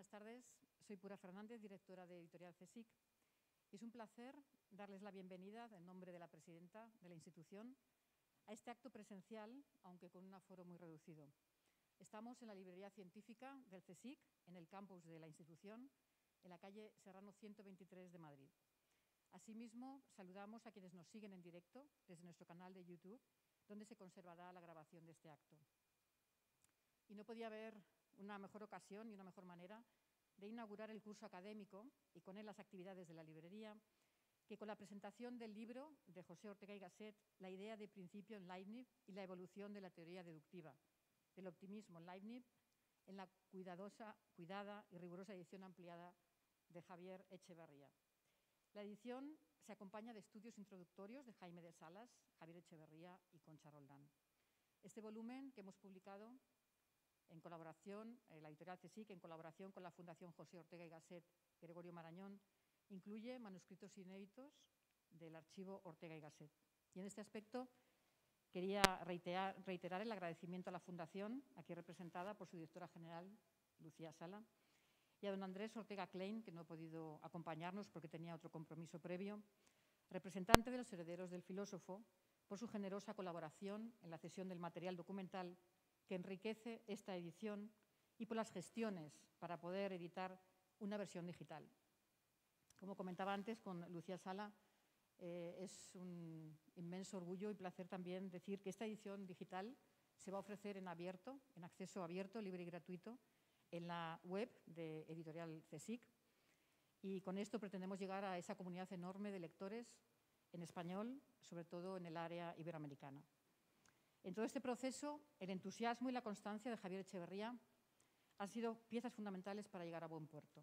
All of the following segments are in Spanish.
buenas tardes. Soy Pura Fernández, directora de Editorial CSIC. es un placer darles la bienvenida, en nombre de la presidenta de la institución, a este acto presencial, aunque con un aforo muy reducido. Estamos en la librería científica del CSIC, en el campus de la institución, en la calle Serrano 123 de Madrid. Asimismo, saludamos a quienes nos siguen en directo desde nuestro canal de YouTube, donde se conservará la grabación de este acto. Y no podía haber una mejor ocasión y una mejor manera de inaugurar el curso académico y con él las actividades de la librería, que con la presentación del libro de José Ortega y Gasset, La idea de principio en Leibniz y la evolución de la teoría deductiva, del optimismo en Leibniz, en la cuidadosa, cuidada y rigurosa edición ampliada de Javier Echeverría. La edición se acompaña de estudios introductorios de Jaime de Salas, Javier Echeverría y Concha Roldán. Este volumen que hemos publicado en colaboración, eh, la editorial que en colaboración con la Fundación José Ortega y Gasset Gregorio Marañón, incluye manuscritos inéditos del archivo Ortega y Gasset. Y en este aspecto quería reiterar, reiterar el agradecimiento a la Fundación, aquí representada por su directora general, Lucía Sala, y a don Andrés Ortega Klein, que no ha podido acompañarnos porque tenía otro compromiso previo, representante de los herederos del filósofo, por su generosa colaboración en la cesión del material documental que enriquece esta edición y por las gestiones para poder editar una versión digital. Como comentaba antes con Lucía Sala, eh, es un inmenso orgullo y placer también decir que esta edición digital se va a ofrecer en abierto, en acceso abierto, libre y gratuito, en la web de Editorial CSIC. Y con esto pretendemos llegar a esa comunidad enorme de lectores en español, sobre todo en el área iberoamericana. En todo este proceso, el entusiasmo y la constancia de Javier Echeverría han sido piezas fundamentales para llegar a buen puerto.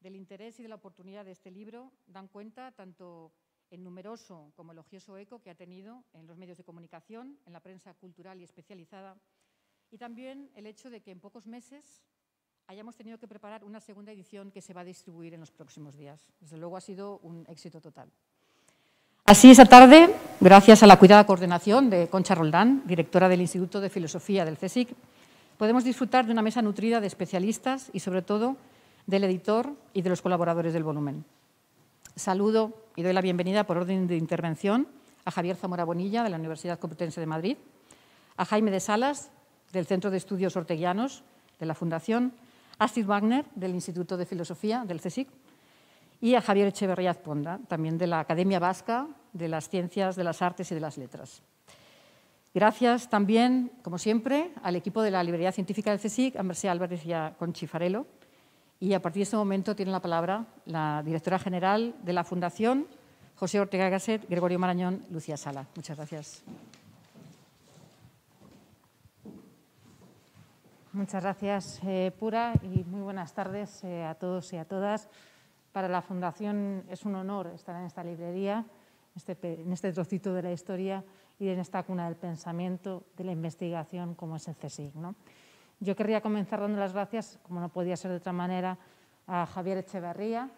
Del interés y de la oportunidad de este libro dan cuenta tanto el numeroso como elogioso eco que ha tenido en los medios de comunicación, en la prensa cultural y especializada, y también el hecho de que en pocos meses hayamos tenido que preparar una segunda edición que se va a distribuir en los próximos días. Desde luego ha sido un éxito total. Así, esa tarde, gracias a la cuidada coordinación de Concha Roldán, directora del Instituto de Filosofía del CSIC, podemos disfrutar de una mesa nutrida de especialistas y, sobre todo, del editor y de los colaboradores del volumen. Saludo y doy la bienvenida por orden de intervención a Javier Zamora Bonilla, de la Universidad Complutense de Madrid, a Jaime de Salas, del Centro de Estudios Orteguianos, de la Fundación, a Steve Wagner, del Instituto de Filosofía del CSIC, y a Javier Echeverría Azponda, también de la Academia Vasca de las ciencias, de las artes y de las letras. Gracias también, como siempre, al equipo de la Librería Científica del CSIC, a Mercedes Álvarez y a Conchi Y a partir de este momento tiene la palabra la directora general de la Fundación, José Ortega Gasset, Gregorio Marañón, Lucía Sala. Muchas gracias. Muchas gracias, eh, Pura, y muy buenas tardes eh, a todos y a todas. Para la Fundación es un honor estar en esta librería este en este trocito de la historia y en esta cuna del pensamiento, de la investigación como es el CSIC. Yo querría comenzar dando las gracias, como no podía ser de otra manera, a Javier Echeverría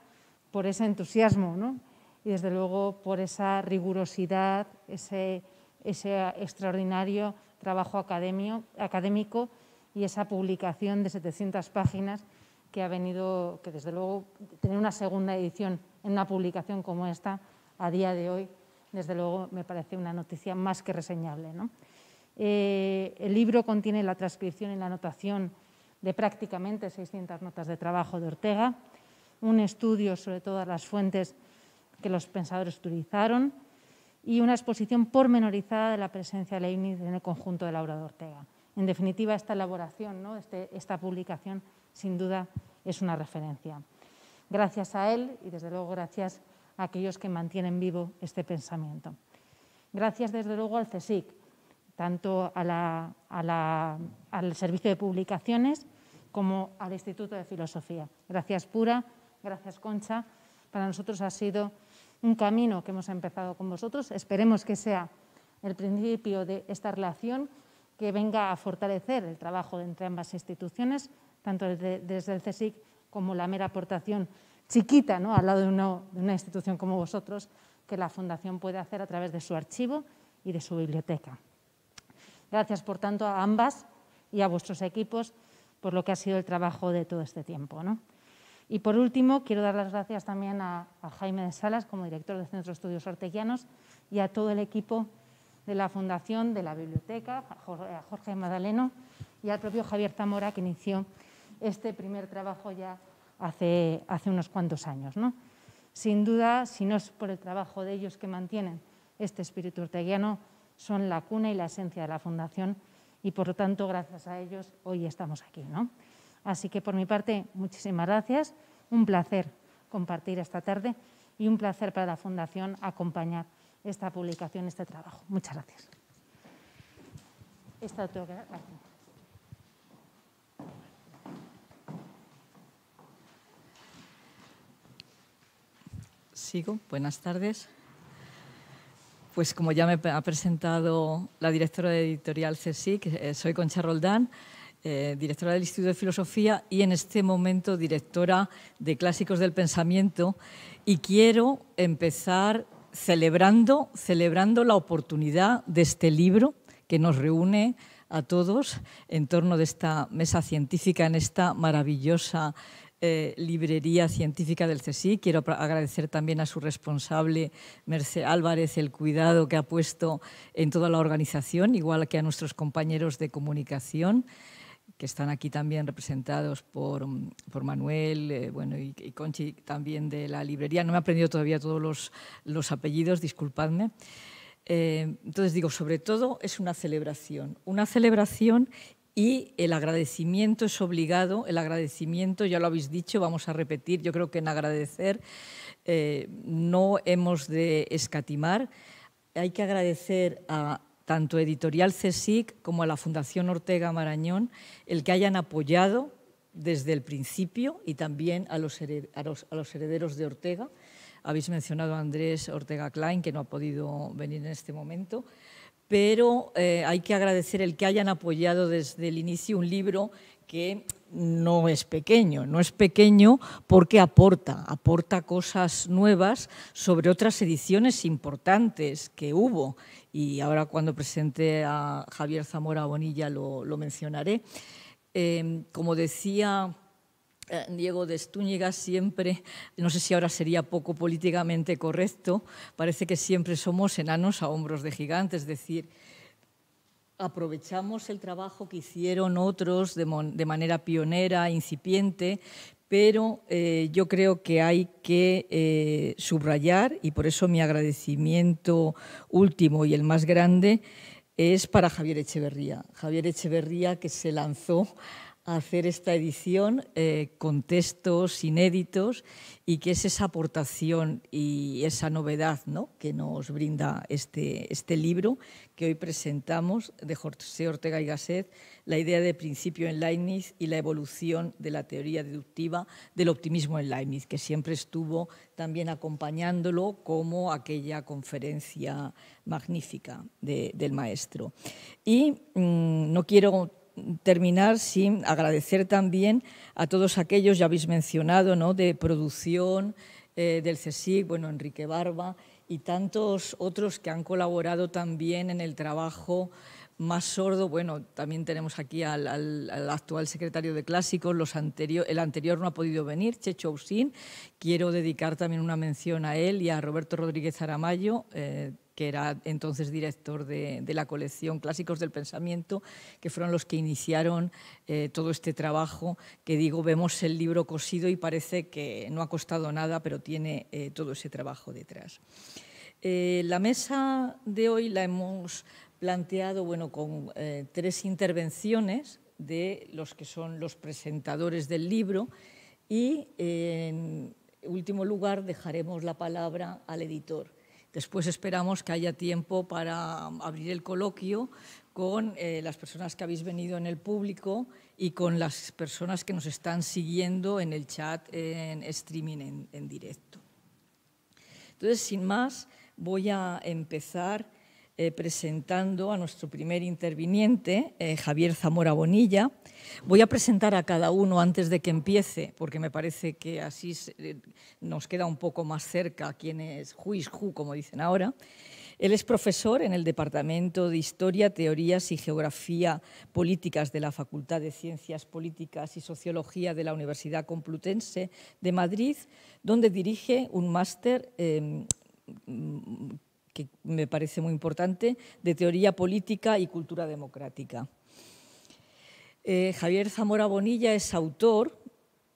por ese entusiasmo ¿no? y desde luego por esa rigurosidad, ese, extraordinario trabajo académico y esa publicación de 700 páginas que ha venido, que desde luego tener una segunda edición en una publicación como esta a día de hoy, desde luego, me parece una noticia más que reseñable. Eh, el libro contiene la transcripción y la anotación de prácticamente 600 notas de trabajo de Ortega, un estudio sobre todas las fuentes que los pensadores utilizaron y una exposición pormenorizada de la presencia de Leibniz en el conjunto de la obra de Ortega. En definitiva, esta elaboración, ¿no? Este, esta publicación, sin duda, es una referencia. Gracias a él y, desde luego, gracias aquellos que mantienen vivo este pensamiento. Gracias, desde luego, al CSIC, tanto al Servicio de Publicaciones como al Instituto de Filosofía. Gracias, Pura, gracias, Concha. Para nosotros ha sido un camino que hemos empezado con vosotros. Esperemos que sea el principio de esta relación que venga a fortalecer el trabajo entre ambas instituciones, tanto desde, el CSIC como la mera aportación chiquita, ¿no? al lado de, una institución como vosotros, que la Fundación puede hacer a través de su archivo y de su biblioteca. Gracias, por tanto, a ambas y a vuestros equipos por lo que ha sido el trabajo de todo este tiempo. Y por último, quiero dar las gracias también a, Jaime de Salas, como director del Centro de Estudios Orteguianos y a todo el equipo de la Fundación, de la Biblioteca, a Jorge Madaleno y al propio Javier Zamora, que inició este primer trabajo ya hace, unos cuantos años. Sin duda, si no es por el trabajo de ellos que mantienen este espíritu orteguiano, son la cuna y la esencia de la Fundación y, por lo tanto, gracias a ellos hoy estamos aquí. Así que, por mi parte, muchísimas gracias. Un placer compartir esta tarde y un placer para la Fundación acompañar esta publicación, este trabajo. Muchas gracias. Sigo, buenas tardes. Pues como ya me ha presentado la directora de editorial CSIC, eh, soy Concha Roldán, eh, directora del Instituto de Filosofía y en este momento directora de Clásicos del Pensamiento. Y quiero empezar celebrando, celebrando la oportunidad de este libro que nos reúne a todos en torno de esta mesa científica, en esta maravillosa eh, librería científica del Cesi. Quiero agradecer también a su responsable, Merce Álvarez, el cuidado que ha puesto en toda la organización, igual que a nuestros compañeros de comunicación que están aquí también representados por, Manuel eh, bueno, y, Conchi también de la librería. No me he aprendido todavía todos los, los apellidos, disculpadme. Eh, entonces digo, sobre todo es una celebración, una celebración y el agradecimiento es obligado, el agradecimiento, ya lo habéis dicho, vamos a repetir, yo creo que en agradecer eh, no hemos de escatimar. Hay que agradecer a tanto Editorial CSIC como a la Fundación Ortega Marañón el que hayan apoyado desde el principio y también a los, a los herederos de Ortega. Habéis mencionado a Andrés Ortega Klein, que no ha podido venir en este momento pero eh, hay que agradecer el que hayan apoyado desde el inicio un libro que no es pequeño, no es pequeño porque aporta, aporta cosas nuevas sobre otras ediciones importantes que hubo y ahora cuando presente a Javier Zamora Bonilla lo, mencionaré. Em, como decía eh, Diego de Estúñiga siempre, no sé si ahora sería poco políticamente correcto, parece que siempre somos enanos a hombros de gigantes, es decir, aprovechamos el trabajo que hicieron otros de, manera pionera, incipiente, pero eh, yo creo que hay que eh, subrayar, y por eso mi agradecimiento último y el más grande es para Javier Echeverría. Javier Echeverría que se lanzó hacer esta edición eh, con textos inéditos y que es esa aportación y esa novedad ¿no? que nos brinda este, este libro que hoy presentamos de José Ortega y Gasset, la idea de principio en Leibniz y la evolución de la teoría deductiva del optimismo en Leibniz, que siempre estuvo también acompañándolo como aquella conferencia magnífica del maestro. Y mm, no quiero terminar sin agradecer también a todos aquellos, ya habéis mencionado, ¿no? de producción, eh, del CSIC, bueno, Enrique Barba y tantos otros que han colaborado también en el trabajo más sordo. Bueno, también tenemos aquí al, actual secretario de Clásicos, el anterior no ha podido venir, Checho Usín. Quiero dedicar también una mención a él y a Roberto Rodríguez Aramayo, eh, que era entonces director de, la colección Clásicos del Pensamiento, que fueron los que iniciaron eh, todo este trabajo, que digo, vemos el libro cosido y parece que no ha costado nada, pero tiene eh, todo ese trabajo detrás. Eh, la mesa de hoy la hemos planteado bueno, con tres intervenciones de los que son los presentadores del libro y, en último lugar, dejaremos la palabra al editor Después esperamos que haya tiempo para abrir el coloquio con eh, las personas que habéis venido en el público y con las personas que nos están siguiendo en el chat en streaming en directo. Entonces, sin más, voy a empezar eh, presentando a nuestro primer interviniente, eh, Javier Zamora Bonilla. Voy a presentar a cada uno antes de que empiece, porque me parece que así eh, nos queda un poco más cerca quién es Juiz Ju, como dicen ahora. Él es profesor en el Departamento de Historia, Teorías y Geografía Políticas de la Facultad de Ciencias Políticas y Sociología de la Universidad Complutense de Madrid, donde dirige un máster em, que me parece muy importante, de teoría política y cultura democrática. Eh, Javier Zamora Bonilla es autor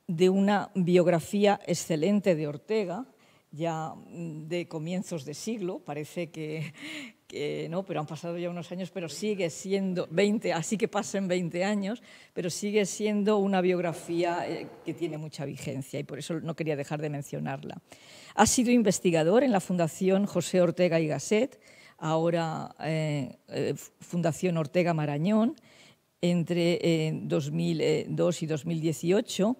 de una biografía excelente de Ortega, ya mm, de comienzos de siglo, parece que, que, no, pero han pasado ya unos años, pero sigue siendo 20, así que pasen 20 años, pero sigue siendo una biografía eh, que tiene mucha vigencia y por eso no quería dejar de mencionarla. Ha sido investigador en la Fundación José Ortega y Gasset, ahora eh, eh, Fundación Ortega Marañón, entre 2002 eh, y 2018,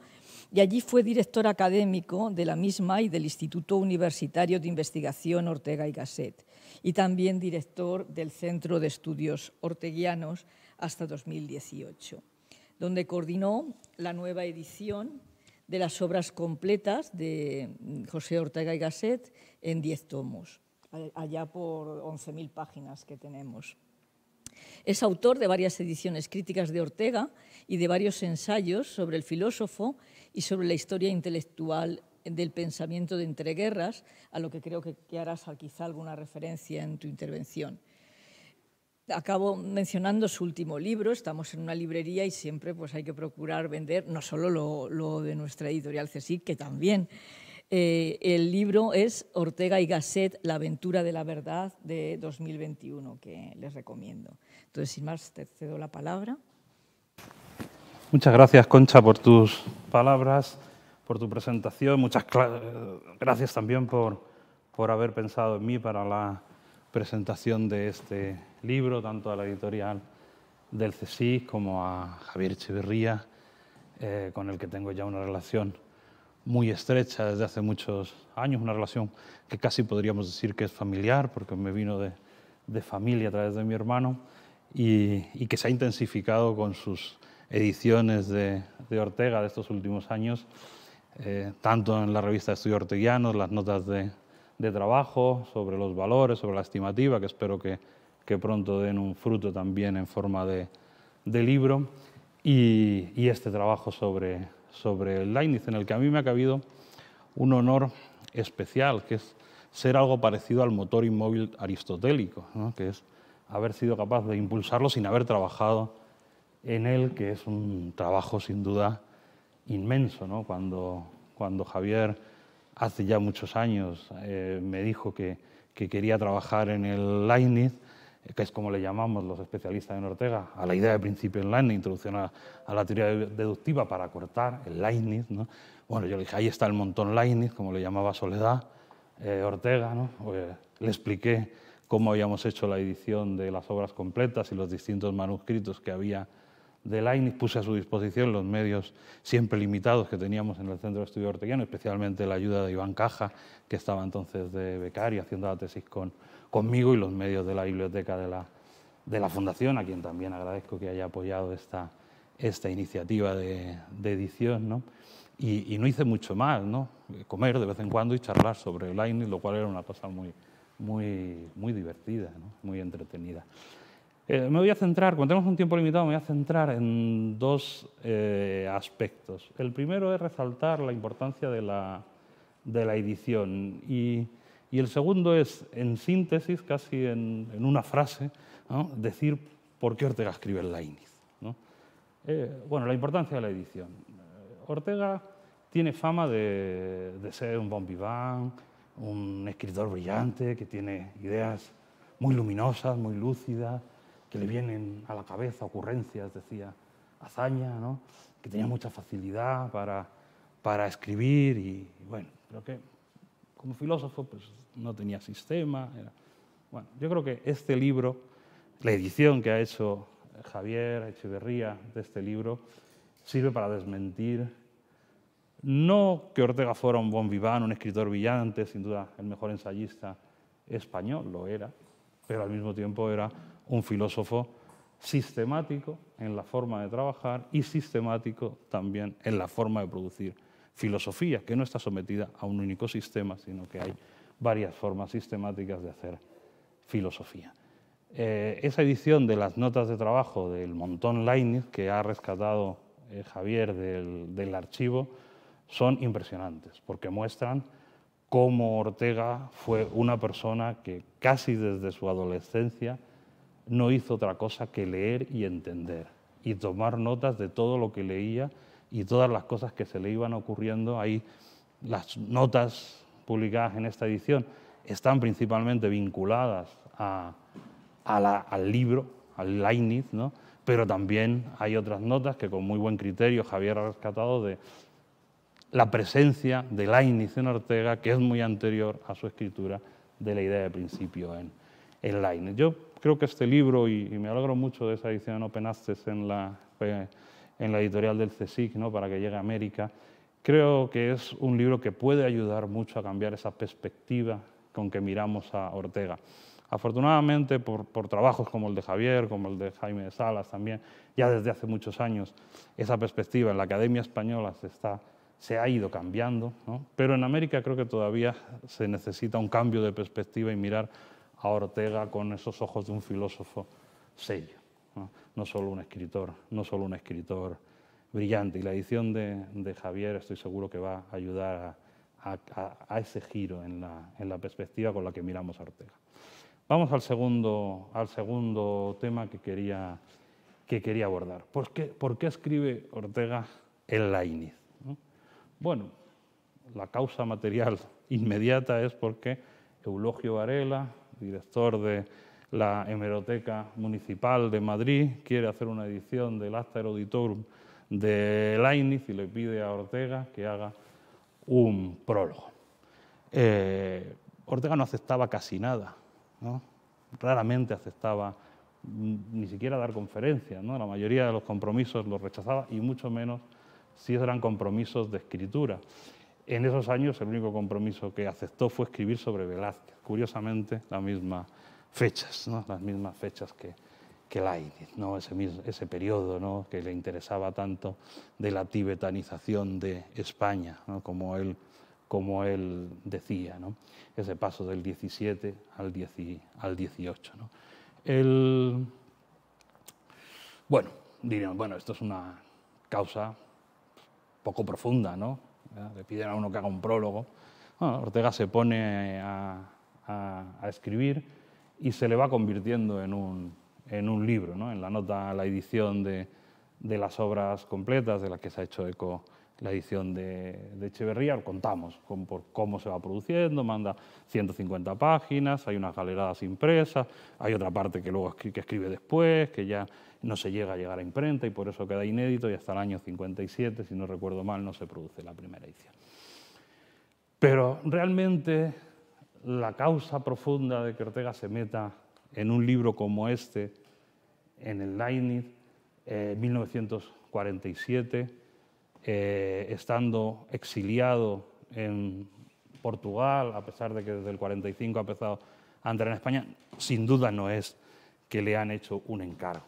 y allí fue director académico de la misma y del Instituto Universitario de Investigación Ortega y Gasset, y también director del Centro de Estudios Orteguianos hasta 2018, donde coordinó la nueva edición de las obras completas de mm, José Ortega y Gasset en diez tomos, allá por 11.000 páginas que tenemos. Es autor de varias ediciones críticas de Ortega y de varios ensayos sobre el filósofo y sobre la historia intelectual del pensamiento de entreguerras, a lo que creo que, harás quizá alguna referencia en tu intervención acabo mencionando su último libro. Estamos en una librería y siempre pues, hay que procurar vender no solo lo, de nuestra editorial CSIC, que también. Eh, el libro es Ortega y Gasset, La aventura de la verdad de 2021, que les recomiendo. Entonces, sin más, te cedo la palabra. Muchas gracias, Concha, por tus palabras, por tu presentación. Muchas gracias también por, por haber pensado en mí para la presentación de este libro, tanto a la editorial del CSIC como a Javier Echeverría, eh, con el que tengo ya una relación muy estrecha desde hace muchos años, una relación que casi podríamos decir que es familiar, porque me vino de, familia a través de mi hermano, y, que se ha intensificado con sus ediciones de, Ortega de estos últimos años, eh, tanto en la revista de Estudios Orteguianos, las notas de, de trabajo, sobre los valores, sobre la estimativa, que espero que, pronto den un fruto también en forma de, libro, y, este trabajo sobre, sobre el Leibniz, en el que a mí me ha cabido un honor especial, que es ser algo parecido al motor inmóvil aristotélico, que es haber sido capaz de impulsarlo sin haber trabajado en él, que es un trabajo sin duda inmenso. Cuando, cuando Javier hace ya muchos años eh, me dijo que, quería trabajar en el Leibniz, eh, que es como le llamamos los especialistas en Ortega, a la idea de principio en Leibniz, introducción a, la teoría deductiva para cortar el Leibniz. Bueno, yo le dije, ahí está el montón Leibniz, como le llamaba Soledad eh, Ortega. Pues, le expliqué cómo habíamos hecho la edición de las obras completas y los distintos manuscritos que había de puse a su disposición los medios siempre limitados que teníamos en el Centro de Estudio Orteguiano, especialmente la ayuda de Iván Caja, que estaba entonces de becario haciendo la tesis conmigo, y los medios de la biblioteca de la, Fundación, a quien también agradezco que haya apoyado esta, iniciativa de, edición. Y, no hice mucho más, comer de vez en cuando y charlar sobre Leibniz, lo cual era una cosa muy, muy, muy divertida, muy entretenida. Eh, me voy a centrar, cuando tenemos un tiempo limitado, me voy a centrar en dos eh, aspectos. El primero es resaltar la importancia de la, de la edición y, y, el segundo es, en síntesis, casi en, una frase, decir por qué Ortega escribe en la eh, bueno, la importancia de la edición. Ortega tiene fama de, de ser un bon vivant, un escritor brillante que tiene ideas muy luminosas, muy lúcidas, que le vienen a la cabeza, ocurrencias, decía Hazaña, ¿no? que tenía mucha facilidad para, para escribir y, bueno, creo que como filósofo pues, no tenía sistema. Bueno, yo creo que este libro, la edición que ha hecho Javier Echeverría de este libro, sirve para desmentir no que Ortega fuera un buen vivant, un escritor brillante, sin duda el mejor ensayista español, lo era, pero al mismo tiempo era un filósofo sistemático en la forma de trabajar y sistemático también en la forma de producir filosofía, que no está sometida a un único sistema, sino que hay varias formas sistemáticas de hacer filosofía. Eh, esa edición de las notas de trabajo del Montón Leibniz que ha rescatado eh, Javier del, del archivo son impresionantes, porque muestran cómo Ortega fue una persona que casi desde su adolescencia no hizo otra cosa que leer y entender y tomar notas de todo lo que leía y todas las cosas que se le iban ocurriendo. Ahí las notas publicadas en esta edición están principalmente vinculadas al libro, al Leibniz, ¿no? pero también hay otras notas que con muy buen criterio Javier ha rescatado de la presencia de Leibniz en Ortega, que es muy anterior a su escritura de la idea de principio en, en Leibniz. Yo creo que este libro, y, me alegro mucho de esa edición Open Access en la, eh, en la editorial del CSIC, ¿no? para que llegue a América, creo que es un libro que puede ayudar mucho a cambiar esa perspectiva con que miramos a Ortega. Afortunadamente, por, por, trabajos como el de Javier, como el de Jaime de Salas también, ya desde hace muchos años, esa perspectiva en la Academia Española se, está, se ha ido cambiando, ¿no? pero en América creo que todavía se necesita un cambio de perspectiva y mirar a Ortega con esos ojos de un filósofo serio, no, solo un escritor, no solo un escritor brillante. Y la edición de, Javier estoy seguro que va a ayudar a, ese giro en la, perspectiva con la que miramos a Ortega. Vamos al segundo, al segundo tema que quería, que quería abordar. ¿Por qué, ¿Por qué escribe Ortega el Lainiz? Bueno, la causa material inmediata es porque Eulogio Varela, director de la Hemeroteca Municipal de Madrid, quiere hacer una edición del Aster Auditorium de Leibniz y le pide a Ortega que haga un prólogo. Eh, Ortega no aceptaba casi nada, raramente aceptaba ni siquiera dar conferencias, ¿no? la mayoría de los compromisos los rechazaba y mucho menos si eran compromisos de escritura. En esos años el único compromiso que aceptó fue escribir sobre Velázquez, curiosamente las mismas fechas, ¿no? las mismas fechas que, que ese, periodo que le interesaba tanto de la tibetanización de España, como, él, como él decía, ese paso del 17 al, 18. Bueno, diríamos, bueno, esto es una causa poco profunda, ¿no? le piden a uno que haga un prólogo. Ortega se pone a, escribir y se le va convirtiendo en un, libro, en la nota, la edición de, las obras completas, de las que se ha hecho eco la edición de, Echeverría, contamos por cómo se va produciendo, manda 150 páginas, hay unas galeradas impresas, hay otra parte que luego que escribe después, que ya no se llega a llegar a imprenta y por eso queda inédito y hasta el año 57, si no recuerdo mal, no se produce la primera edición. Pero realmente la causa profunda de que Ortega se meta en un libro como este, en el Leibniz, eh, 1947, eh, estando exiliado en Portugal, a pesar de que desde el 45 ha empezado a entrar en España, sin duda no es que le han hecho un encargo.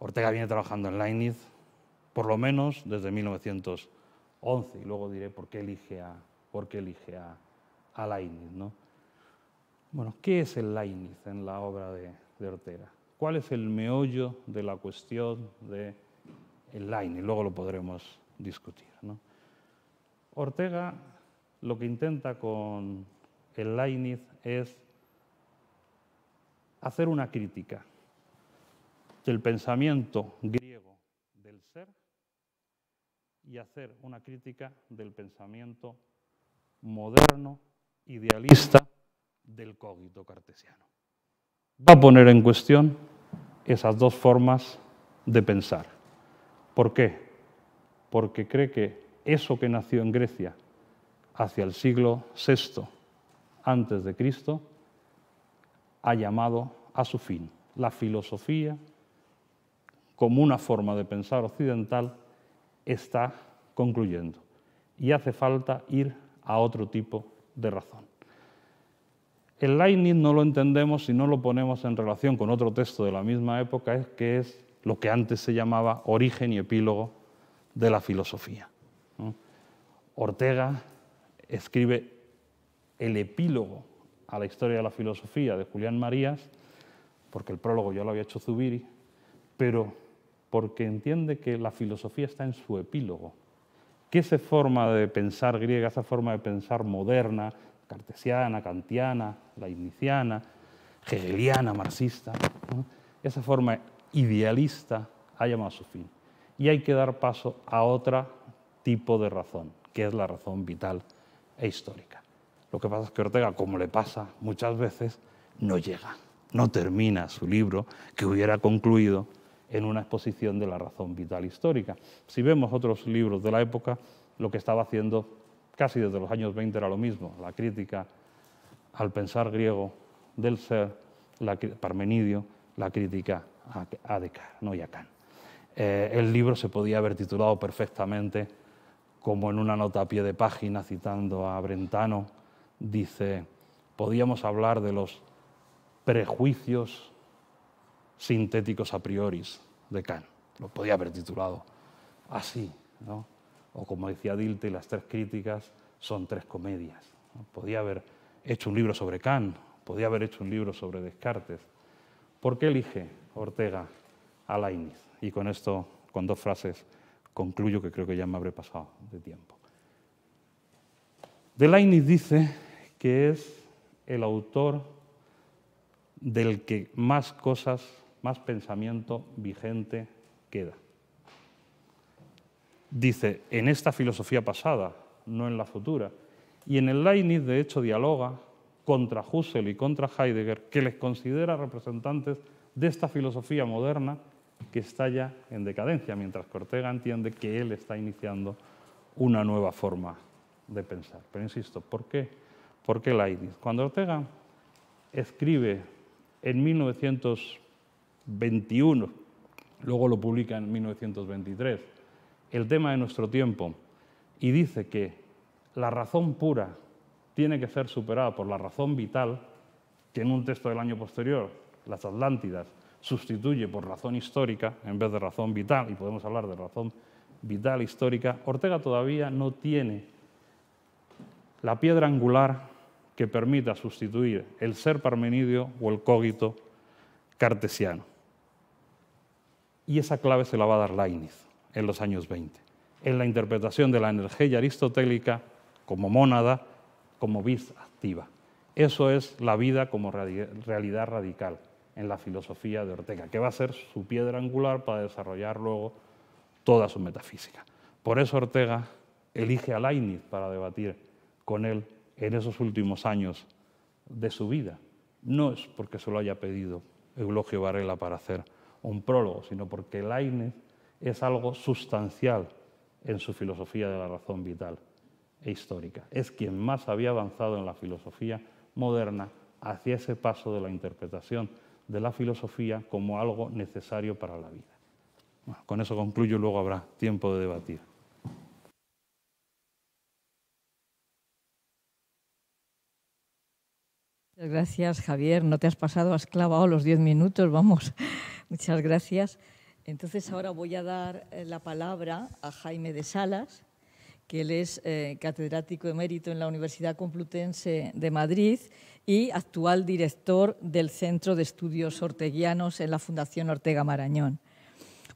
Ortega viene trabajando en Leibniz, por lo menos desde 1911, y luego diré por qué elige a, por qué elige a, Bueno, ¿qué es el Leibniz en la obra de, Ortega? ¿Cuál es el meollo de la cuestión de el Luego lo podremos discutir. Ortega lo que intenta con el Leibniz es hacer una crítica del pensamiento griego del ser y hacer una crítica del pensamiento moderno, idealista, del cogito cartesiano. Va a poner en cuestión esas dos formas de pensar. ¿Por qué? Porque cree que eso que nació en Grecia hacia el siglo VI antes de Cristo ha llamado a su fin la filosofía como una forma de pensar occidental está concluyendo y hace falta ir a otro tipo de razón. El Leibniz no lo entendemos si no lo ponemos en relación con otro texto de la misma época, que es lo que antes se llamaba origen y epílogo de la filosofía. Ortega escribe el epílogo a la historia de la filosofía de Julián Marías, porque el prólogo ya lo había hecho Zubiri, pero porque entiende que la filosofía está en su epílogo, que esa forma de pensar griega, esa forma de pensar moderna, cartesiana, kantiana, leibniziana, hegeliana, marxista, esa forma idealista ha llamado a su fin. Y hay que dar paso a otro tipo de razón, que es la razón vital e histórica. Lo que pasa es que Ortega, como le pasa muchas veces, no llega, no termina su libro que hubiera concluido en una exposición de la razón vital histórica. Si vemos otros libros de la época, lo que estaba haciendo casi desde los años 20 era lo mismo, la crítica al pensar griego del ser, la, Parmenidio, la crítica a, de Descartes ¿no? y a Kant. Eh, el libro se podía haber titulado perfectamente como en una nota a pie de página, citando a Brentano, dice, podíamos hablar de los prejuicios sintéticos a priori de Kant. Lo podía haber titulado así, O como decía Dilte, las tres críticas son tres comedias. Podía haber hecho un libro sobre Kant, podía haber hecho un libro sobre Descartes. ¿Por qué elige Ortega a Leibniz? Y con esto, con dos frases, concluyo que creo que ya me habré pasado de tiempo. De Leibniz dice que es el autor del que más cosas más pensamiento vigente queda. Dice, en esta filosofía pasada, no en la futura. Y en el Leibniz, de hecho, dialoga contra Husserl y contra Heidegger, que les considera representantes de esta filosofía moderna que está ya en decadencia, mientras Ortega entiende que él está iniciando una nueva forma de pensar. Pero insisto, ¿por qué? ¿Por qué Leibniz? Cuando Ortega escribe en 1900 21, luego lo publica en 1923, El tema de nuestro tiempo, y dice que la razón pura tiene que ser superada por la razón vital, que en un texto del año posterior, Las Atlántidas, sustituye por razón histórica en vez de razón vital, y podemos hablar de razón vital histórica, Ortega todavía no tiene la piedra angular que permita sustituir el ser parmenidio o el cogito cartesiano. Y esa clave se la va a dar Leibniz en los años 20, en la interpretación de la energía aristotélica como mónada, como vis activa. Eso es la vida como realidad radical en la filosofía de Ortega, que va a ser su piedra angular para desarrollar luego toda su metafísica. Por eso Ortega elige a Leibniz para debatir con él en esos últimos años de su vida. No es porque se lo haya pedido Eulogio Varela para hacer un prólogo, sino porque Leibniz es algo sustancial en su filosofía de la razón vital e histórica. Es quien más había avanzado en la filosofía moderna hacia ese paso de la interpretación de la filosofía como algo necesario para la vida. con eso concluyo, luego habrá tiempo de debatir. gracias, Javier. No te has pasado, has clavado los diez minutos, vamos. Muchas gracias. Entonces ahora voy a dar eh, la palabra a Jaime de Salas, que él es eh, catedrático emérito en la Universidad Complutense de Madrid y actual director del Centro de Estudios Orteguianos en la Fundación Ortega Marañón.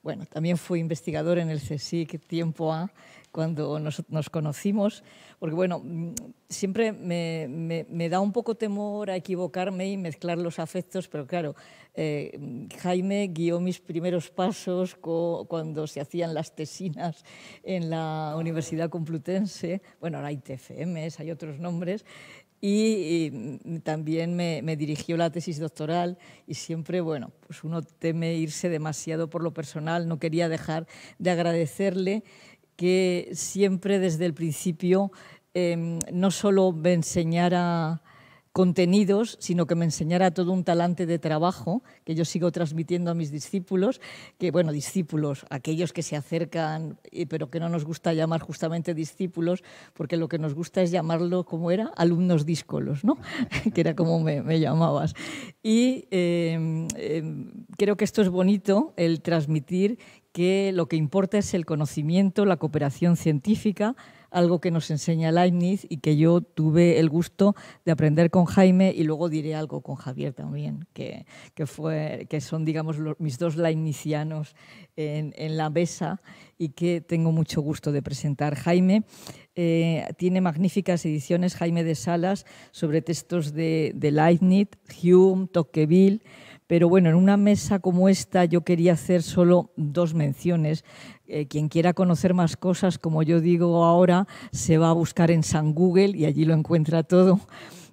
Bueno, también fui investigador en el CSIC tiempo A, cuando nos, nos conocimos, porque bueno, mm, siempre me, da un poco temor a equivocarme y mezclar los afectos, pero claro, eh, Jaime guió mis primeros pasos cuando se hacían las tesinas en la Universidad Complutense, bueno, ahora hay TFMs, hay otros nombres, y, mm, también me, dirigió la tesis doctoral y siempre, bueno, pues uno teme irse demasiado por lo personal, no quería dejar de agradecerle que siempre desde el principio em, no solo me enseñara contenidos, sino que me enseñara todo un talante de trabajo que yo sigo transmitiendo a mis discípulos, que bueno, discípulos, aquellos que se acercan, eh, pero que no nos gusta llamar justamente discípulos, porque lo que nos gusta es llamarlo como era, alumnos díscolos, ¿no? que era como me, llamabas. Y em, em, creo que esto es bonito, el transmitir que lo que importa es el conocimiento, la cooperación científica, algo que nos enseña Leibniz y que yo tuve el gusto de aprender con Jaime y luego diré algo con Javier también, que, fue, que son, digamos, mis dos leibnizianos en, en, la mesa y que tengo mucho gusto de presentar. Jaime eh, tiene magníficas ediciones, Jaime de Salas, sobre textos de, de Leibniz, Hume, Tocqueville pero bueno, en una mesa como esta yo quería hacer solo dos menciones. Eh, quien quiera conocer más cosas, como yo digo ahora, se va a buscar en San Google y allí lo encuentra todo.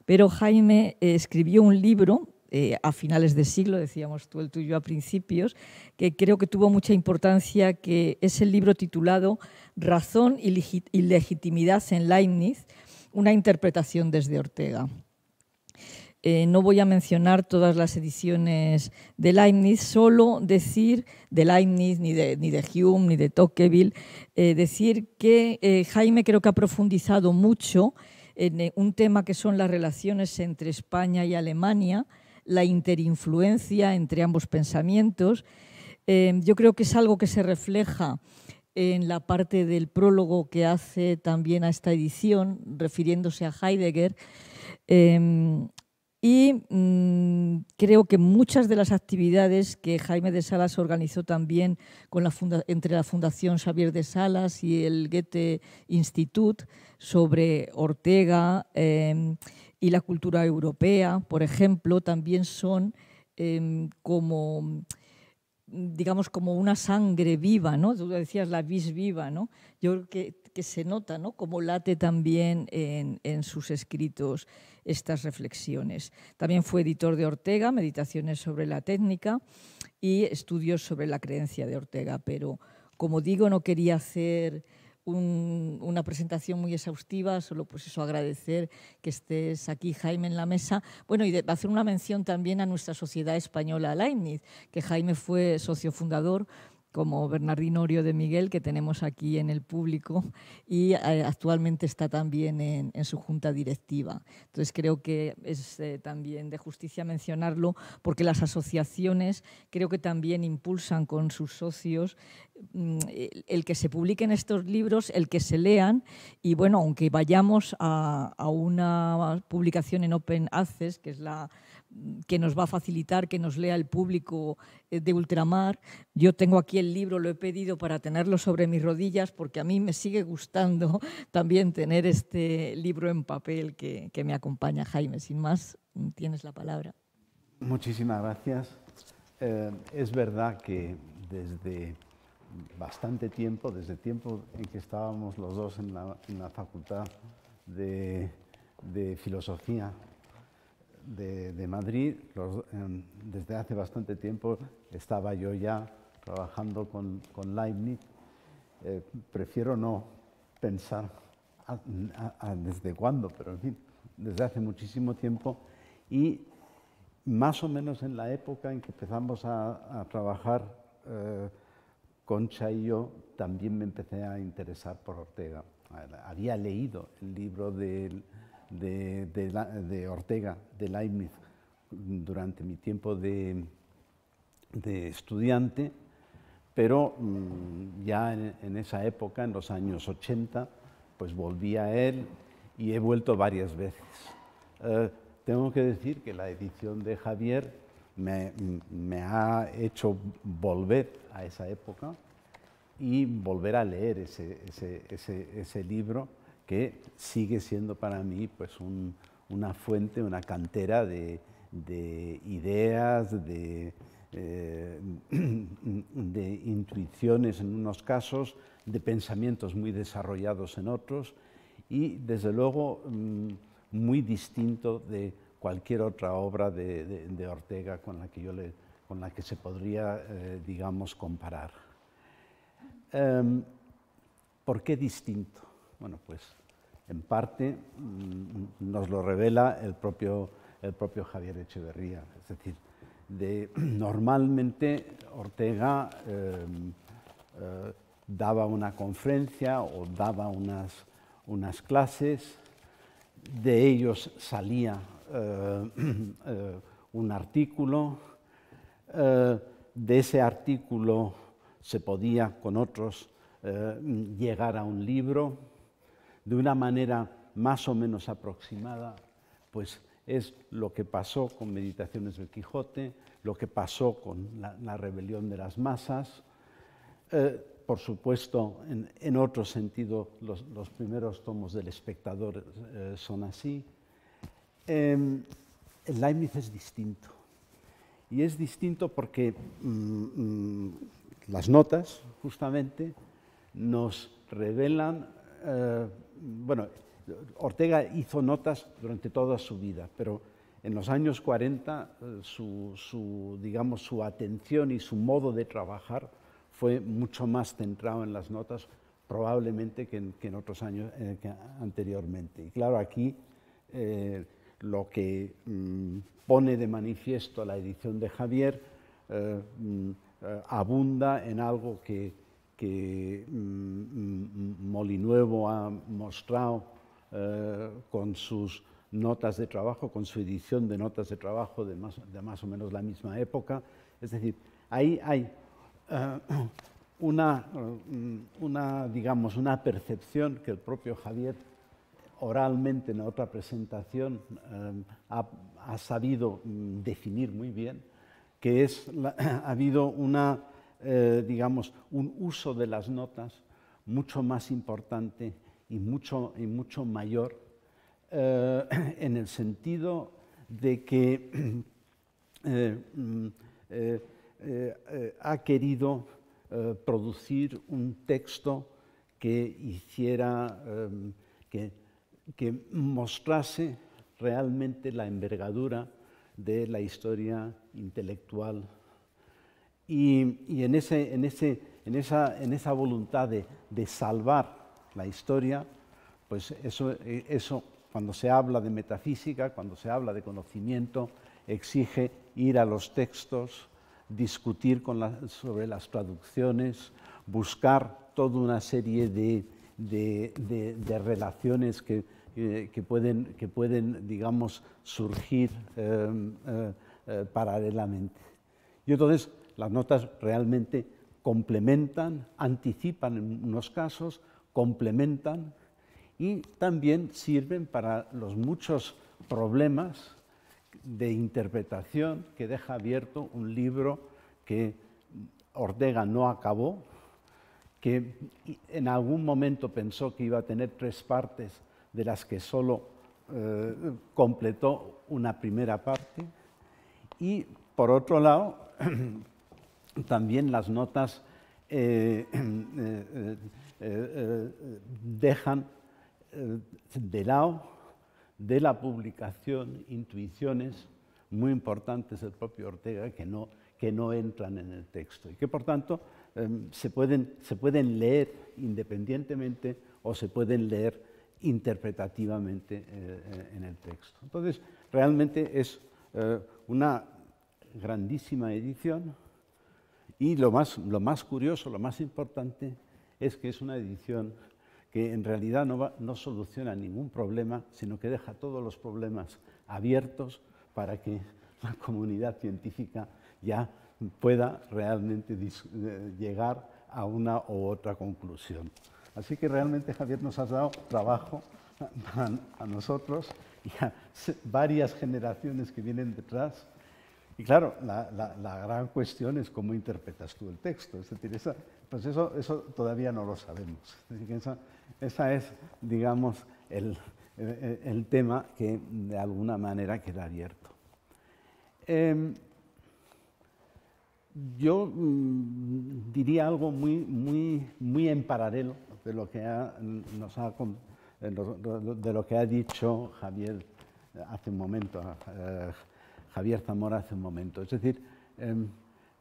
Pero Jaime eh, escribió un libro eh, a finales de siglo, decíamos tú el tuyo a principios, que creo que tuvo mucha importancia, que es el libro titulado Razón y Legitimidad en Leibniz, una interpretación desde Ortega. Eh, no voy a mencionar todas las ediciones de Leibniz, solo decir, de Leibniz, ni de, ni de Hume, ni de Tocqueville, eh, decir que eh, Jaime creo que ha profundizado mucho en un tema que son las relaciones entre España y Alemania, la interinfluencia entre ambos pensamientos. yo creo que es algo que se refleja en la parte del prólogo que hace también a esta edición, refiriéndose a Heidegger. Y mm, creo que muchas de las actividades que Jaime de Salas organizó también con entre la Fundación Xavier de Salas y el Goethe institut sobre Ortega em, y la cultura europea, por ejemplo, también son em, como digamos como una sangre viva, ¿no? Tú decías la vis viva, ¿no? Yo que, se nota, Como late también en sus escritos estas reflexiones. También fue editor de Ortega, Meditaciones sobre la técnica y estudios sobre la creencia de Ortega, pero como digo, no quería hacer una presentación muy exhaustiva, solo pues eso agradecer que estés aquí, Jaime, en la mesa. Bueno, y de, hacer una mención también a nuestra sociedad española, Leibniz, que Jaime fue socio fundador, como Bernardino Orio de Miguel, que tenemos aquí en el público y eh, actualmente está también en, su junta directiva. Entonces creo que es eh, también de justicia mencionarlo porque las asociaciones creo que también impulsan con sus socios mm, el, que se publiquen estos libros, el que se lean y bueno, aunque vayamos a una publicación en Open Access, que es la que nos va a facilitar que nos lea el público eh, de ultramar. Yo tengo aquí el libro, lo he pedido para tenerlo sobre mis rodillas, porque a mí me sigue gustando también tener este libro en papel que, me acompaña Jaime. Sin más, tienes la palabra. Muchísimas gracias. Eh, es verdad que desde bastante tiempo, desde el tiempo en que estábamos los dos en la, facultad de filosofía, de, Madrid, em, desde hace bastante tiempo estaba yo ya trabajando con, con Leibniz. Eh, prefiero no pensar desde cuándo, pero en fin, desde hace muchísimo tiempo. Y más o menos en la época en que empezamos a, trabajar, eh, Concha y yo, también me empecé a interesar por Ortega. Había leído el libro del de, Ortega, de Leibniz, durante mi tiempo de, estudiante, pero mm, ya en, esa época, en los años 80, pues volví a él y he vuelto varias veces. Eh, tengo que decir que la edición de Javier me, ha hecho volver a esa época y volver a leer ese libro que sigue siendo para mí pues una fuente, una cantera de, ideas, eh, de, intuiciones en unos casos, de pensamientos muy desarrollados en otros y desde luego mm, muy distinto de cualquier otra obra de, Ortega con la que yo con la que se podría, eh, digamos, comparar. Em, ¿Por qué distinto? Bueno, pues en parte mm, nos lo revela el propio, Javier Echeverría. Es decir, normalmente Ortega em, eh, daba una conferencia o daba unas, clases, de ellos salía eh, eh, un artículo, de ese artículo se podía con otros llegar a un libro, de una manera más o menos aproximada, pues es lo que pasó con Meditaciones del Quijote, lo que pasó con la, rebelión de las masas, eh, por supuesto, en, otro sentido, los, primeros tomos del espectador eh, son así. Em, el Leibniz es distinto. Y es distinto porque mm, mm, las notas, justamente, nos revelan eh, bueno, Ortega hizo notas durante toda su vida, pero en los años 40 eh, su, digamos, su atención y su modo de trabajar fue mucho más centrado en las notas probablemente que en, otros años eh, anteriormente. Y claro, aquí eh, lo que mm, pone de manifiesto la edición de Javier mm, abunda en algo que que mm, mm, mm, Molinuevo ha mostrado eh, con sus notas de trabajo, con su edición de notas de trabajo de más, o menos la misma época. Es decir, ahí hay eh, una, una, digamos, una percepción que el propio Javier oralmente en otra presentación eh, ha, sabido definir muy bien, que es, ha habido una eh, digamos, un uso de las notas mucho más importante y mucho, y mucho mayor eh, en el sentido de que eh, mm, ha querido producir un texto que hiciera, em, que mostrase realmente la envergadura de la historia intelectual y, en, ese, en, esa, voluntad de, salvar la historia, pues eso, e, eso cuando se habla de metafísica, cuando se habla de conocimiento, exige ir a los textos, discutir con sobre las traducciones, buscar toda una serie de, relaciones eh, que, pueden, que, pueden, digamos, surgir em, eh, eh, paralelamente. Y entonces las notas realmente complementan, anticipan en unos casos, complementan y también sirven para los muchos problemas de interpretación que deja abierto un libro que Ortega no acabó, que en algún momento pensó que iba a tener tres partes de las que solo eh, completó una primera parte. Y por otro lado, también las notas eh, eh, eh, dejan de lado de la publicación intuiciones muy importantes del propio Ortega que no, entran en el texto y que por tanto em, se pueden, leer independientemente o se pueden leer interpretativamente en el texto. Entonces, realmente es una grandísima edición y lo más, lo más curioso, lo más importante, es que es una edición que en realidad no, no soluciona ningún problema, sino que deja todos los problemas abiertos para que la comunidad científica ya pueda realmente eh, llegar a una u otra conclusión. Así que realmente, Javier, nos ha dado trabajo a nosotros y a varias generaciones que vienen detrás y claro, la, gran cuestión es cómo interpretas tú el texto. Es decir, pues eso, todavía no lo sabemos. Es esa, es, digamos, el, tema que de alguna manera queda abierto. Em, yo mm, diría algo muy, muy, muy en paralelo de lo que ha, dicho Javier hace un momento. Eh, Javier Zamora hace un momento. Es decir, em,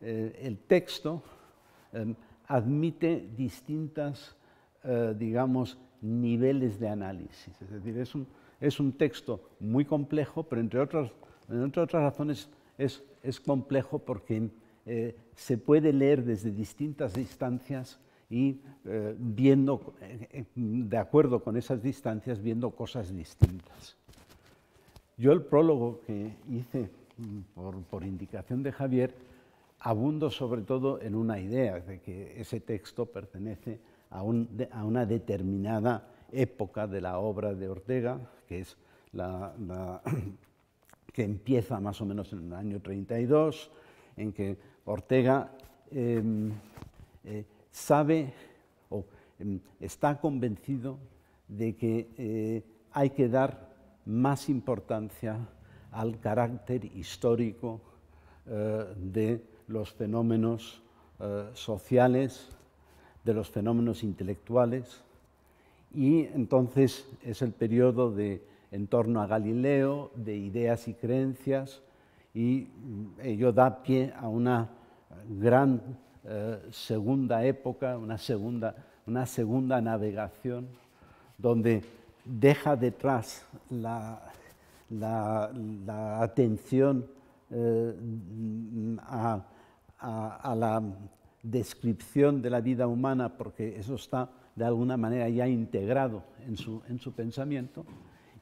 eh, el texto em, admite distintas, eh, digamos, niveles de análisis. Es decir, es un, texto muy complejo, pero entre otras, otras razones es, complejo porque eh, se puede leer desde distintas distancias y viendo, de acuerdo con esas distancias, viendo cosas distintas. Yo el prólogo que hice por, indicación de Javier, abundo sobre todo en una idea, de que ese texto pertenece a, una determinada época de la obra de Ortega, que es la, que empieza más o menos en el año 32, en que Ortega em, eh, sabe o em, está convencido de que eh, hay que dar más importancia al carácter histórico eh, de los fenómenos eh, sociales, de los fenómenos intelectuales, y entonces es el periodo de en torno a Galileo, de ideas y creencias, y mm, ello da pie a una gran eh, segunda época, una segunda, una segunda navegación, donde deja detrás la la, atención eh, a, la descripción de la vida humana, porque eso está de alguna manera ya integrado en su, pensamiento,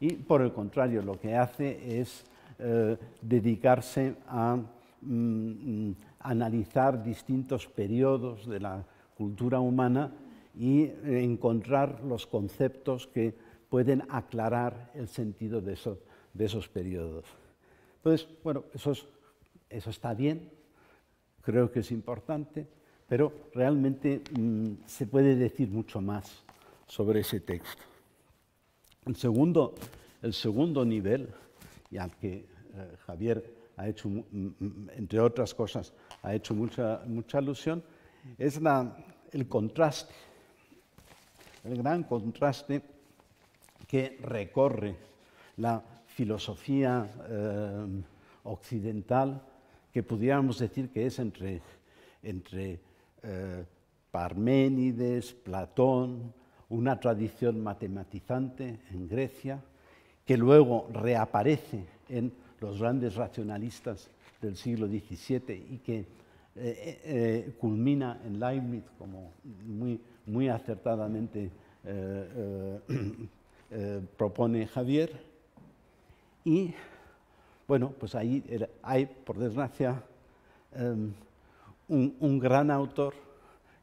y por el contrario, lo que hace es eh, dedicarse a mm, analizar distintos periodos de la cultura humana y encontrar los conceptos que pueden aclarar el sentido de, eso, de esos periodos. Entonces, bueno, eso, eso está bien, creo que es importante, pero realmente mm, se puede decir mucho más sobre ese texto. El segundo, el segundo nivel, y al que eh, Javier ha hecho, mm, mm, entre otras cosas, ha hecho mucha, mucha alusión, es la, el contraste, el gran contraste que recorre la filosofía eh, occidental que pudiéramos decir que es entre, entre eh, Parménides, Platón, una tradición matematizante en Grecia, que luego reaparece en los grandes racionalistas del siglo XVII y que eh, culmina en Leibniz, como muy, acertadamente propone Javier, y bueno, pues ahí hay, por desgracia, em, un, gran autor,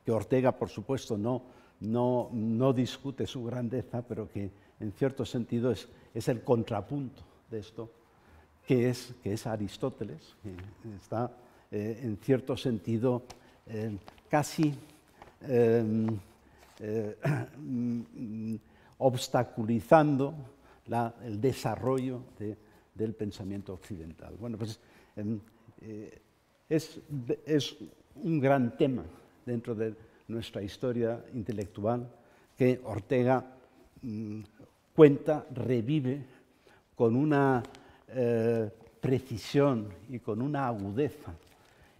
que Ortega, por supuesto, no, discute su grandeza, pero que en cierto sentido es, el contrapunto de esto, que es, Aristóteles, que está eh, en cierto sentido eh, casi em, eh, obstaculizando el desarrollo del pensamiento occidental. Bueno, pues em, eh, es, un gran tema dentro de nuestra historia intelectual que Ortega mm, cuenta, revive con una eh, precisión y con una agudeza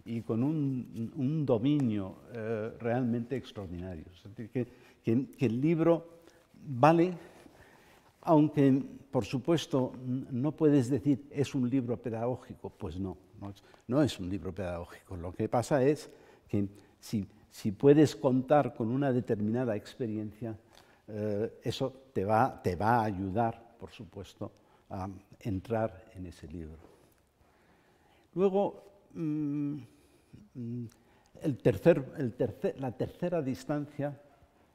y con un, dominio eh, realmente extraordinario. Es decir, que el libro vale aunque por supuesto no puedes decir es un libro pedagógico, pues no, no es, un libro pedagógico. Lo que pasa es que si, puedes contar con una determinada experiencia, eh, eso te va, a ayudar, por supuesto, a entrar en ese libro. Luego, mm, mm, la tercera distancia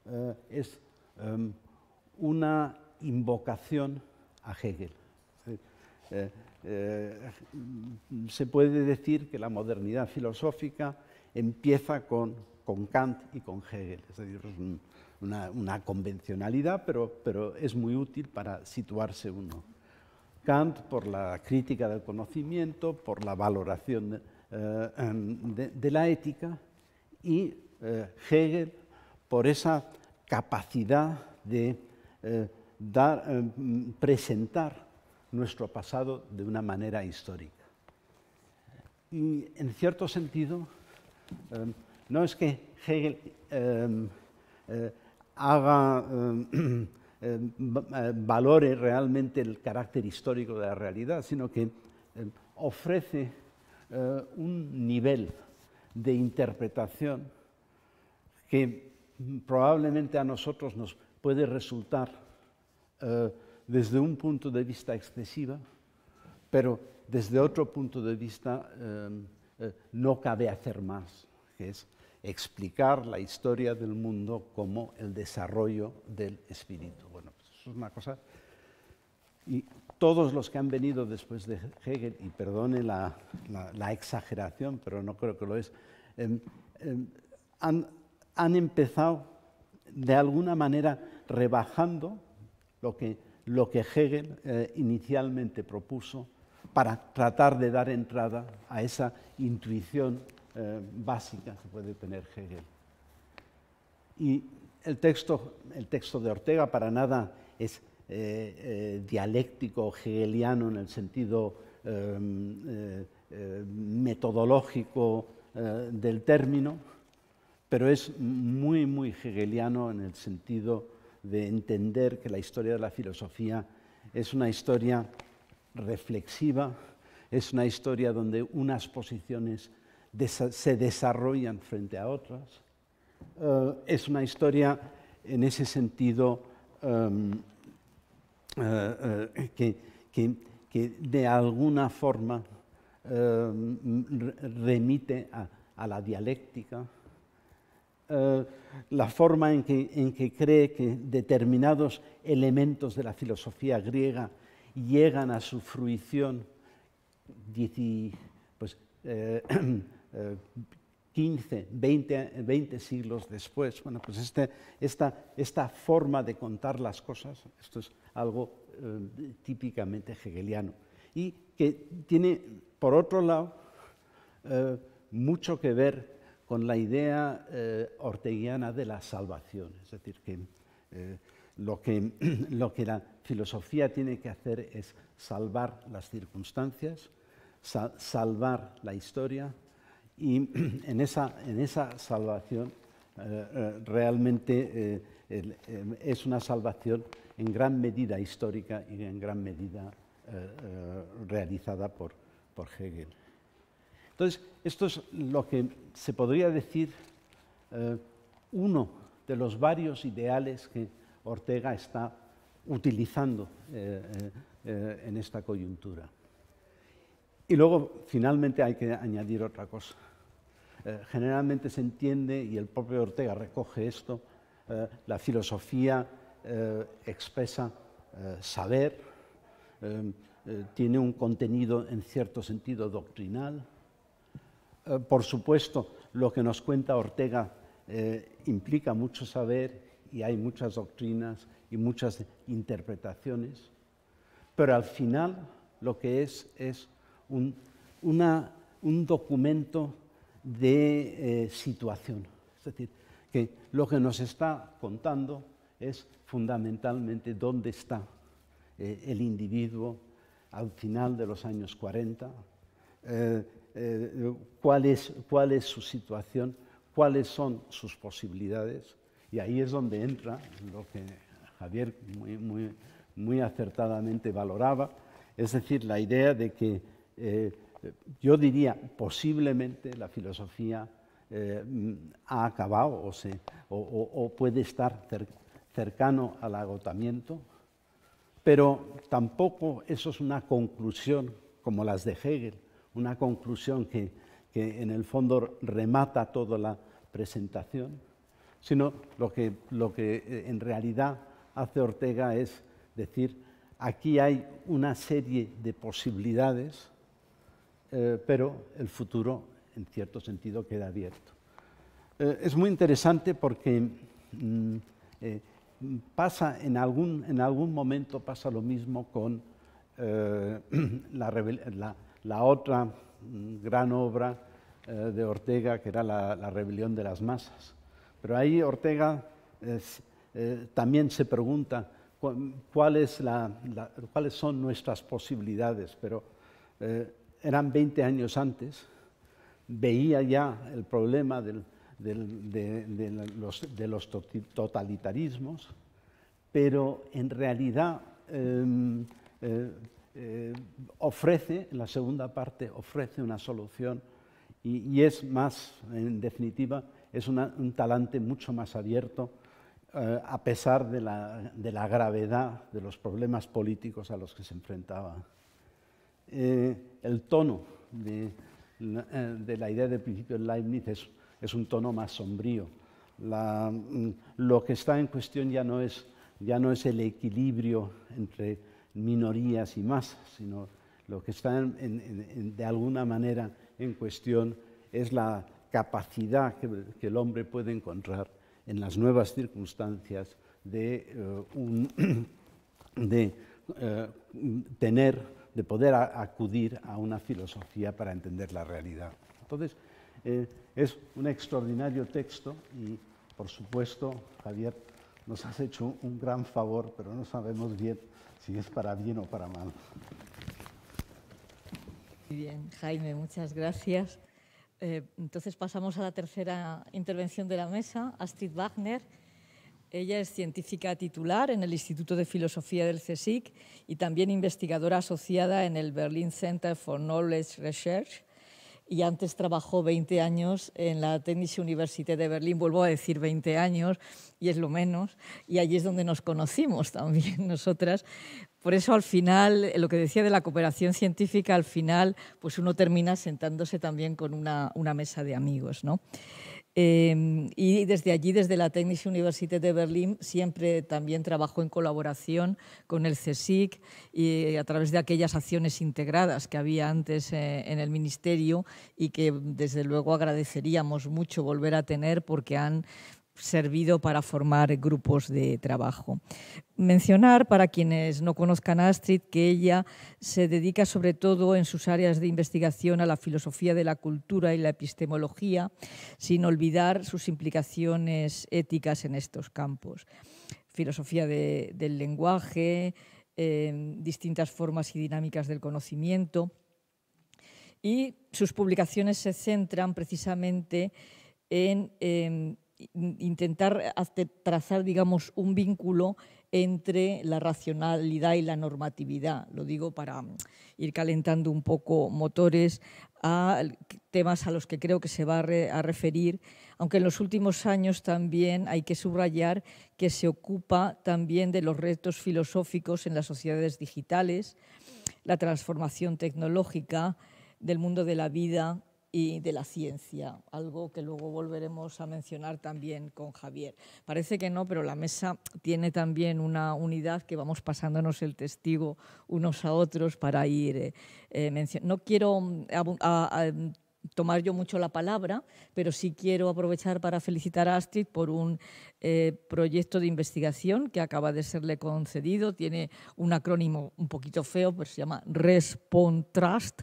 eh, es em, una invocación a Hegel. Eh, eh, se puede decir que la modernidad filosófica empieza con, con Kant y con Hegel. Es decir, una, convencionalidad, pero, pero es muy útil para situarse uno. Kant por la crítica del conocimiento, por la valoración de, eh, la ética y Hegel por esa capacidad de eh, mm, presentar nuestro pasado de una manera histórica. Y en cierto sentido, eh, no es que Hegel eh, haga, valore realmente el carácter histórico de la realidad, sino que ofrece un nivel de interpretación que mm, probablemente a nosotros nos puede resultar eh, desde un punto de vista excesiva, pero desde otro punto de vista em, eh, no cabe hacer más, que es explicar la historia del mundo como el desarrollo del espíritu. Bueno, pues eso es una cosa... Y todos los que han venido después de Hegel, y perdone la, exageración, pero no creo que lo es, em, em, han empezado de alguna manera rebajando lo que, lo que Hegel eh, inicialmente propuso para tratar de dar entrada a esa intuición eh, básica que puede tener Hegel. Y el texto, el texto de Ortega para nada es eh, eh dialéctico hegeliano en el sentido metodológico del término, pero es muy, muy hegeliano en el sentido de entender que la historia de la filosofía es una historia reflexiva, es una historia donde unas posiciones se desarrollan frente a otras, eh, es una historia en ese sentido em, eh, eh, que, de alguna forma em, remite a la dialéctica, eh, la forma en que, cree que determinados elementos de la filosofía griega llegan a su fruición 15, 20, pues, eh, eh, siglos después. Bueno, pues este, esta, esta, forma de contar las cosas, esto es algo típicamente hegeliano. Y que tiene, por otro lado, mucho que ver con la idea eh, orteguiana de la salvación, es decir, que, eh, lo que la filosofía tiene que hacer es salvar las circunstancias, salvar la historia y en esa, salvación eh, realmente es una salvación en gran medida histórica y en gran medida realizada por Hegel. Entonces, esto es lo que se podría decir eh, uno de los varios ideales que Ortega está utilizando eh, eh, en esta coyuntura. Y luego, finalmente, hay que añadir otra cosa. generalmente se entiende, y el propio Ortega recoge esto, la filosofía expresa saber, tiene un contenido en cierto sentido doctrinal, eh, por supuesto, lo que nos cuenta Ortega eh, implica mucho saber y hay muchas doctrinas y muchas interpretaciones, pero al final lo que es es un, documento de eh, situación. Es decir, que lo que nos está contando es fundamentalmente dónde está el individuo al final de los años 40, eh, cuál, es, cuál es su situación, cuáles son sus posibilidades. Y ahí es donde entra lo que Javier muy, muy, muy acertadamente valoraba, es decir, la idea de que eh, yo diría posiblemente la filosofía eh, ha acabado o, o, puede estar cercano al agotamiento, pero tampoco eso es una conclusión como las de Hegel, una conclusión que, en el fondo remata toda la presentación, sino lo que, lo que eh, en realidad hace Ortega es decir, aquí hay una serie de posibilidades, eh, pero el futuro en cierto sentido queda abierto. Eh, es muy interesante porque mm, pasa en algún, en algún momento pasa lo mismo con la, la la otra mm, gran obra eh, de Ortega, que era la, rebelión de las masas. Pero ahí Ortega eh, también se pregunta cuál cuáles son nuestras posibilidades, pero eh, eran 20 años antes, veía ya el problema de, los, de, los, totalitarismos, pero en realidad em, eh, ofrece, la segunda parte ofrece una solución y, es más, en definitiva, es un talante mucho más abierto eh, a pesar de la, gravedad de los problemas políticos a los que se enfrentaba. Eh, el tono eh, de, la idea del principio de Leibniz es, un tono más sombrío. Mm, lo que está en cuestión ya no es, ya no es el equilibrio entre minorías y masas, sino lo que está de alguna manera en cuestión es la capacidad que, el hombre puede encontrar en las nuevas circunstancias de, eh, eh, tener, de poder acudir a una filosofía para entender la realidad. Entonces, eh, es un extraordinario texto y, por supuesto, Javier, nos has hecho un gran favor, pero no sabemos bien si es para bien o para mal. Muy bien, Jaime, muchas gracias. Eh, entonces pasamos a la tercera intervención de la mesa, Astrid Wagner. Ella es científica titular en el Instituto de Filosofía del CSIC y también investigadora asociada en el Berlin Center for Knowledge Research y antes trabajó 20 años en la Technische Universität de Berlín, vuelvo a decir 20 años, y es lo menos, y allí es donde nos conocimos también nosotras. Por eso al final, lo que decía de la cooperación científica, al final pues uno termina sentándose también con una, una mesa de amigos. ¿no? Em, y desde allí, desde la Technische Universität de Berlín, siempre también trabajó en colaboración con el CSIC y a través de aquellas acciones integradas que había antes eh, en el Ministerio y que desde luego agradeceríamos mucho volver a tener porque han servido para formar grupos de trabajo. Mencionar, para quienes no conozcan a Astrid, que ella se dedica sobre todo en sus áreas de investigación a la filosofía de la cultura y la epistemología, sin olvidar sus implicaciones éticas en estos campos. Filosofía del lenguaje, em, distintas formas y dinámicas del conocimiento. Y sus publicaciones se centran precisamente en... Em, intentar trazar, digamos, un vínculo entre la racionalidad y la normatividad. Lo digo para mm, ir calentando un poco motores a temas a los que creo que se va a, a referir, aunque en los últimos años también hay que subrayar que se ocupa también de los retos filosóficos en las sociedades digitales, la transformación tecnológica, del mundo de la vida, y de la ciencia, algo que luego volveremos a mencionar también con Javier. Parece que no, pero la mesa tiene también una unidad que vamos pasándonos el testigo unos a otros para ir eh, eh, mencionando. No quiero mm, tomar yo mucho la palabra, pero sí quiero aprovechar para felicitar a Astrid por un eh, proyecto de investigación que acaba de serle concedido. Tiene un acrónimo un poquito feo, pero se llama Respontrast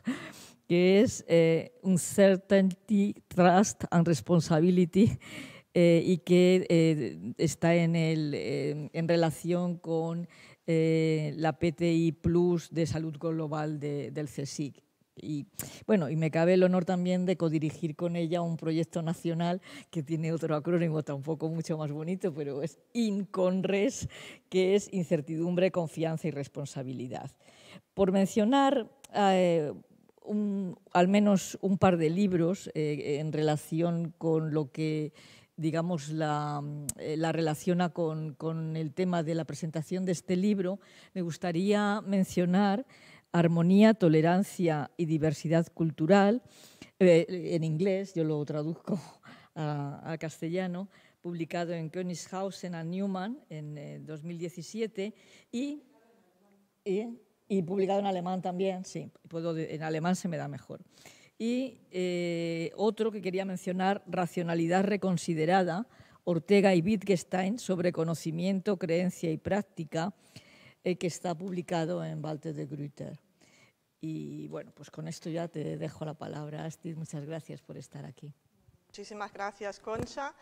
que es eh, un Uncertainty, Trust and Responsibility, eh, y que eh, está en, el, en relación con la PTI Plus de Salud Global del CSIC. Y bueno, y me cabe el honor también de codirigir con ella un proyecto nacional que tiene otro acrónimo tampoco mucho más bonito, pero es INCONRES, que es Incertidumbre, Confianza y Responsabilidad. Por mencionar al menos un par de libros eh, en relación con lo que digamos, la, eh, relaciona con, el tema de la presentación de este libro, me gustaría mencionar Armonía, Tolerancia y Diversidad Cultural, eh, en inglés, yo lo traduzco a, castellano, publicado en Königshausen a Newman en 2017, y y publicado en alemán también, sí, puedo, en alemán se me da mejor. Y eh, otro que quería mencionar, Racionalidad Reconsiderada, Ortega y Wittgenstein, sobre conocimiento, creencia y práctica, eh, que está publicado en Walter de Gruyter. Y bueno, pues con esto ya te dejo la palabra, Astrid. Muchas gracias por estar aquí. Muchísimas gracias, Concha.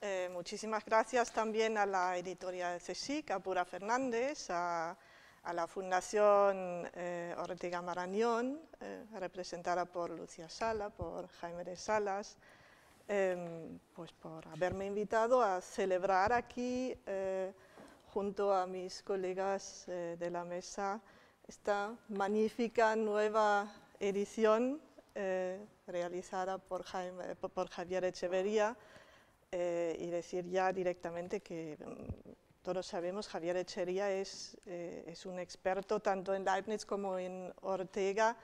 Eh, muchísimas gracias también a la editorial CSIC, a Pura Fernández, a a la Fundación eh, Ortega Marañón, eh, representada por Lucía Sala, por Jaime Salas, em, pues por haberme invitado a celebrar aquí, eh, junto a mis colegas de la mesa, esta magnífica nueva edición realizada por, Jaime, por, Javier Echeverría, y decir ya directamente que todos sabemos, Javier Echería es, eh, es, un experto tanto en Leibniz como en Ortega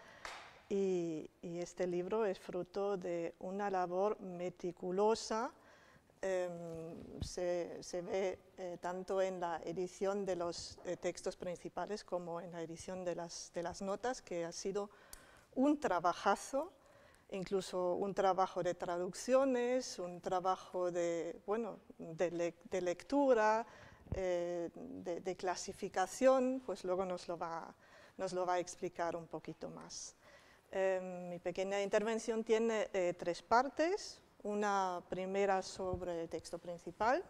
y, este libro es fruto de una labor meticulosa. Em, se, se, ve eh, tanto en la edición de los eh, textos principales como en la edición de las, de las notas, que ha sido un trabajazo incluso un trabajo de traducciones, un trabajo de, bueno, de lectura, eh, de, clasificación, pues luego nos lo va, nos lo va a explicar un poquito más. Em, mi pequeña intervención tiene eh, tres partes. Una primera sobre el texto principal,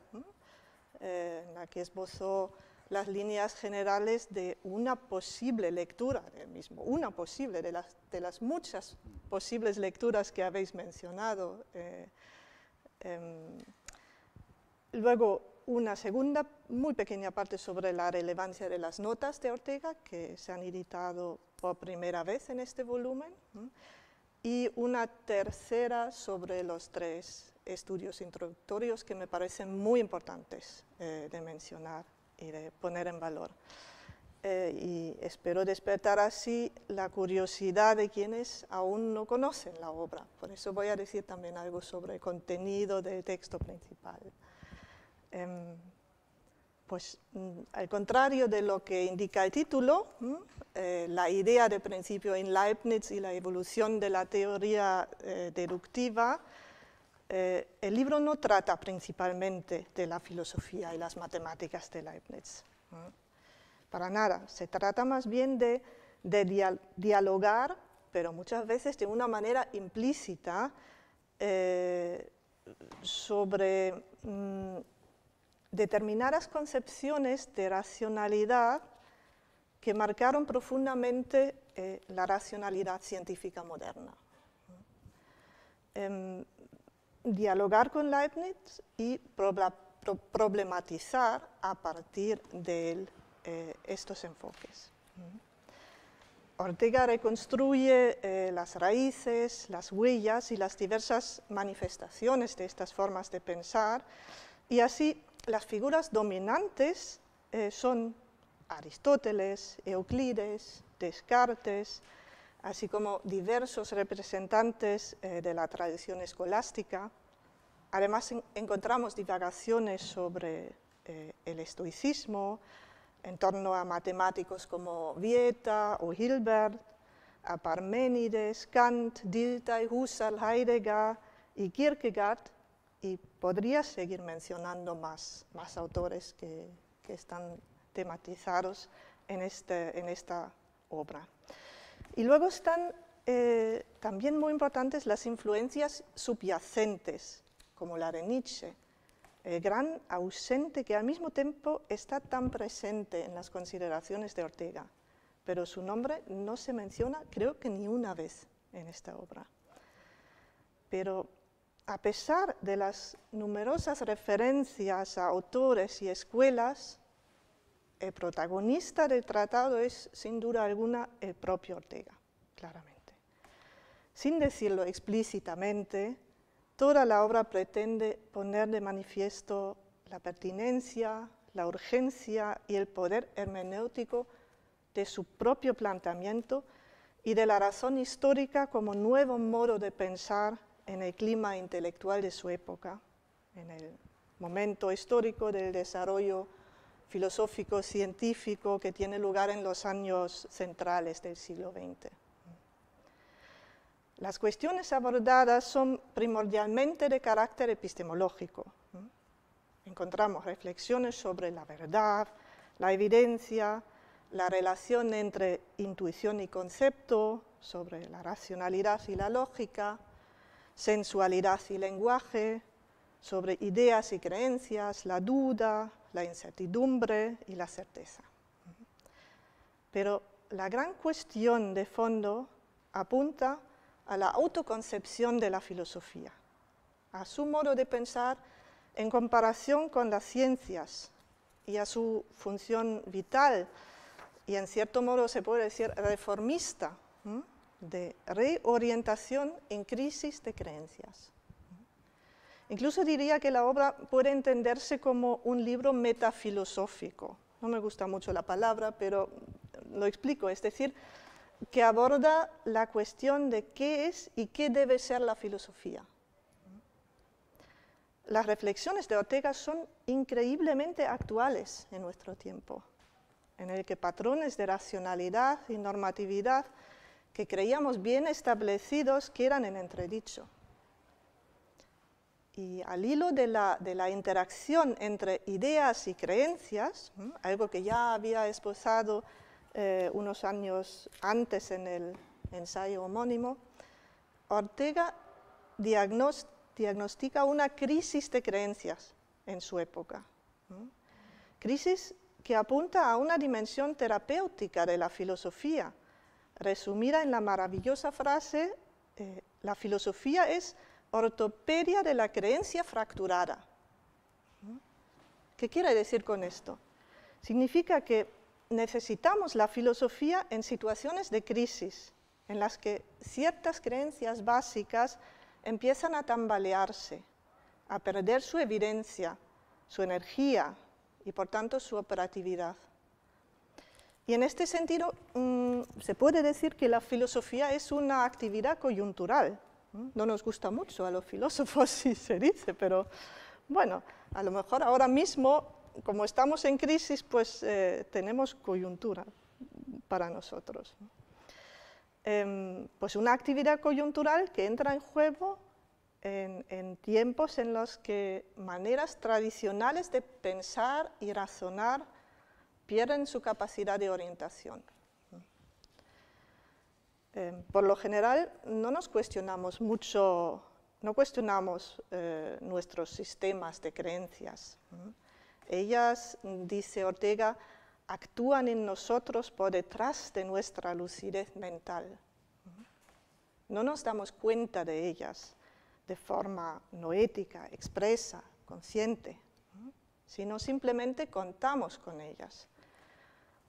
eh, en la que esbozo las líneas generales de una posible lectura del mismo, una posible de las, muchas posibles lecturas que habéis mencionado. Em. luego, una segunda muy pequeña parte sobre la relevancia de las notas de Ortega, que se han editado por primera vez en este volumen, y una tercera sobre los tres estudios introductorios que me parecen muy importantes eh, de mencionar y de poner en valor. Eh, y espero despertar así la curiosidad de quienes aún no conocen la obra. Por eso voy a decir también algo sobre el contenido del texto principal. Em, pues mm, al contrario de lo que indica el título, eh, la idea de principio en Leibniz y la evolución de la teoría eh, deductiva, eh, el libro no trata principalmente de la filosofía y las matemáticas de Leibniz. Para nada, se trata más bien de, dialogar, pero muchas veces de una manera implícita, sobre... Mm, determinadas concepciones de racionalidad que marcaron profundamente eh, la racionalidad científica moderna. Em, dialogar con Leibniz y problematizar a partir de él eh, estos enfoques. Ortega reconstruye eh, las raíces, las huellas y las diversas manifestaciones de estas formas de pensar y así las figuras dominantes eh, son Aristóteles, Euclides, Descartes, así como diversos representantes eh, de la tradición escolástica. Además, encontramos divagaciones sobre eh, el estoicismo en torno a matemáticos como Vieta o Hilbert, a Parménides, Kant, Dilthey, Husserl, Heidegger y Kierkegaard, y podría seguir mencionando más, más autores que, están tematizados en, este, en esta obra. Y luego están eh, también muy importantes las influencias subyacentes, como la de Nietzsche, el gran ausente que al mismo tiempo está tan presente en las consideraciones de Ortega, pero su nombre no se menciona creo que ni una vez en esta obra. Pero a pesar de las numerosas referencias a autores y escuelas, el protagonista del tratado es, sin duda alguna, el propio Ortega, claramente. Sin decirlo explícitamente, toda la obra pretende poner de manifiesto la pertinencia, la urgencia y el poder hermenéutico de su propio planteamiento y de la razón histórica como nuevo modo de pensar en el clima intelectual de su época, en el momento histórico del desarrollo filosófico científico que tiene lugar en los años centrales del siglo XX. Las cuestiones abordadas son primordialmente de carácter epistemológico. Encontramos reflexiones sobre la verdad, la evidencia, la relación entre intuición y concepto, sobre la racionalidad y la lógica, sensualidad y lenguaje, sobre ideas y creencias, la duda, la incertidumbre y la certeza. Pero la gran cuestión de fondo apunta a la autoconcepción de la filosofía, a su modo de pensar en comparación con las ciencias y a su función vital y en cierto modo se puede decir reformista de reorientación en crisis de creencias. Incluso diría que la obra puede entenderse como un libro metafilosófico. No me gusta mucho la palabra, pero lo explico. Es decir, que aborda la cuestión de qué es y qué debe ser la filosofía. Las reflexiones de Ortega son increíblemente actuales en nuestro tiempo, en el que patrones de racionalidad y normatividad que creíamos bien establecidos que eran en entredicho. Y al hilo de la, interacción entre ideas y creencias, algo que ya había esbozado eh, unos años antes en el ensayo homónimo, Ortega diagnostica una crisis de creencias en su época. Crisis que apunta a una dimensión terapéutica de la filosofía, resumida en la maravillosa frase, eh, la filosofía es ortopedia de la creencia fracturada. ¿Qué quiere decir con esto? Significa que necesitamos la filosofía en situaciones de crisis, en las que ciertas creencias básicas empiezan a tambalearse, a perder su evidencia, su energía y por tanto su operatividad. Y en este sentido, mm, se puede decir que la filosofía es una actividad coyuntural. No nos gusta mucho a los filósofos si se dice, pero bueno, a lo mejor ahora mismo, como estamos en crisis, pues eh, tenemos coyuntura para nosotros. Em, pues una actividad coyuntural que entra en juego en, en, tiempos en los que maneras tradicionales de pensar y razonar pierden su capacidad de orientación. Eh, por lo general, no nos cuestionamos mucho, no cuestionamos eh, nuestros sistemas de creencias. Ellas, dice Ortega, actúan en nosotros por detrás de nuestra lucidez mental. No nos damos cuenta de ellas de forma no ética, expresa, consciente, sino simplemente contamos con ellas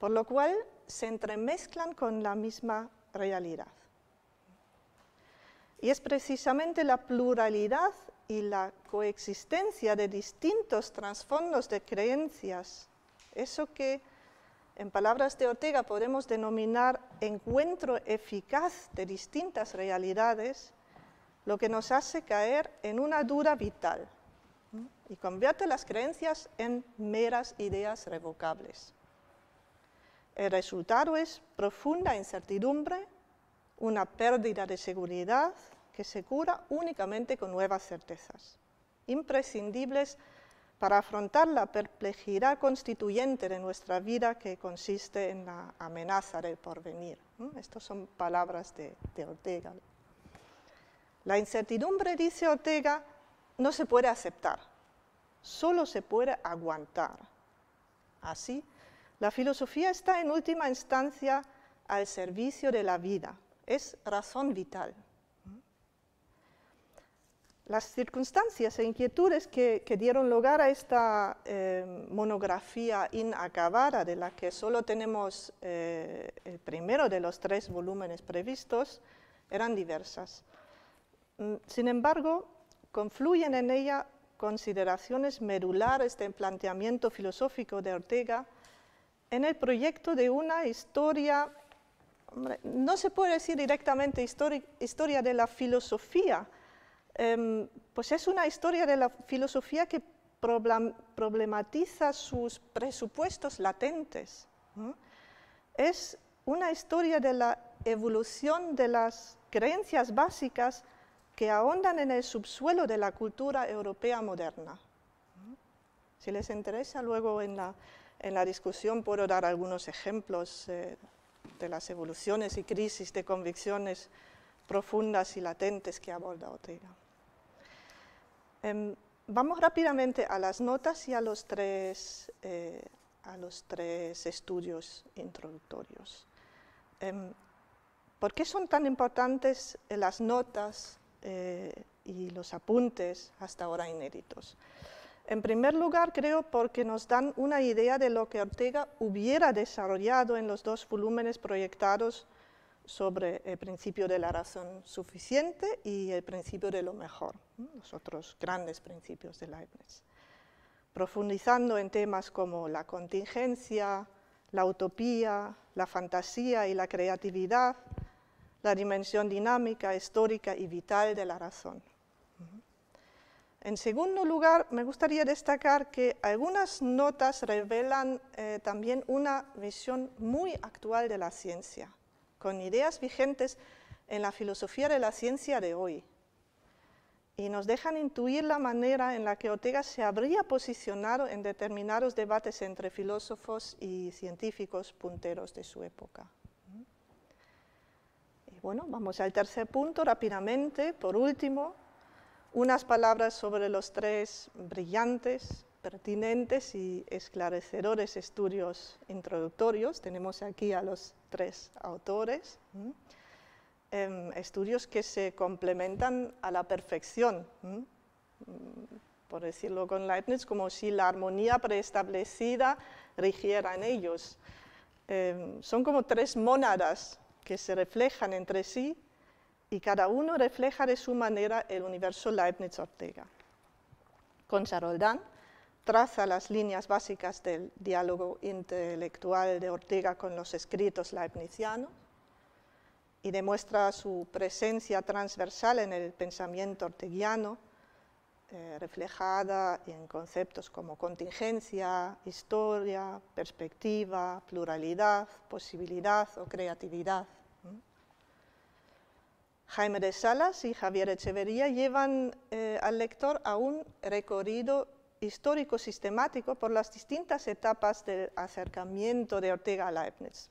por lo cual se entremezclan con la misma realidad. Y es precisamente la pluralidad y la coexistencia de distintos trasfondos de creencias, eso que en palabras de Ortega podemos denominar encuentro eficaz de distintas realidades, lo que nos hace caer en una dura vital y convierte las creencias en meras ideas revocables. El resultado es profunda incertidumbre, una pérdida de seguridad que se cura únicamente con nuevas certezas, imprescindibles para afrontar la perplejidad constituyente de nuestra vida que consiste en la amenaza del porvenir. Estos Estas son palabras de, de Ortega. La incertidumbre, dice Ortega, no se puede aceptar, solo se puede aguantar. Así, la filosofía está en última instancia al servicio de la vida, es razón vital. Las circunstancias e inquietudes que, dieron lugar a esta eh, monografía inacabada, de la que solo tenemos eh, el primero de los tres volúmenes previstos, eran diversas. Mm, sin embargo, confluyen en ella consideraciones medulares del planteamiento filosófico de Ortega en el proyecto de una historia, no se puede decir directamente historia de la filosofía, em, pues es una historia de la filosofía que problematiza sus presupuestos latentes. Es una historia de la evolución de las creencias básicas que ahondan en el subsuelo de la cultura europea moderna. Si les interesa, luego en la en la discusión puedo dar algunos ejemplos eh, de las evoluciones y crisis de convicciones profundas y latentes que aborda Ortega. Em, vamos rápidamente a las notas y a los tres, eh, a los tres estudios introductorios. Em, ¿Por qué son tan importantes eh, las notas y los apuntes hasta ahora inéditos? En primer lugar, creo porque nos dan una idea de lo que Ortega hubiera desarrollado en los dos volúmenes proyectados sobre el principio de la razón suficiente y el principio de lo mejor, los otros grandes principios de Leibniz. Profundizando en temas como la contingencia, la utopía, la fantasía y la creatividad, la dimensión dinámica, histórica y vital de la razón. En segundo lugar, me gustaría destacar que algunas notas revelan eh, también una visión muy actual de la ciencia, con ideas vigentes en la filosofía de la ciencia de hoy. Y nos dejan intuir la manera en la que Ortega se habría posicionado en determinados debates entre filósofos y científicos punteros de su época bueno, vamos al tercer punto rápidamente. Por último, unas palabras sobre los tres brillantes, pertinentes y esclarecedores estudios introductorios. Tenemos aquí a los tres autores. Em, estudios que se complementan a la perfección, por decirlo con Leibniz, como si la armonía preestablecida rigiera en ellos. Em, son como tres mónadas que se reflejan entre sí y cada uno refleja de su manera el universo Leibniz-Ortega. Con Roldán traza las líneas básicas del diálogo intelectual de Ortega con los escritos leibnizianos y demuestra su presencia transversal en el pensamiento orteguiano, eh, reflejada en conceptos como contingencia, historia, perspectiva, pluralidad, posibilidad o creatividad. Jaime de Salas y Javier Echeverría llevan eh, al lector a un recorrido histórico sistemático por las distintas etapas del acercamiento de Ortega a Leibniz.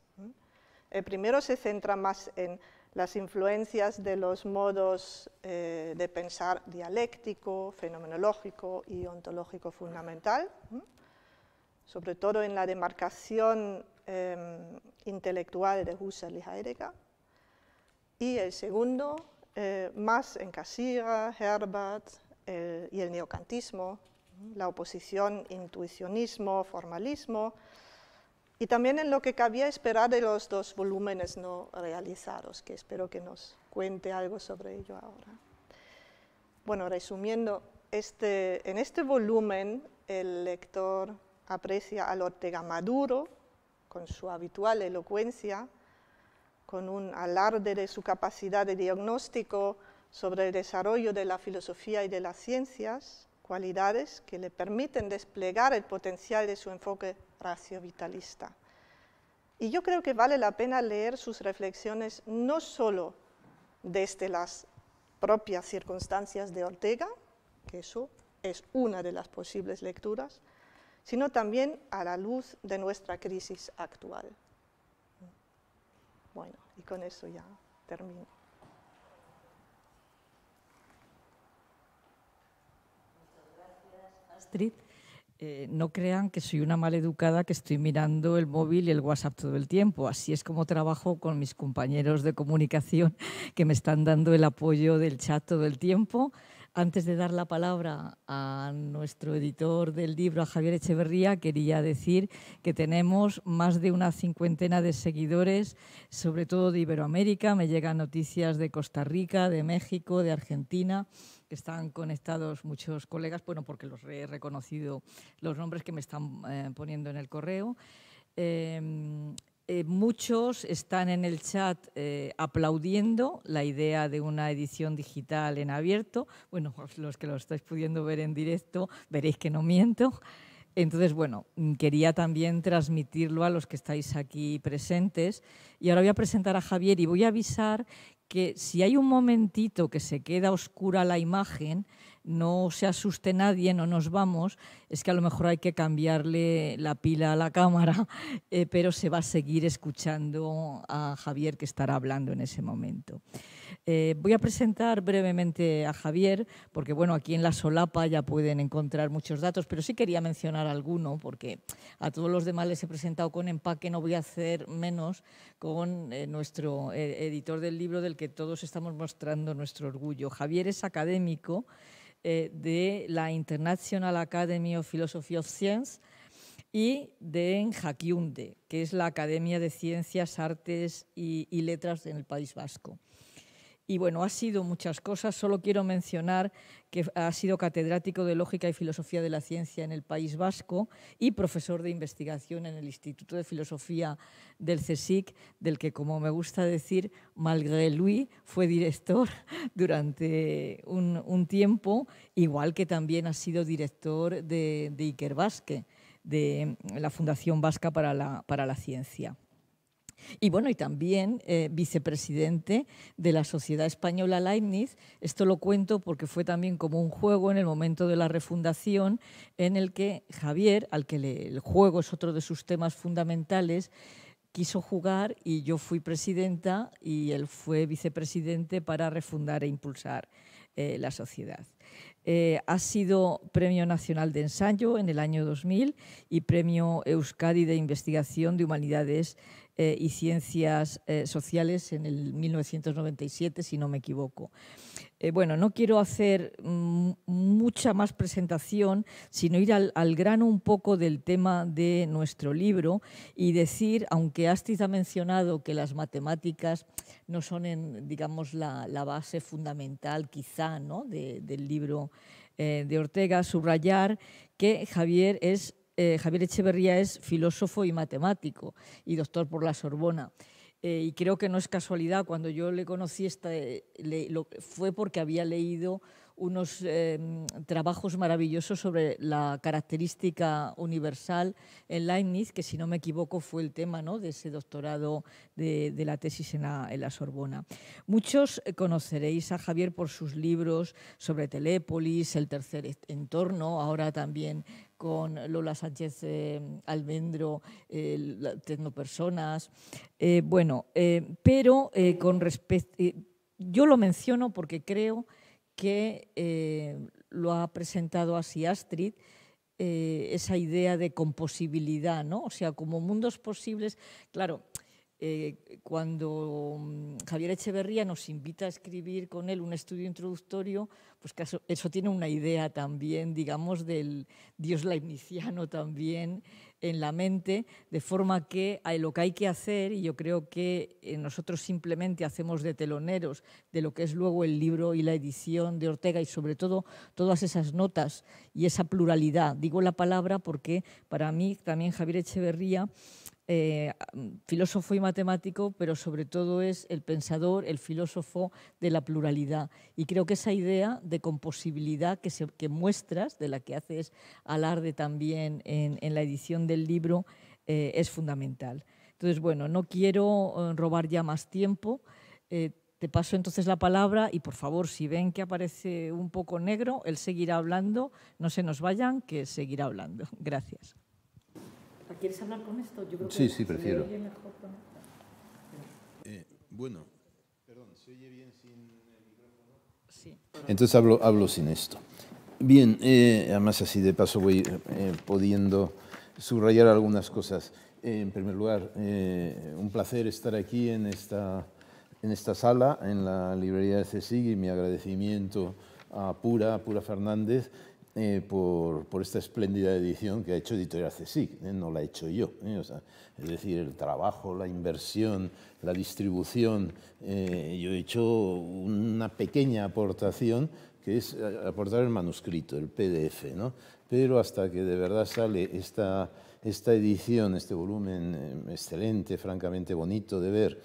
El primero se centra más en las influencias de los modos eh, de pensar dialéctico, fenomenológico y ontológico fundamental, sobre todo en la demarcación em, intelectual de Husserl y Heidegger y el segundo eh, más en Casira, Herbert eh, y el neocantismo, la oposición intuicionismo, formalismo, y también en lo que cabía esperar de los dos volúmenes no realizados, que espero que nos cuente algo sobre ello ahora. Bueno, resumiendo, este, en este volumen el lector aprecia al Ortega Maduro, con su habitual elocuencia, con un alarde de su capacidad de diagnóstico sobre el desarrollo de la filosofía y de las ciencias, cualidades que le permiten desplegar el potencial de su enfoque racio-vitalista. Y yo creo que vale la pena leer sus reflexiones no sólo desde las propias circunstancias de Ortega, que eso es una de las posibles lecturas, sino también a la luz de nuestra crisis actual. Bueno, y con eso ya termino. Muchas gracias, eh, no crean que soy una maleducada que estoy mirando el móvil y el WhatsApp todo el tiempo. Así es como trabajo con mis compañeros de comunicación que me están dando el apoyo del chat todo el tiempo. Antes de dar la palabra a nuestro editor del libro, a Javier Echeverría, quería decir que tenemos más de una cincuentena de seguidores, sobre todo de Iberoamérica. Me llegan noticias de Costa Rica, de México, de Argentina, están conectados muchos colegas, bueno, porque los he reconocido los nombres que me están eh, poniendo en el correo. Eh, eh, muchos están en el chat eh, aplaudiendo la idea de una edición digital en abierto. Bueno, los que lo estáis pudiendo ver en directo, veréis que no miento. Entonces, bueno, quería también transmitirlo a los que estáis aquí presentes. Y ahora voy a presentar a Javier y voy a avisar que si hay un momentito que se queda oscura la imagen, no se asuste nadie, no nos vamos, es que a lo mejor hay que cambiarle la pila a la cámara, eh, pero se va a seguir escuchando a Javier que estará hablando en ese momento. Eh, voy a presentar brevemente a Javier, porque bueno, aquí en la solapa ya pueden encontrar muchos datos, pero sí quería mencionar alguno, porque a todos los demás les he presentado con empaque, no voy a hacer menos con eh, nuestro editor del libro del que todos estamos mostrando nuestro orgullo. Javier es académico. Eh, de la International Academy of Philosophy of Science y de Jaquiunde, que es la Academia de Ciencias, Artes y, y Letras en el País Vasco. Y bueno, ha sido muchas cosas, solo quiero mencionar que ha sido catedrático de Lógica y Filosofía de la Ciencia en el País Vasco y profesor de investigación en el Instituto de Filosofía del CSIC, del que, como me gusta decir, malgré lui, fue director durante un, tiempo, igual que también ha sido director de, Iker Vasque, de la Fundación Vasca para la Ciencia. Y bueno, y también eh, vicepresidente de la Sociedad Española Leibniz. Esto lo cuento porque fue también como un juego en el momento de la refundación, en el que Javier, al que el juego es otro de sus temas fundamentales, quiso jugar y yo fui presidenta y él fue vicepresidente para refundar e impulsar eh, la sociedad. Eh, ha sido Premio Nacional de Ensayo en el año 2000 y Premio Euskadi de Investigación de Humanidades eh, y Ciencias eh, Sociales en el 1997, si no me equivoco. Eh, bueno, no quiero hacer mm, mucha más presentación, sino ir al, grano un poco del tema de nuestro libro y decir, aunque Astiz ha mencionado que las matemáticas no son, digamos, la, base fundamental quizá ¿no? del libro de Ortega, subrayar que Javier es eh, Javier Echeverría es filósofo y matemático y doctor por la Sorbona. Eh, y creo que no es casualidad, cuando yo le conocí, eh, fue porque había leído unos em, trabajos maravillosos sobre la característica universal en Leibniz, que si no me equivoco fue el tema de ese doctorado de, la tesis en la, Sorbona. Muchos eh, conoceréis a Javier por sus libros sobre Telépolis, el tercer entorno, ahora también con Lola Sánchez em, Almendro, Tecnopersonas. Eh, bueno, eh, pero con respecto... yo lo menciono porque creo que eh, lo ha presentado así Astrid, eh, esa idea de composibilidad, ¿no? O sea, como mundos posibles, claro, eh, cuando mm, Javier Echeverría nos invita a escribir con él un estudio introductorio, pues eso, tiene una idea también, digamos, del Dios laimiciano también en la mente, de forma que eh, lo que hay que hacer, y yo creo que eh, nosotros simplemente hacemos de teloneros de lo que es luego el libro y la edición de Ortega y sobre todo todas esas notas y esa pluralidad. Digo la palabra porque para mí también Javier Echeverría eh, filósofo y matemático, pero sobre todo es el pensador, el filósofo de la pluralidad. Y creo que esa idea de composibilidad que, se, muestras, de la que haces alarde también en, la edición del libro, eh, es fundamental. Entonces, bueno, no quiero eh, robar ya más tiempo. te paso entonces la palabra y por favor, si ven que aparece un poco negro, él seguirá hablando, no se nos vayan, que seguirá hablando. Gracias. ¿Quieres hablar con esto? Yo creo que sí, sí, prefiero. Eh, bueno, perdón, ¿se oye bien sin el micrófono? Sí. Entonces hablo, hablo sin esto. Bien, eh, además así de paso voy eh, pudiendo subrayar algunas cosas. en primer lugar, un placer estar aquí en esta, en esta sala, en la librería de CSIG, y mi agradecimiento a Pura, a Pura Fernández, eh, por, esta espléndida edición que ha hecho Editorial CSIC, eh, no la he hecho yo. Eh, es decir, el trabajo, la inversión, la distribución. yo he hecho una pequeña aportación que es aportar el manuscrito, el PDF, ¿no? Pero hasta que de verdad sale esta, esta edición, este volumen excelente, francamente bonito de ver,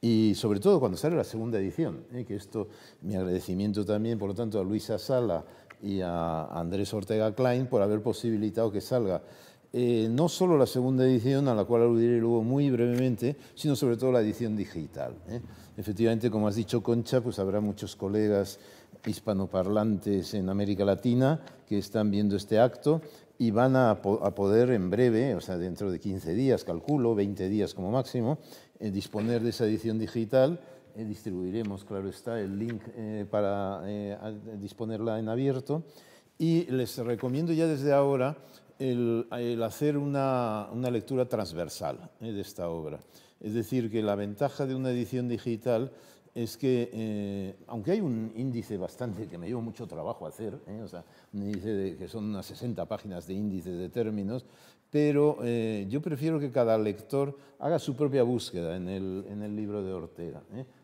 y sobre todo cuando sale la segunda edición, que esto, mi agradecimiento también, por lo tanto, a Luisa Sala, y a Andrés Ortega Klein por haber posibilitado que salga. Eh, no solo la segunda edición, a la cual aludiré luego muy brevemente, sino sobre todo la edición digital. ¿eh? Efectivamente, como has dicho, Concha, pues habrá muchos colegas hispanoparlantes en América Latina que están viendo este acto y van a, poder en breve, o sea, dentro de 15 días, calculo, 20 días como máximo, eh, disponer de esa edición digital eh, distribuiremos, claro está, el link eh, para eh, disponerla en abierto. Y les recomiendo ya desde ahora el, hacer una, una, lectura transversal de esta obra. Es decir, que la ventaja de una edición digital es que, aunque hay un índice bastante que me lleva mucho trabajo hacer, eh, o sea, un índice que son unas 60 páginas de índices de términos, pero yo prefiero que cada lector haga su propia búsqueda en el, en el libro de Ortega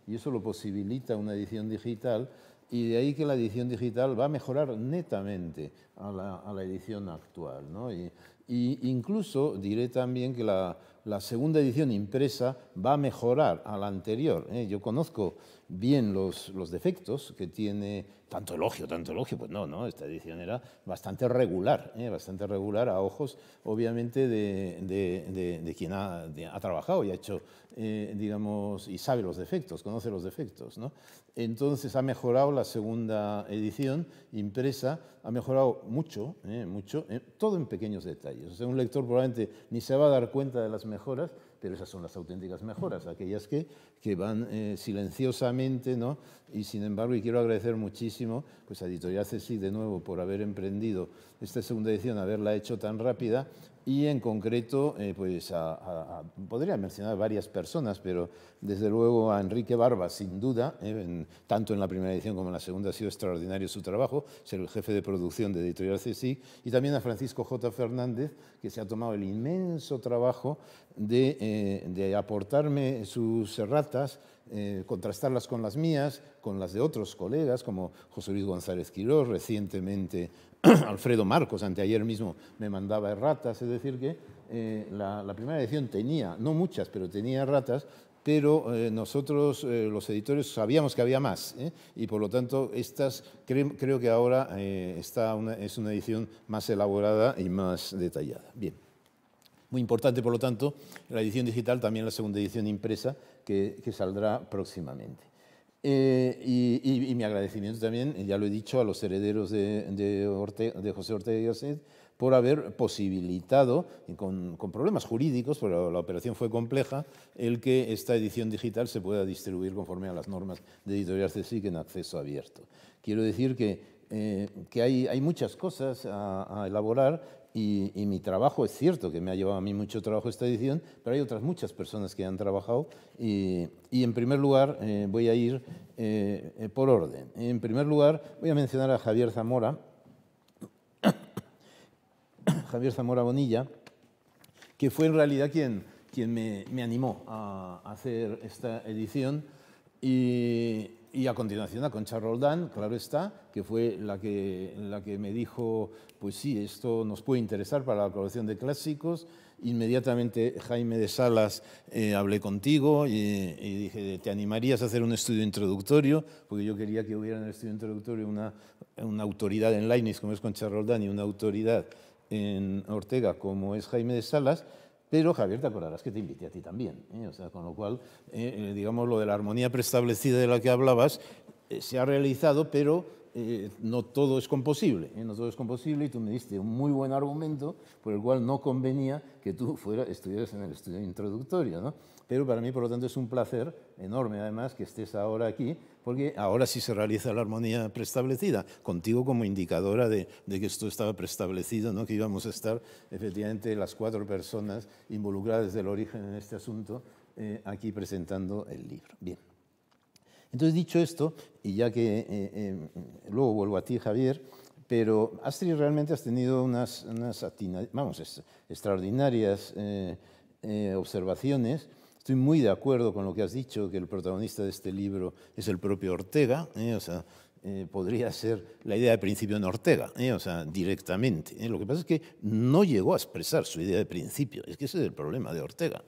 y eso lo posibilita una edición digital y de ahí que la edición digital va a mejorar netamente a la, edición actual. ¿no? incluso diré también que la, segunda edición impresa va a mejorar a la anterior. ¿eh? Yo conozco bien los, los defectos que tiene tanto elogio, tanto elogio, pues no, no, esta edición era bastante regular, ¿eh? bastante regular a ojos, obviamente, de, quien ha, trabajado y ha hecho, eh, digamos, y sabe los defectos, conoce los defectos, ¿no? Entonces ha mejorado la segunda edición impresa, ha mejorado mucho, ¿eh? mucho, todo en pequeños detalles. O un lector probablemente ni se va a dar cuenta de las mejoras, pero esas son las auténticas mejoras, aquellas que, van eh, silenciosamente, ¿no? Y sin embargo, y quiero agradecer muchísimo pues, a Editorial sí, de nuevo por haber emprendido esta segunda edición, haberla hecho tan rápida, y en concreto eh, pues podría mencionar varias personas, pero desde luego a Enrique Barba, sin duda, eh, tanto en la primera edición como en la segunda ha sido extraordinario su trabajo, ser el jefe de producción de Editorial CSI, y también a Francisco J. Fernández, que se ha tomado el inmenso trabajo de, eh, aportarme sus erratas, contrastarlas con las mías, con las de otros colegas, como José Luis González Quirós, recientemente Alfredo Marcos anteayer mismo me mandaba ratas, es decir, que eh, la, primera edición tenía, no muchas, pero tenía ratas, pero eh, nosotros eh, los editores sabíamos que había más y por lo tanto estas creo que ahora es una edición más elaborada y más detallada. Bien. Muy importante, por lo tanto, la edición digital, también la segunda edición impresa, que saldrá próximamente. Eh, y, mi agradecimiento también, ya lo he dicho, a los herederos de, de, José Ortega y Gasset por haber posibilitado, con, problemas jurídicos, pero la operación fue compleja, el que esta edición digital se pueda distribuir conforme a las normas de editorial CSIC en acceso abierto. Quiero decir que, eh, que hay, hay, muchas cosas a elaborar y, mi trabajo es cierto que me ha llevado a mí mucho trabajo esta edición, pero hay otras muchas personas que han trabajado. Y, en primer lugar, eh, voy a ir eh, eh, por orden. En primer lugar, voy a mencionar a Javier Zamora, Javier Zamora Bonilla, que fue en realidad quien, quien me, me animó a hacer esta edición. Y, y a continuación a Concha Roldán, claro está, que fue la que, la que me dijo, pues sí, esto nos puede interesar para la colección de clásicos. Inmediatamente Jaime de Salas eh, hablé contigo y, dije, ¿te animarías a hacer un estudio introductorio? Porque yo quería que hubiera en el estudio introductorio una, una autoridad en Leibniz, como es Concha Roldán, y una autoridad en Ortega, como es Jaime de Salas pero Javier, te acordarás que te invité a ti también. ¿eh? O sea, con lo cual, eh, eh, digamos, lo de la armonía preestablecida de la que hablabas se ha realizado, pero no todo es composible. No todo es composible y tú me diste un muy buen argumento por el cual no convenía que tú fuera, estuvieras en el estudio introductorio. ¿no? pero para mí, por lo tanto, es un placer enorme, además, que estés ahora aquí, porque ahora sí se realiza la armonía preestablecida, contigo como indicadora de, que esto estaba preestablecido, ¿no? que íbamos a estar efectivamente las cuatro personas involucradas del origen en este asunto, eh, aquí presentando el libro. Bien. Entonces, dicho esto, y ya que eh, eh, luego vuelvo a ti, Javier, pero Astrid realmente has tenido unas, vamos, extraordinarias observaciones Estoy muy de acuerdo con lo que has dicho, que el protagonista de este libro es el propio Ortega, ¿eh? o sea, eh, podría ser la idea de principio en Ortega, ¿eh? o sea, directamente. Lo que pasa es que no llegó a expresar su idea de principio, es que ese es el problema de Ortega.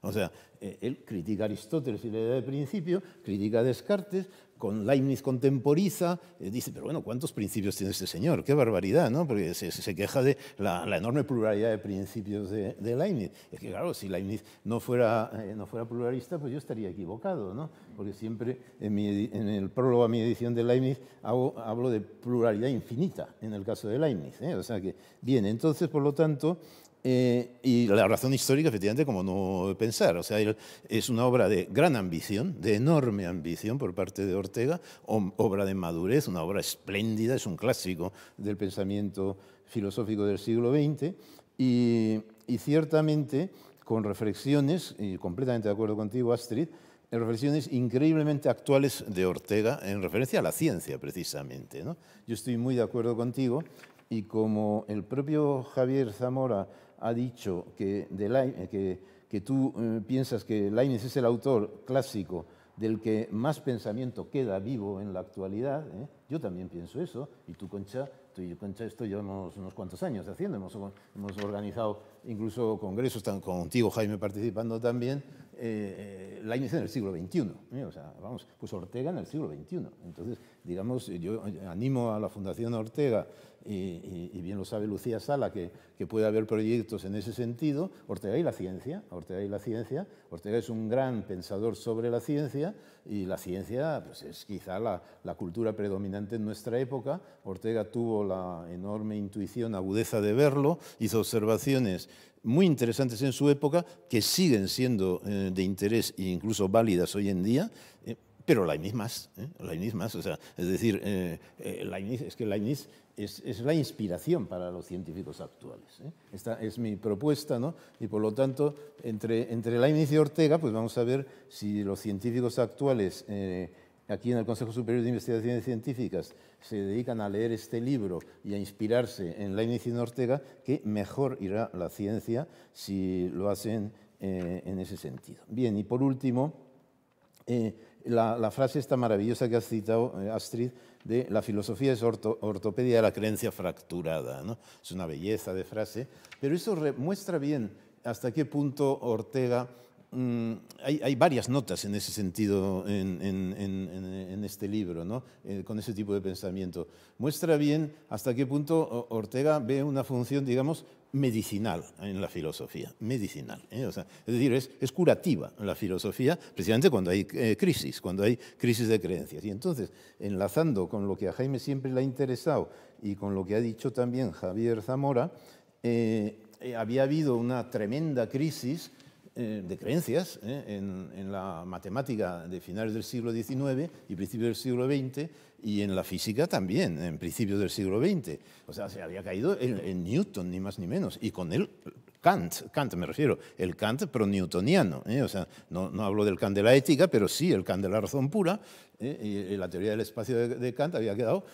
O sea, él critica a Aristóteles y la idea de principio, critica a Descartes, con Leibniz contemporiza, eh, dice, pero bueno, ¿cuántos principios tiene este señor? Qué barbaridad, ¿no? Porque se, queja de la, enorme pluralidad de principios de, Leibniz. Es que claro, si Leibniz no fuera, eh, no fuera pluralista, pues yo estaría equivocado, ¿no? Porque siempre en, el prólogo a mi edición de Leibniz hago, hablo de pluralidad infinita en el caso de Leibniz. ¿eh? O sea que, bien, entonces, por lo tanto, eh, y la razón histórica, efectivamente, como no pensar. O sea, es una obra de gran ambición, de enorme ambición por parte de Ortega, obra de madurez, una obra espléndida, es un clásico del pensamiento filosófico del siglo XX. Y, ciertamente, con reflexiones, y completamente de acuerdo contigo, Astrid, reflexiones increíblemente actuales de Ortega en referencia a la ciencia, precisamente. ¿no? Yo estoy muy de acuerdo contigo y como el propio Javier Zamora ha dicho que, de eh, que, que tú eh, piensas que Leibniz es el autor clásico del que más pensamiento queda vivo en la actualidad, ¿eh? yo también pienso eso, y tú, Concha, tú y yo, Concha, esto llevamos unos cuantos años haciendo, hemos, organizado incluso congresos, tan, contigo, Jaime, participando también, eh, Leibniz en el siglo XXI, o sea, vamos, pues Ortega en el siglo XXI. Entonces, digamos, yo animo a la Fundación Ortega y, bien lo sabe Lucía Sala, que, puede haber proyectos en ese sentido, Ortega y la ciencia, Ortega y la ciencia, Ortega es un gran pensador sobre la ciencia y la ciencia pues, es quizá la, cultura predominante en nuestra época, Ortega tuvo la enorme intuición, agudeza de verlo, hizo observaciones muy interesantes en su época, que siguen siendo eh, de interés e incluso válidas hoy en día, eh, pero la más, ¿eh? la más, o sea, es decir, es que Leibniz es, la inspiración para los científicos actuales. ¿eh? Esta es mi propuesta, ¿no? Y por lo tanto, entre, entre Leibniz y Ortega, pues vamos a ver si los científicos actuales eh, aquí en el Consejo Superior de Investigaciones Científicas se dedican a leer este libro y a inspirarse en la y Ortega, que mejor irá la ciencia si lo hacen eh, en ese sentido. Bien, y por último, la, frase esta maravillosa que has citado, Astrid, de la filosofía es ortopedia de la creencia fracturada. Es una belleza de frase, pero eso muestra bien hasta qué punto Ortega Mm, hay, varias notas en ese sentido en, este libro, ¿no? Eh, con ese tipo de pensamiento. Muestra bien hasta qué punto Ortega ve una función, digamos, medicinal en la filosofía, medicinal. ¿eh? es decir, es, curativa la filosofía, precisamente cuando hay eh, crisis, cuando hay crisis de creencias. Y entonces, enlazando con lo que a Jaime siempre le ha interesado y con lo que ha dicho también Javier Zamora, había habido una tremenda crisis eh, de creencias eh, en, la matemática de finales del siglo XIX y principios del siglo XX y en la física también, en principios del siglo XX. O sea, se había caído en, Newton, ni más ni menos, y con él Kant, Kant me refiero, el Kant pro-newtoniano, eh, o sea, no, no, hablo del Kant de la ética, pero sí el Kant de la razón pura, y, la teoría del espacio de, Kant había quedado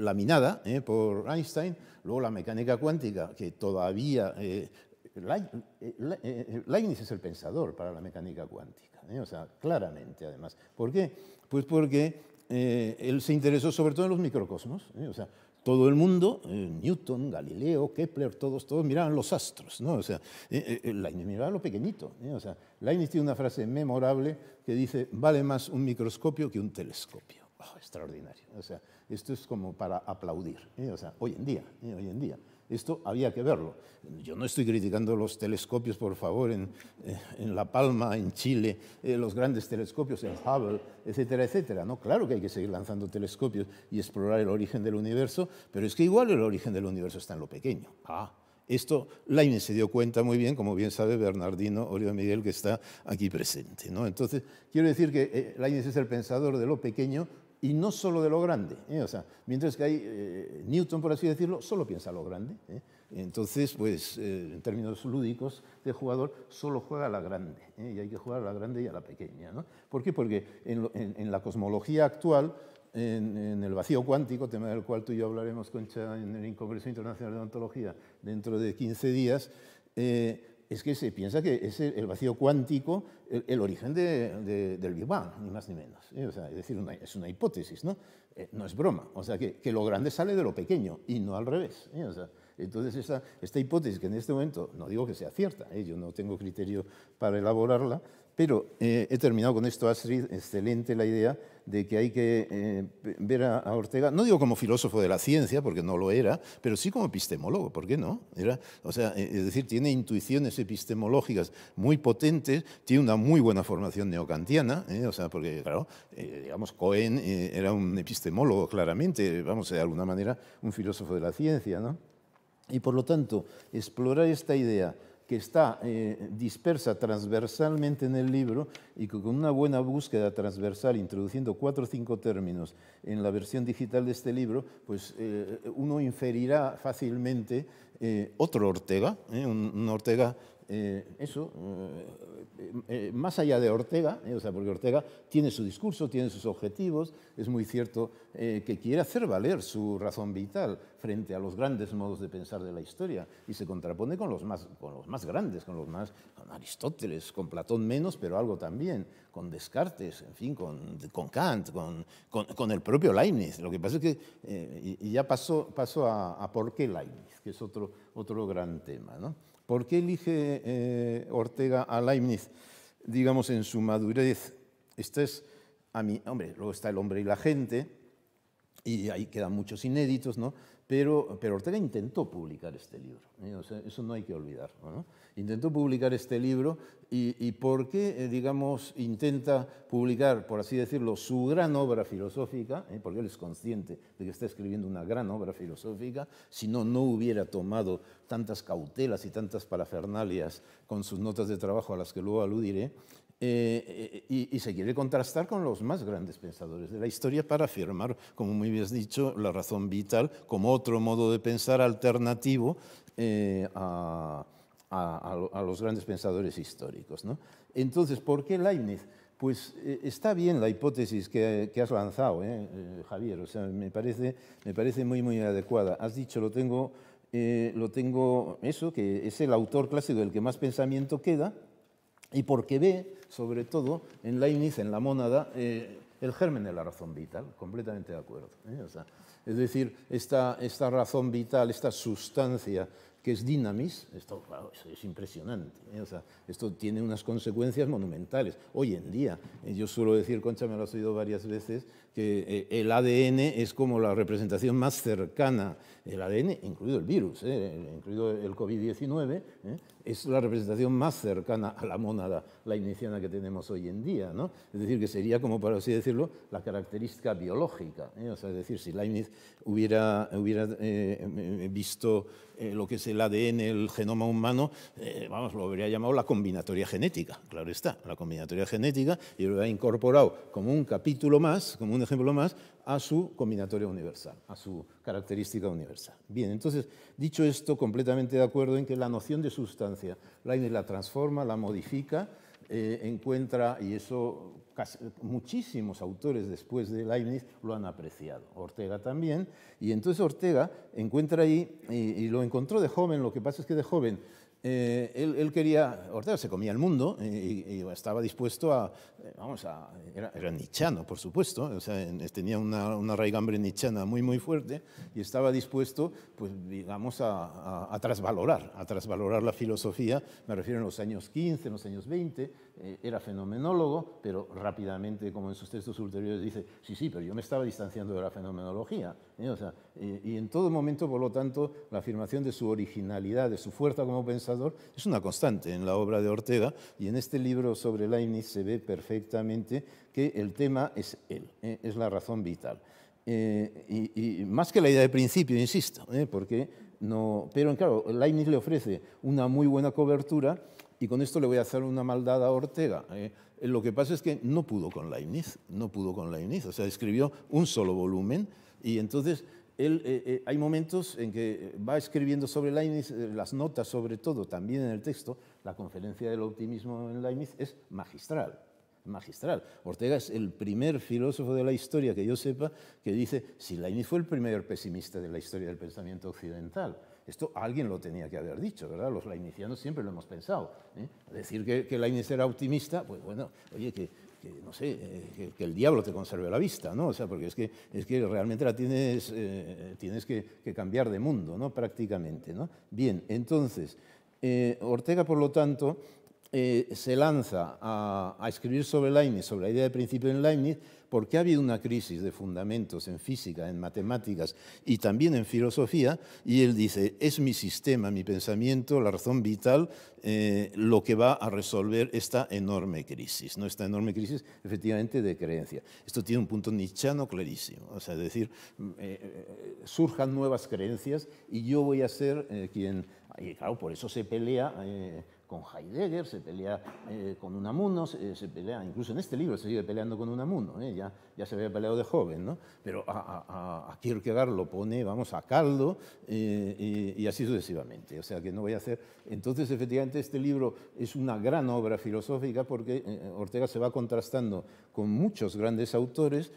laminada por Einstein, luego la mecánica cuántica, que todavía eh, eh, eh, Leibniz es el pensador para la mecánica cuántica, o sea, claramente además. ¿Por qué? Pues porque él se interesó sobre todo en los microcosmos, o sea, todo el mundo, Newton, Galileo, Kepler, todos, todos miraban los astros, ¿no? O sea, Leibniz miraba lo pequeñito, o sea, Leibniz tiene una frase memorable que dice, vale más un microscopio que un telescopio. ¡Oh, extraordinario, o sea, esto es como para aplaudir, o sea, hoy en día, hoy en día. Esto había que verlo. Yo no estoy criticando los telescopios, por favor, en, eh, La Palma, en Chile, eh, los grandes telescopios, en Hubble, etcétera, etcétera. No, claro que hay que seguir lanzando telescopios y explorar el origen del universo, pero es que igual el origen del universo está en lo pequeño. Ah, esto Leibniz se dio cuenta muy bien, como bien sabe Bernardino Orio Miguel, que está aquí presente. ¿no? Entonces, quiero decir que eh, Leibniz es el pensador de lo pequeño y no solo de lo grande. ¿eh? O sea, mientras que hay eh, Newton, por así decirlo, solo piensa lo grande. ¿eh? Entonces, pues, en términos lúdicos de jugador, solo juega a la grande. Y hay que jugar a la grande y a la pequeña. ¿no? ¿Por qué? Porque en, la cosmología actual, en, el vacío cuántico, tema del cual tú y yo hablaremos, Concha, en el Congreso Internacional de Ontología dentro de 15 días, es que se piensa que es el vacío cuántico el, origen del Big Bang, ni más ni menos. ¿eh? es decir, es una hipótesis, ¿no? Eh, no es broma. O sea, que, lo grande sale de lo pequeño y no al revés. ¿eh? entonces, esta, esta hipótesis que en este momento, no digo que sea cierta, yo no tengo criterio para elaborarla, pero eh, he terminado con esto, Astrid, excelente la idea de que hay que eh, ver a, Ortega, no digo como filósofo de la ciencia, porque no lo era, pero sí como epistemólogo, ¿por qué no? o sea, eh, es decir, tiene intuiciones epistemológicas muy potentes, tiene una muy buena formación neocantiana, o sea, porque, claro, digamos, Cohen era un epistemólogo, claramente, vamos, de alguna manera, un filósofo de la ciencia, ¿no? Y por lo tanto, explorar esta idea que está eh, dispersa transversalmente en el libro y que con una buena búsqueda transversal, introduciendo cuatro o cinco términos en la versión digital de este libro, pues eh, uno inferirá fácilmente eh, otro Ortega, un Ortega eh, eso, eh, eh, más allá de Ortega, o sea, porque Ortega tiene su discurso, tiene sus objetivos, es muy cierto que quiere hacer valer su razón vital frente a los grandes modos de pensar de la historia y se contrapone con los más, con los más grandes, con los más, con Aristóteles, con Platón menos, pero algo también, con Descartes, en fin, con, con Kant, con, con, el propio Leibniz. Lo que pasa es que, y, ya paso, a, a por qué Leibniz, que es otro, otro gran tema. ¿no? ¿Por qué elige eh, Ortega a Leibniz, digamos, en su madurez? Este es, a mí, hombre, luego está el hombre y la gente, y ahí quedan muchos inéditos, ¿no? Pero, Ortega intentó publicar este libro, ¿eh? eso no hay que olvidar. ¿no? intentó publicar este libro y, y por qué, eh, digamos, intenta publicar, por así decirlo, su gran obra filosófica, eh, porque él es consciente de que está escribiendo una gran obra filosófica, si no, no hubiera tomado tantas cautelas y tantas parafernalias con sus notas de trabajo a las que luego aludiré, eh, y, se quiere contrastar con los más grandes pensadores de la historia para afirmar, como muy bien has dicho, la razón vital como otro modo de pensar alternativo a, a, los grandes pensadores históricos. ¿no? Entonces, ¿por qué Leibniz? Pues eh, está bien la hipótesis que, has lanzado, ¿eh? Eh, Javier, o sea, me parece, me parece muy, muy adecuada. Has dicho, lo tengo, lo tengo eso, que es el autor clásico del que más pensamiento queda, y porque ve, sobre todo, en Leibniz, en la mónada, el germen de la razón vital, completamente de acuerdo. es decir, esta, esta razón vital, esta sustancia que es Dynamis, esto, es impresionante. ¿eh? esto tiene unas consecuencias monumentales. Hoy en día, eh, yo suelo decir, Concha, me lo has oído varias veces, que eh, el ADN es como la representación más cercana, el ADN, incluido el virus, eh, incluido el COVID-19, eh, es la representación más cercana a la mónada, la que tenemos hoy en día. Es decir, que sería, como para así decirlo, la característica biológica. es decir, si Leibniz hubiera, hubiera visto lo que es el ADN, el genoma humano, vamos, lo habría llamado la combinatoria genética, claro está, la combinatoria genética, y lo ha incorporado como un capítulo más, como una ejemplo más, a su combinatoria universal, a su característica universal. Bien, entonces, dicho esto, completamente de acuerdo en que la noción de sustancia, Leibniz la transforma, la modifica, eh, encuentra, y eso muchísimos autores después de Leibniz lo han apreciado, Ortega también, y entonces Ortega encuentra ahí, y lo encontró de joven, lo que pasa es que de joven eh, él, quería, Ortega se comía el mundo eh, y, estaba dispuesto a, eh, vamos, a, era, nichano, por supuesto, o sea, tenía una, una, raigambre nichana muy, muy fuerte y estaba dispuesto, pues, digamos, a, trasvalorar, a trasvalorar la filosofía, me refiero a los años 15, en los años 20, eh, era fenomenólogo, pero rápidamente, como en sus textos ulteriores, dice, sí, sí, pero yo me estaba distanciando de la fenomenología. ¿eh? y en todo momento, por lo tanto, la afirmación de su originalidad, de su fuerza como pensador, es una constante en la obra de Ortega, y en este libro sobre Leibniz se ve perfectamente que el tema es él, ¿eh? es la razón vital. Y, más que la idea de principio, insisto, porque no, pero claro, Leibniz le ofrece una muy buena cobertura y con esto le voy a hacer una maldad a Ortega. ¿eh? Eh, lo que pasa es que no pudo con Leibniz, no pudo con Leibniz, o sea, escribió un solo volumen y entonces él, eh, hay momentos en que va escribiendo sobre Leibniz, las notas sobre todo, también en el texto, la conferencia del optimismo en Leibniz es magistral, magistral. Ortega es el primer filósofo de la historia que yo sepa que dice, si Leibniz fue el primer pesimista de la historia del pensamiento occidental, esto alguien lo tenía que haber dicho, ¿verdad? Los lainicianos siempre lo hemos pensado. ¿eh? Decir que, que Leibniz era optimista, pues bueno, oye, que, no sé, eh, que, el diablo te conserve la vista, ¿no? O sea, porque es que, es realmente la tienes, eh, que, cambiar de mundo, ¿no? Prácticamente, ¿no? Bien, entonces, Ortega, por lo tanto, se lanza a, a, escribir sobre Leibniz, sobre la idea de principio en Leibniz, porque ha habido una crisis de fundamentos en física, en matemáticas y también en filosofía, y él dice, es mi sistema, mi pensamiento, la razón vital, eh, lo que va a resolver esta enorme crisis, ¿no? esta enorme crisis efectivamente de creencia. Esto tiene un punto nichano clarísimo, o sea, es decir, mm, eh, eh, surjan nuevas creencias y yo voy a ser quien, y claro, por eso se pelea con Heidegger, se pelea eh, con Unamuno, eh, se, pelea, incluso en este libro se sigue peleando con Unamuno, eh, ya, se había peleado de joven, ¿no? pero a, a, Kierkegaard lo pone, vamos, a caldo y, y, así sucesivamente. O sea que no voy a hacer. Entonces, efectivamente, este libro es una gran obra filosófica porque Ortega se va contrastando con muchos grandes autores,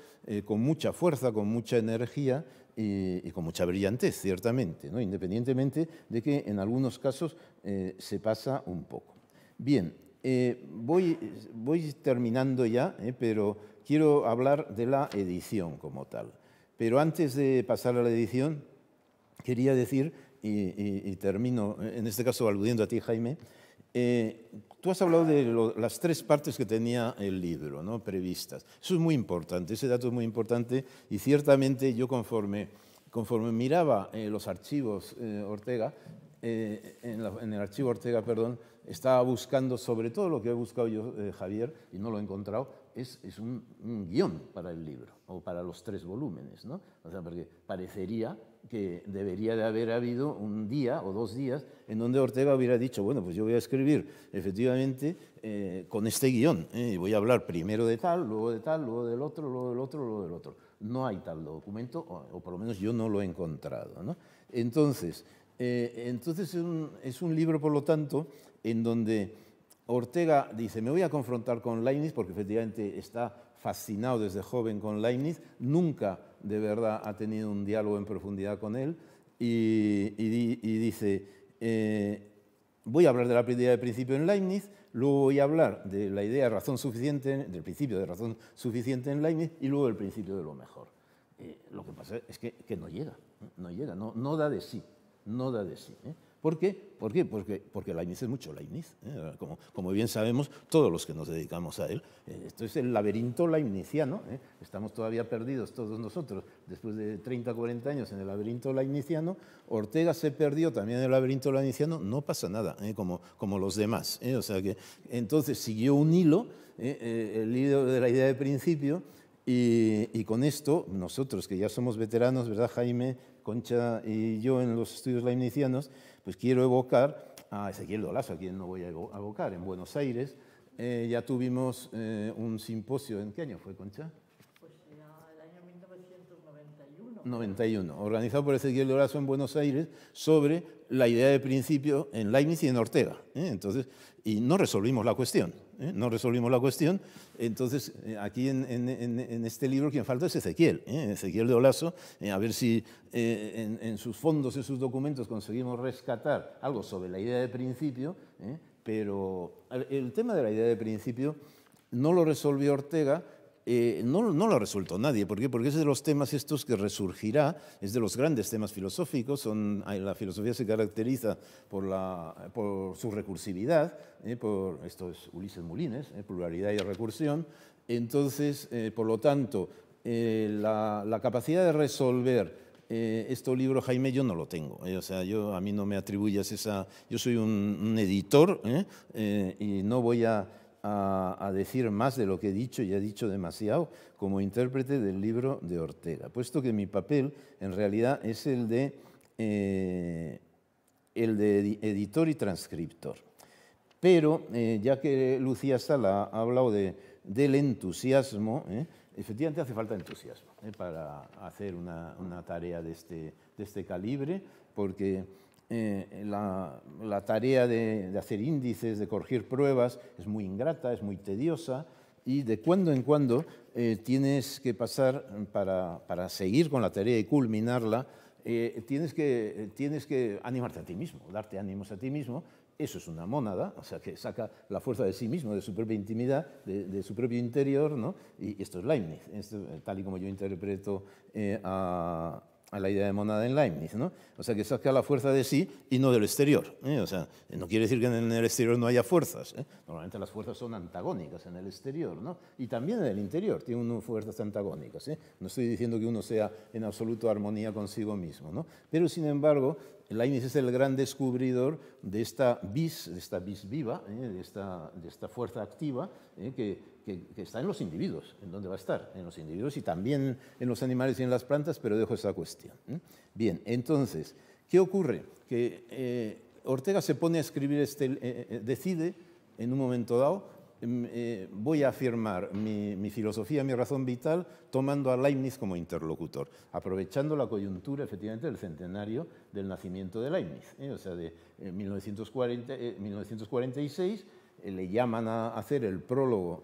con mucha fuerza, con mucha energía, y, con mucha brillantez, ciertamente, ¿no? independientemente de que en algunos casos eh, se pasa un poco. Bien, eh, voy, terminando ya, eh, pero quiero hablar de la edición como tal. Pero antes de pasar a la edición, quería decir, y termino en este caso aludiendo a ti, Jaime, eh, tú has hablado de las tres partes que tenía el libro, ¿no? previstas. Eso es muy importante, ese dato es muy importante y ciertamente yo conforme, conforme miraba eh, los archivos eh, Ortega, en, el archivo Ortega, perdón, estaba buscando sobre todo lo que he buscado yo, Javier, y no lo he encontrado, es, un, guión para el libro o para los tres volúmenes, ¿no? O sea, porque parecería que debería de haber habido un día o dos días en donde Ortega hubiera dicho, bueno, pues yo voy a escribir efectivamente eh, con este guión, eh, y voy a hablar primero de tal, luego de tal, luego del otro, luego del otro, luego del otro. No hay tal documento, o, por lo menos yo no lo he encontrado. Entonces, eh, entonces es un, es un libro, por lo tanto, en donde Ortega dice, me voy a confrontar con Leibniz, porque efectivamente está fascinado desde joven con Leibniz, nunca de verdad ha tenido un diálogo en profundidad con él y, dice, eh, voy a hablar de la idea de principio en Leibniz, luego voy a hablar de la idea de razón suficiente, del principio de razón suficiente en Leibniz y luego del principio de lo mejor. Eh, lo que pasa es que, no llega, no llega, no, no, da de sí, no da de sí. ¿eh? ¿Por qué? ¿Por qué? Porque, porque Leibniz es mucho Leibniz. ¿eh? Como, bien sabemos, todos los que nos dedicamos a él. Eh, esto es el laberinto leibniziano. ¿eh? Estamos todavía perdidos todos nosotros. Después de 30, 40 años en el laberinto leibniziano, Ortega se perdió también en el laberinto leibniziano. No pasa nada, ¿eh? como, los demás. O sea que entonces siguió un hilo, el hilo de la idea de principio. Y, con esto, nosotros que ya somos veteranos, ¿verdad, Jaime, Concha y yo en los estudios leibnizianos, pues quiero evocar a Ezequiel Dolazo, a quien no voy a evocar, en Buenos Aires. Eh, ya tuvimos eh, un simposio, ¿en qué año fue, Concha? Pues en el año 1991. 91, organizado por Ezequiel Dolazo en Buenos Aires sobre la idea de principio en Leibniz y en Ortega. ¿eh? Entonces, y no resolvimos la cuestión. ¿eh? no resolvimos la cuestión. Entonces, eh, aquí en, este libro quien falta es Ezequiel, ¿eh? Ezequiel de Olaso, a ver si en, sus fondos, en sus documentos conseguimos rescatar algo sobre la idea de principio, pero el tema de la idea de principio no lo resolvió Ortega eh, no, no, lo resuelto nadie. ¿Por qué? Porque es de los temas estos que resurgirá, es de los grandes temas filosóficos. Son, la filosofía se caracteriza por, la, por su recursividad, eh, por, esto es Ulises Mulines, eh, pluralidad y recursión. Entonces, por lo tanto, la, capacidad de resolver este libro, Jaime, yo no lo tengo. o sea, yo, a mí no me atribuyas esa... Yo soy un editor y no voy a a, decir más de lo que he dicho y he dicho demasiado como intérprete del libro de Ortega, puesto que mi papel en realidad es el de, eh, el de editor y transcriptor. Pero eh, ya que Lucía Sala ha hablado de, del entusiasmo, ¿eh? efectivamente hace falta entusiasmo para hacer una, una tarea de este, de este calibre, porque eh, la, tarea de, hacer índices, de corregir pruebas, es muy ingrata, es muy tediosa y de cuando en cuando eh, tienes que pasar, para, para, seguir con la tarea y culminarla, eh, tienes, que, tienes que animarte a ti mismo, darte ánimos a ti mismo. Eso es una mónada, o sea, que saca la fuerza de sí mismo, de su propia intimidad, de, su propio interior, ¿no? Y esto es Leibniz, tal y como yo interpreto a, a la idea de monada en Leibniz, ¿no? O sea, que saca la fuerza de sí y no del exterior. ¿eh? O sea, no quiere decir que en el exterior no haya fuerzas. ¿eh? Normalmente las fuerzas son antagónicas en el exterior, ¿no? Y también en el interior tiene uno fuerzas antagónicas. ¿eh? No estoy diciendo que uno sea en absoluto armonía consigo mismo, ¿no? Pero, sin embargo, Leibniz es el gran descubridor de esta vis de esta vis viva, de, esta, de esta fuerza activa, que que, está en los individuos, en dónde va a estar, en los individuos y también en los animales y en las plantas, pero dejo esa cuestión. Bien, entonces, ¿qué ocurre? Que eh, Ortega se pone a escribir este, eh, eh, decide en un momento dado, em, voy a afirmar mi, filosofía, mi razón vital, tomando a Leibniz como interlocutor, aprovechando la coyuntura efectivamente del centenario del nacimiento de Leibniz, o sea, de 1946 le llaman a hacer el prólogo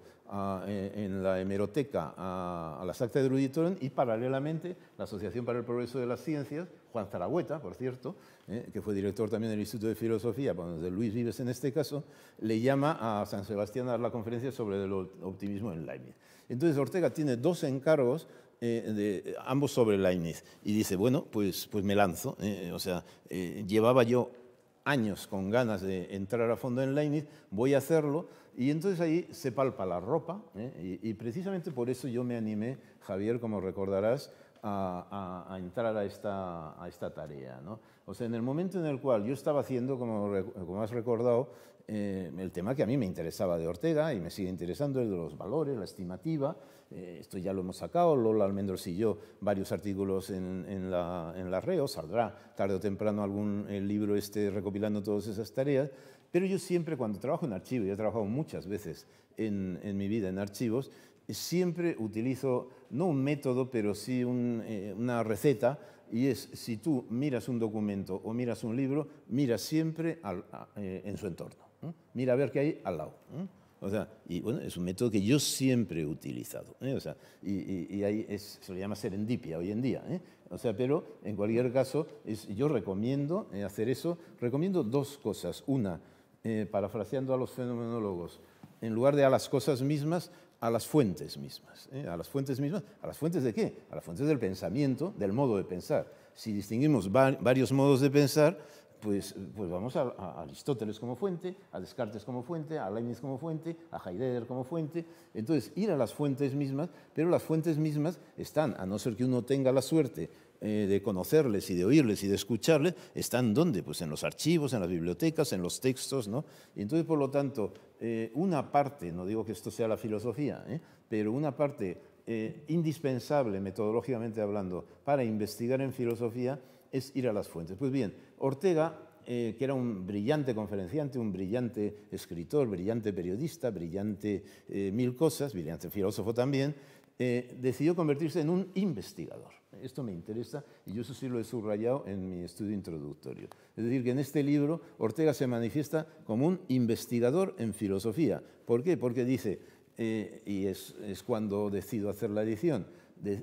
en, la hemeroteca a, las actas de Ruditoren y paralelamente la Asociación para el Progreso de las Ciencias, Juan Zaragüeta, por cierto, eh, que fue director también del Instituto de Filosofía, donde Luis Vives en este caso, le llama a San Sebastián a dar la conferencia sobre el optimismo en Leibniz. Entonces Ortega tiene dos encargos eh, de, ambos sobre Leibniz. Y dice, bueno, pues, pues me lanzo. Eh, o sea, llevaba yo años con ganas de entrar a fondo en Leibniz, voy a hacerlo y entonces ahí se palpa la ropa, ¿eh? y, precisamente por eso yo me animé, Javier, como recordarás, a, entrar a esta, tarea. O sea, en el momento en el cual yo estaba haciendo, como, has recordado, eh, el tema que a mí me interesaba de Ortega y me sigue interesando, el de los valores, la estimativa, eh, esto ya lo hemos sacado, Lola Almendros y yo, varios artículos en, la, en la REO, saldrá tarde o temprano algún libro este recopilando todas esas tareas, pero yo siempre cuando trabajo en archivo, y he trabajado muchas veces en, mi vida en archivos, siempre utilizo, no un método, pero sí eh, una receta, y es si tú miras un documento o miras un libro, mira siempre eh, en su entorno. Mira a ver qué hay al lado. O sea, y bueno, es un método que yo siempre he utilizado. ¿eh? O sea, y, ahí se le llama serendipia hoy en día. O sea, pero en cualquier caso, yo recomiendo hacer eso. Recomiendo dos cosas. Una, eh, parafraseando a los fenomenólogos, en lugar de a las cosas mismas, a las fuentes mismas. ¿eh? ¿A las fuentes mismas? ¿A las fuentes de qué? A las fuentes del pensamiento, del modo de pensar. Si distinguimos varios modos de pensar, pues, pues, vamos a, a, Aristóteles como fuente, a Descartes como fuente, a Leibniz como fuente, a Heidegger como fuente. Entonces, ir a las fuentes mismas, pero las fuentes mismas están, a no ser que uno tenga la suerte eh, de conocerles y de oírles y de escucharles, están dónde? Pues en los archivos, en las bibliotecas, en los textos, ¿no? Y entonces, por lo tanto, eh, una parte, no digo que esto sea la filosofía, ¿eh? pero una parte indispensable, metodológicamente hablando, para investigar en filosofía es ir a las fuentes. Pues bien, Ortega que era un brillante conferenciante, un brillante escritor, brillante periodista, brillante mil cosas, brillante filósofo también, eh, decidió convertirse en un investigador. Esto me interesa y yo eso sí lo he subrayado en mi estudio introductorio. Es decir, que en este libro Ortega se manifiesta como un investigador en filosofía. ¿Por qué? Porque dice, eh, y es, cuando decido hacer la edición,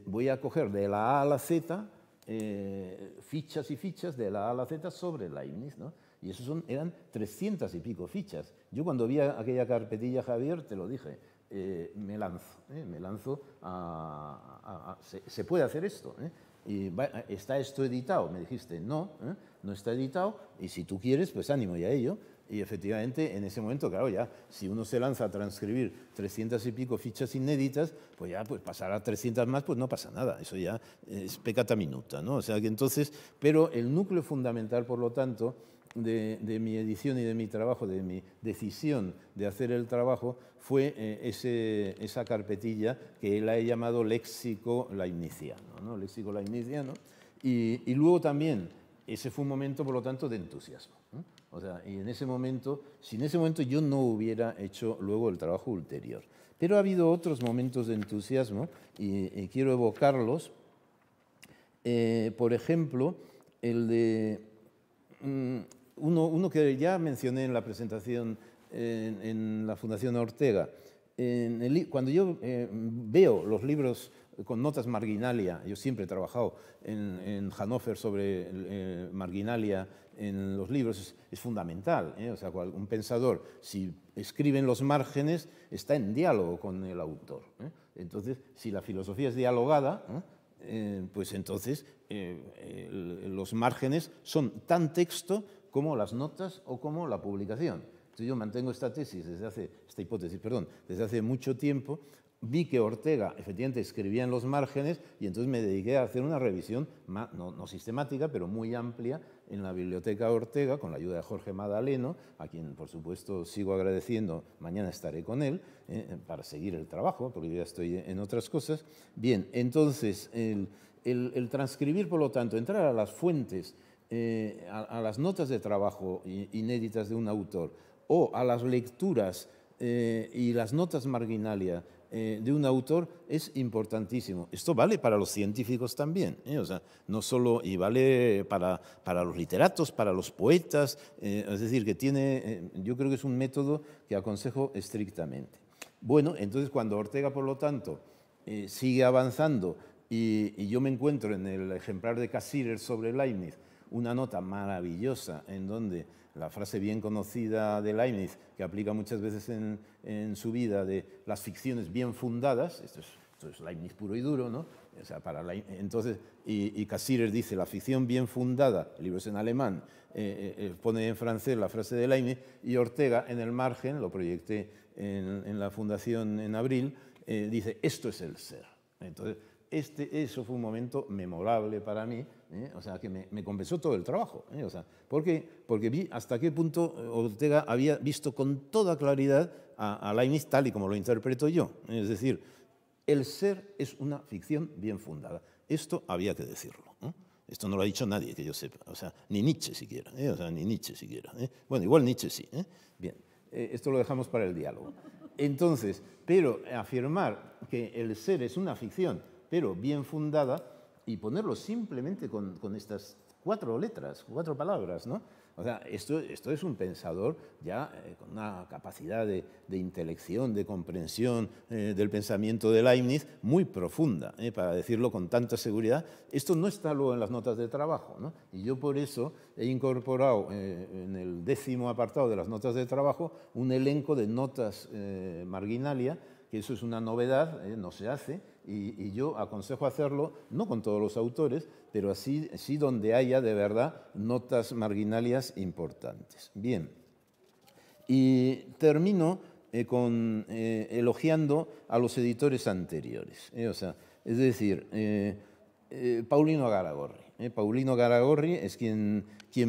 voy a coger de la A a la Z eh, fichas y fichas de la A a la Z sobre Leibniz, ¿no? Y eso eran 300 y pico fichas. Yo cuando vi aquella carpetilla, Javier, te lo dije, eh, me lanzo, ¿eh? me lanzo a... se, puede hacer esto. ¿eh? Y ¿Está esto editado? Me dijiste, no, no está editado, y si tú quieres, pues ánimo ya a ello. Y efectivamente, en ese momento, claro, ya, si uno se lanza a transcribir 300 y pico fichas inéditas, pues ya, pues pasar a 300 más, pues no pasa nada, eso ya es pecata minuta, ¿no? O sea que entonces, pero el núcleo fundamental, por lo tanto, de, mi edición y de mi trabajo, de mi decisión de hacer el trabajo, fue eh, ese, esa carpetilla que él ha llamado léxico leibniziano, ¿no? léxico Y, y, luego también, ese fue un momento, por lo tanto, de entusiasmo. y en ese momento, si ese momento yo no hubiera hecho luego el trabajo ulterior. Pero ha habido otros momentos de entusiasmo y, quiero evocarlos. Eh, por ejemplo, el de... Mm, uno, uno, que ya mencioné en la presentación en, la Fundación Ortega. En cuando yo eh, veo los libros con notas marginalia, yo siempre he trabajado en, en Hannover sobre eh, marginalia en los libros, es, fundamental. Eh, o sea, un pensador, si escribe en los márgenes, está en diálogo con el autor. Entonces, si la filosofía es dialogada, pues entonces los márgenes son tan texto como las notas o como la publicación. Entonces yo mantengo esta tesis desde hace, esta hipótesis, perdón, desde hace mucho tiempo. Vi que Ortega efectivamente escribía en los márgenes y entonces me dediqué a hacer una revisión, no, sistemática, pero muy amplia en la biblioteca Ortega, con la ayuda de Jorge Madaleno, a quien por supuesto sigo agradeciendo, mañana estaré con él eh, para seguir el trabajo, porque ya estoy en otras cosas. Bien, entonces el, el transcribir, por lo tanto, entrar a las fuentes eh, a, las notas de trabajo inéditas de un autor o a las lecturas eh, y las notas marginalia eh, de un autor es importantísimo. Esto vale para los científicos también, o sea, no solo, y vale para, para los literatos, para los poetas, es decir, que tiene, yo creo que es un método que aconsejo estrictamente. Bueno, entonces cuando Ortega, por lo tanto, sigue avanzando y, y, yo me encuentro en el ejemplar de Cassirer sobre Leibniz una nota maravillosa en donde la frase bien conocida de Leibniz, que aplica muchas veces en, su vida, de las ficciones bien fundadas, esto es, Leibniz puro y duro, ¿no? O sea, para entonces, y, y dice, la ficción bien fundada, el libro es en alemán, eh, eh, eh, pone en francés la frase de Leibniz, y Ortega en el margen, lo proyecté en, la fundación en abril, dice, esto es el ser. Entonces, este, eso fue un momento memorable para mí, ¿eh? o sea, que me, me, compensó todo el trabajo. ¿eh? O sea, ¿por qué? Porque vi hasta qué punto Ortega había visto con toda claridad a, a Leibniz tal y como lo interpreto yo. Es decir, el ser es una ficción bien fundada. Esto había que decirlo. Esto no lo ha dicho nadie que yo sepa, o sea, ni Nietzsche siquiera, ¿eh? o sea, ni Nietzsche siquiera. Bueno, igual Nietzsche sí. Bien, esto lo dejamos para el diálogo. Entonces, pero afirmar que el ser es una ficción pero bien fundada, y ponerlo simplemente con, estas cuatro letras, cuatro palabras, ¿no? O sea, esto, esto es un pensador ya eh, con una capacidad de, intelección, de comprensión eh, del pensamiento de Leibniz muy profunda, eh, para decirlo con tanta seguridad. Esto no está luego en las notas de trabajo, ¿no? Y yo por eso he incorporado en el décimo apartado de las notas de trabajo un elenco de notas marginalia, que eso es una novedad, no se hace, y, yo aconsejo hacerlo, no con todos los autores, pero así, sí donde haya de verdad notas marginalias importantes. Bien, y termino eh, eh, elogiando a los editores anteriores. Eh, es decir, Paulino Garagorri. Paulino Garagorri es quien,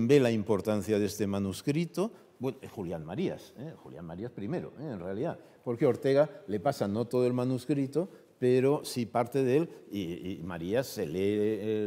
ve la importancia de este manuscrito, bueno, Julián Marías, Julián Marías primero, en realidad, porque Ortega le pasa no todo el manuscrito, pero sí parte de él, y, y María se lee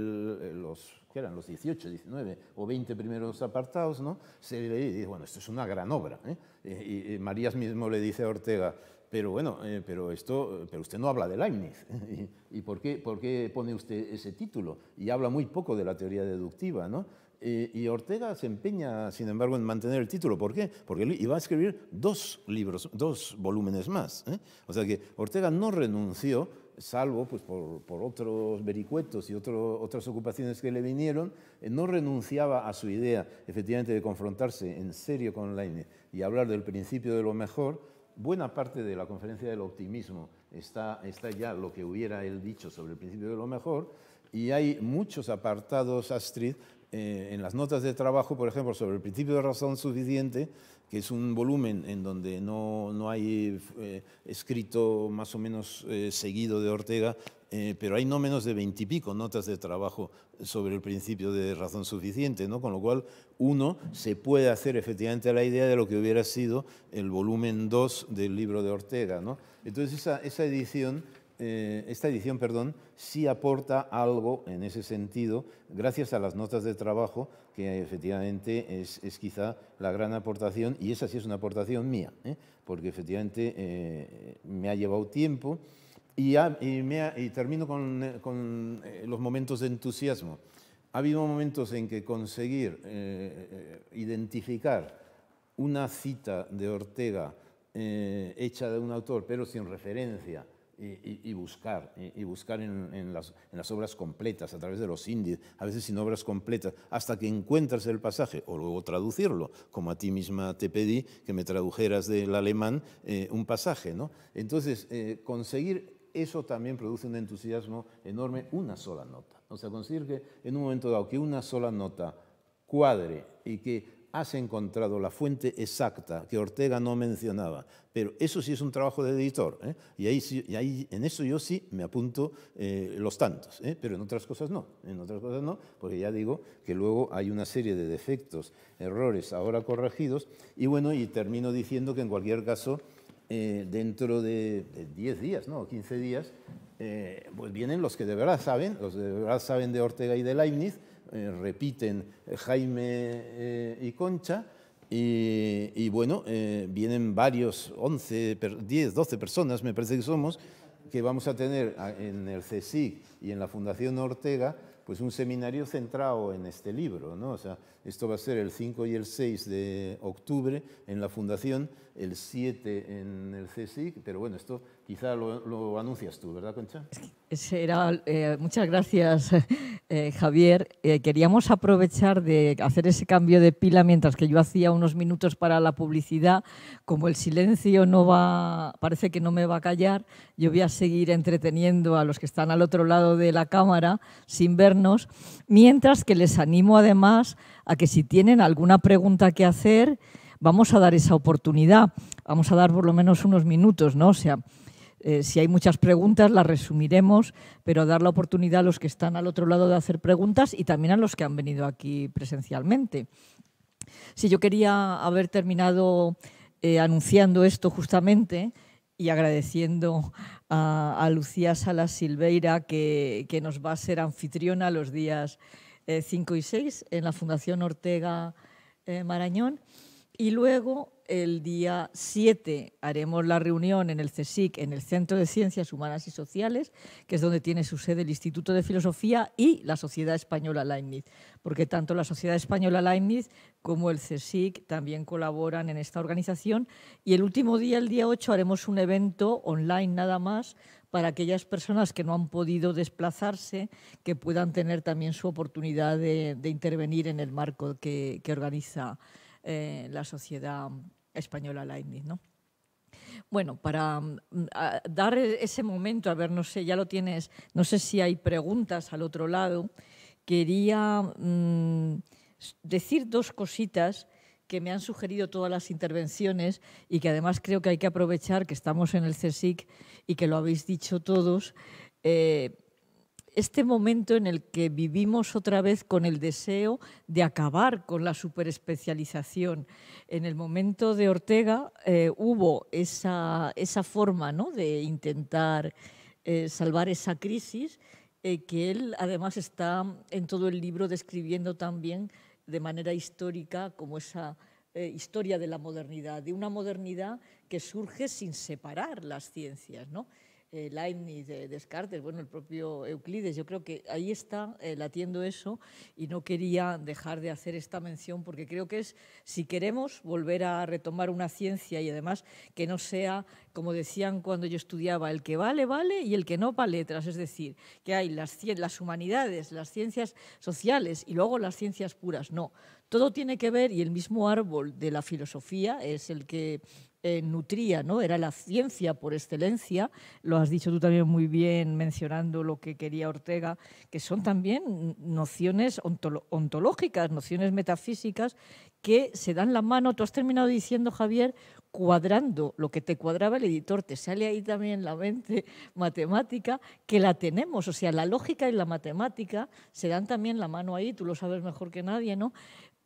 los, ¿qué eran? los 18, 19 o 20 primeros apartados, ¿no? se lee y dice, bueno, esto es una gran obra. ¿eh? Y, Marías mismo le dice a Ortega, pero bueno, eh, pero, esto, pero usted no habla de Leibniz. ¿Y, y por, qué, por, qué, pone usted ese título? Y habla muy poco de la teoría deductiva, ¿no? y Ortega se empeña, sin embargo, en mantener el título. ¿Por qué? Porque él iba a escribir dos libros, dos volúmenes más. ¿eh? O sea que Ortega no renunció, salvo pues, por, otros vericuetos y otras ocupaciones que le vinieron, eh, no renunciaba a su idea, efectivamente, de confrontarse en serio con Leine y hablar del principio de lo mejor. Buena parte de la conferencia del optimismo está, está ya lo que hubiera él dicho sobre el principio de lo mejor, y hay muchos apartados, Astrid, eh, en las notas de trabajo, por ejemplo, sobre el principio de razón suficiente, que es un volumen en donde no, no hay eh, escrito más o menos eh, seguido de Ortega, pero hay no menos de veintipico notas de trabajo sobre el principio de razón suficiente, ¿no? con lo cual uno se puede hacer efectivamente la idea de lo que hubiera sido el volumen 2 del libro de Ortega. ¿no? Entonces esa, esa edición eh, esta edición perdón, sí aporta algo en ese sentido, gracias a las notas de trabajo, que efectivamente es, quizá la gran aportación, y esa sí es una aportación mía, ¿eh? porque efectivamente eh, me ha llevado tiempo. Y, termino con, con, los momentos de entusiasmo. Ha habido momentos en que conseguir identificar una cita de Ortega hecha de un autor, pero sin referencia, y, buscar, y, buscar en, las, obras completas, a través de los índices, a veces sin obras completas, hasta que encuentras el pasaje, o luego traducirlo, como a ti misma te pedí que me tradujeras del alemán eh, un pasaje. ¿no? Entonces, eh, conseguir eso también produce un entusiasmo enorme, una sola nota. O sea, conseguir que en un momento dado, que una sola nota cuadre y que has encontrado la fuente exacta que Ortega no mencionaba. Pero eso sí es un trabajo de editor. ¿eh? Y, ahí, ahí, en eso yo sí me apunto eh, los tantos. ¿eh? Pero en otras cosas no. En otras cosas no, porque ya digo que luego hay una serie de defectos, errores ahora corregidos. Y bueno, y termino diciendo que en cualquier caso, dentro de 10 días, ¿no? 15 días, eh, pues vienen los que de verdad saben, los que de verdad saben de Ortega y de Leibniz, eh, repiten eh, Jaime y Concha, y, bueno, vienen varios, 11, 10, 12 personas, me parece que somos, que vamos a tener en el CSIC y en la Fundación Ortega, pues un seminario centrado en este libro, ¿no? O sea, esto va a ser el 5 y el 6 de octubre en la Fundación, el 7 en el CSIC, pero bueno, esto quizá lo, anuncias tú, ¿verdad, Concha? Será, eh, muchas gracias, eh, Javier. Eh, queríamos aprovechar de hacer ese cambio de pila mientras que yo hacía unos minutos para la publicidad. Como el silencio no va, parece que no me va a callar, yo voy a seguir entreteniendo a los que están al otro lado de la cámara sin vernos, mientras que les animo además a que si tienen alguna pregunta que hacer, vamos a dar esa oportunidad. Vamos a dar por lo menos unos minutos, ¿no? O sea, eh, si hay muchas preguntas, las resumiremos, pero dar la oportunidad a los que están al otro lado de hacer preguntas y también a los que han venido aquí presencialmente. Sí, yo quería haber terminado eh, anunciando esto justamente y agradeciendo a, Lucía Salas Silveira, que, que nos va a ser anfitriona los días 5 eh, y 6 en la Fundación Ortega eh, Marañón. Y luego el día 7 haremos la reunión en el CSIC, en el Centro de Ciencias Humanas y Sociales, que es donde tiene su sede el Instituto de Filosofía y la Sociedad Española Leibniz, porque tanto la Sociedad Española Leibniz como el CSIC también colaboran en esta organización. Y el último día, el día 8, haremos un evento online nada más para aquellas personas que no han podido desplazarse, que puedan tener también su oportunidad de, intervenir en el marco que, organiza eh, la Sociedad Española Lightning. Bueno, para mm, dar ese momento, a ver, no sé, ya lo tienes, no sé si hay preguntas al otro lado, quería mm, decir dos cositas que me han sugerido todas las intervenciones y que además creo que hay que aprovechar que estamos en el CSIC y que lo habéis dicho todos. Eh, este momento en el que vivimos otra vez con el deseo de acabar con la superespecialización. En el momento de Ortega eh, hubo esa, forma ¿no? de intentar eh, salvar esa crisis que él además está en todo el libro describiendo también de manera histórica como esa eh, historia de la modernidad, de una modernidad que surge sin separar las ciencias, eh, Leibniz, Descartes, bueno, el propio Euclides. Yo creo que ahí está eh, latiendo eso y no quería dejar de hacer esta mención porque creo que es, si queremos volver a retomar una ciencia y además que no sea, como decían cuando yo estudiaba, el que vale, vale y el que no para letras. Es decir, que hay las, las humanidades, las ciencias sociales y luego las ciencias puras. No, todo tiene que ver y el mismo árbol de la filosofía es el que eh, nutría, ¿no? Era la ciencia por excelencia, lo has dicho tú también muy bien mencionando lo que quería Ortega, que son también nociones ontológicas, nociones metafísicas que se dan la mano. Tú has terminado diciendo, Javier, cuadrando lo que te cuadraba el editor, te sale ahí también la mente matemática, que la tenemos, o sea, la lógica y la matemática se dan también la mano ahí, tú lo sabes mejor que nadie, ¿no?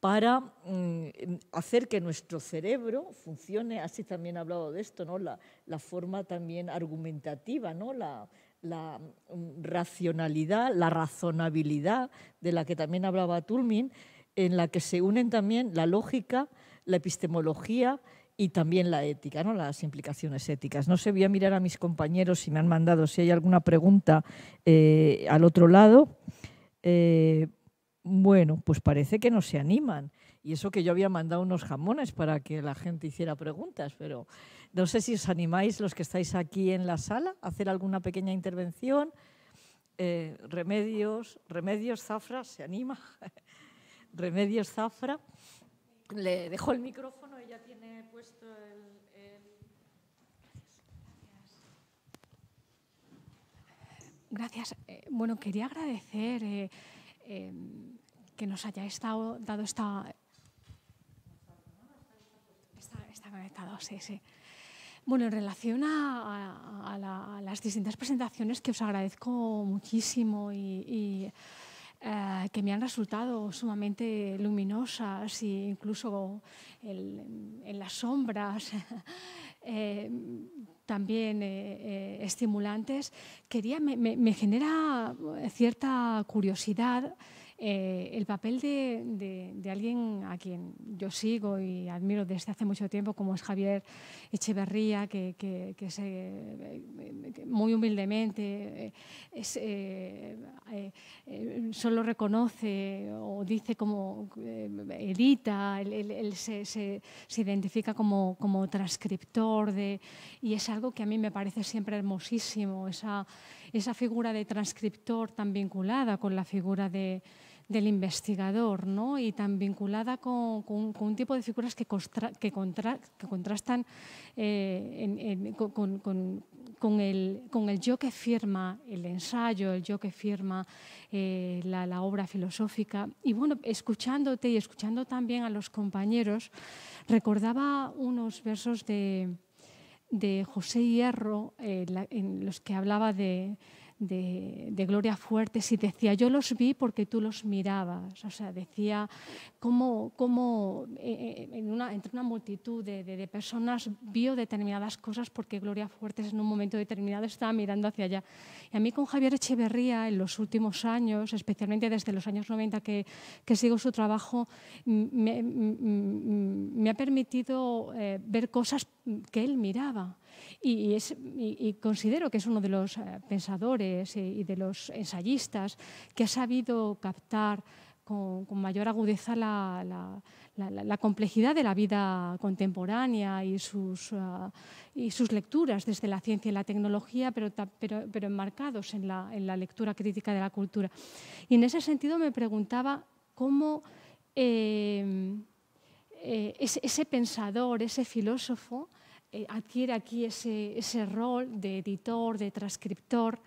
para mm, hacer que nuestro cerebro funcione, así también ha hablado de esto, ¿no? la, forma también argumentativa, ¿no? la, mm, racionalidad, la razonabilidad de la que también hablaba Tulmin, en la que se unen también la lógica, la epistemología y también la ética, ¿no? las implicaciones éticas. No sé, voy a mirar a mis compañeros si me han mandado, si hay alguna pregunta eh, al otro lado. Eh, bueno, pues parece que no se animan. Y eso que yo había mandado unos jamones para que la gente hiciera preguntas, pero no sé si os animáis los que estáis aquí en la sala a hacer alguna pequeña intervención. Eh, remedios, Remedios Zafra, ¿se anima? remedios Zafra. Le dejo el micrófono, ella tiene puesto el... Gracias. Eh, bueno, quería agradecer... Eh, Em, que nos haya estado, dado esta... Está, conectado, sí, sí. Bueno, en relación a, las distintas presentaciones que os agradezco muchísimo y, eh, que me han resultado sumamente luminosas e incluso en las sombras Em, también eh, eh, estimulantes, quería, me, me, me genera cierta curiosidad eh, el papel de, alguien a quien yo sigo y admiro desde hace mucho tiempo, como es Javier Echeverría, que, se, eh, muy humildemente eh, solo reconoce o dice como edita, él, se, identifica como, transcriptor de, y es algo que a mí me parece siempre hermosísimo, esa, esa figura de transcriptor tan vinculada con la figura de del investigador ¿no? y tan vinculada con, un tipo de figuras que, contrastan con, el, yo que firma el ensayo, el yo que firma eh, la, obra filosófica. Y bueno, escuchándote y escuchando también a los compañeros, recordaba unos versos de, José Hierro eh, en los que hablaba de de, Gloria Fuertes y decía, yo los vi porque tú los mirabas. O sea, decía cómo, eh, eh, entre una multitud de, personas vio determinadas cosas porque Gloria Fuertes en un momento determinado estaba mirando hacia allá. Y a mí con Javier Echeverría en los últimos años, especialmente desde los años 90 que, que sigo su trabajo, me, ha permitido eh, ver cosas que él miraba y, considero que es uno de los eh, pensadores y, de los ensayistas que ha sabido captar con, mayor agudeza la, complejidad de la vida contemporánea ah, y sus, lecturas desde la ciencia y la tecnología, pero, enmarcados en la, lectura crítica de la cultura. Y en ese sentido me preguntaba cómo eh, eh, ese, pensador, ese filósofo, eh, adquiere aquí ese, rol de editor, de transcriptor.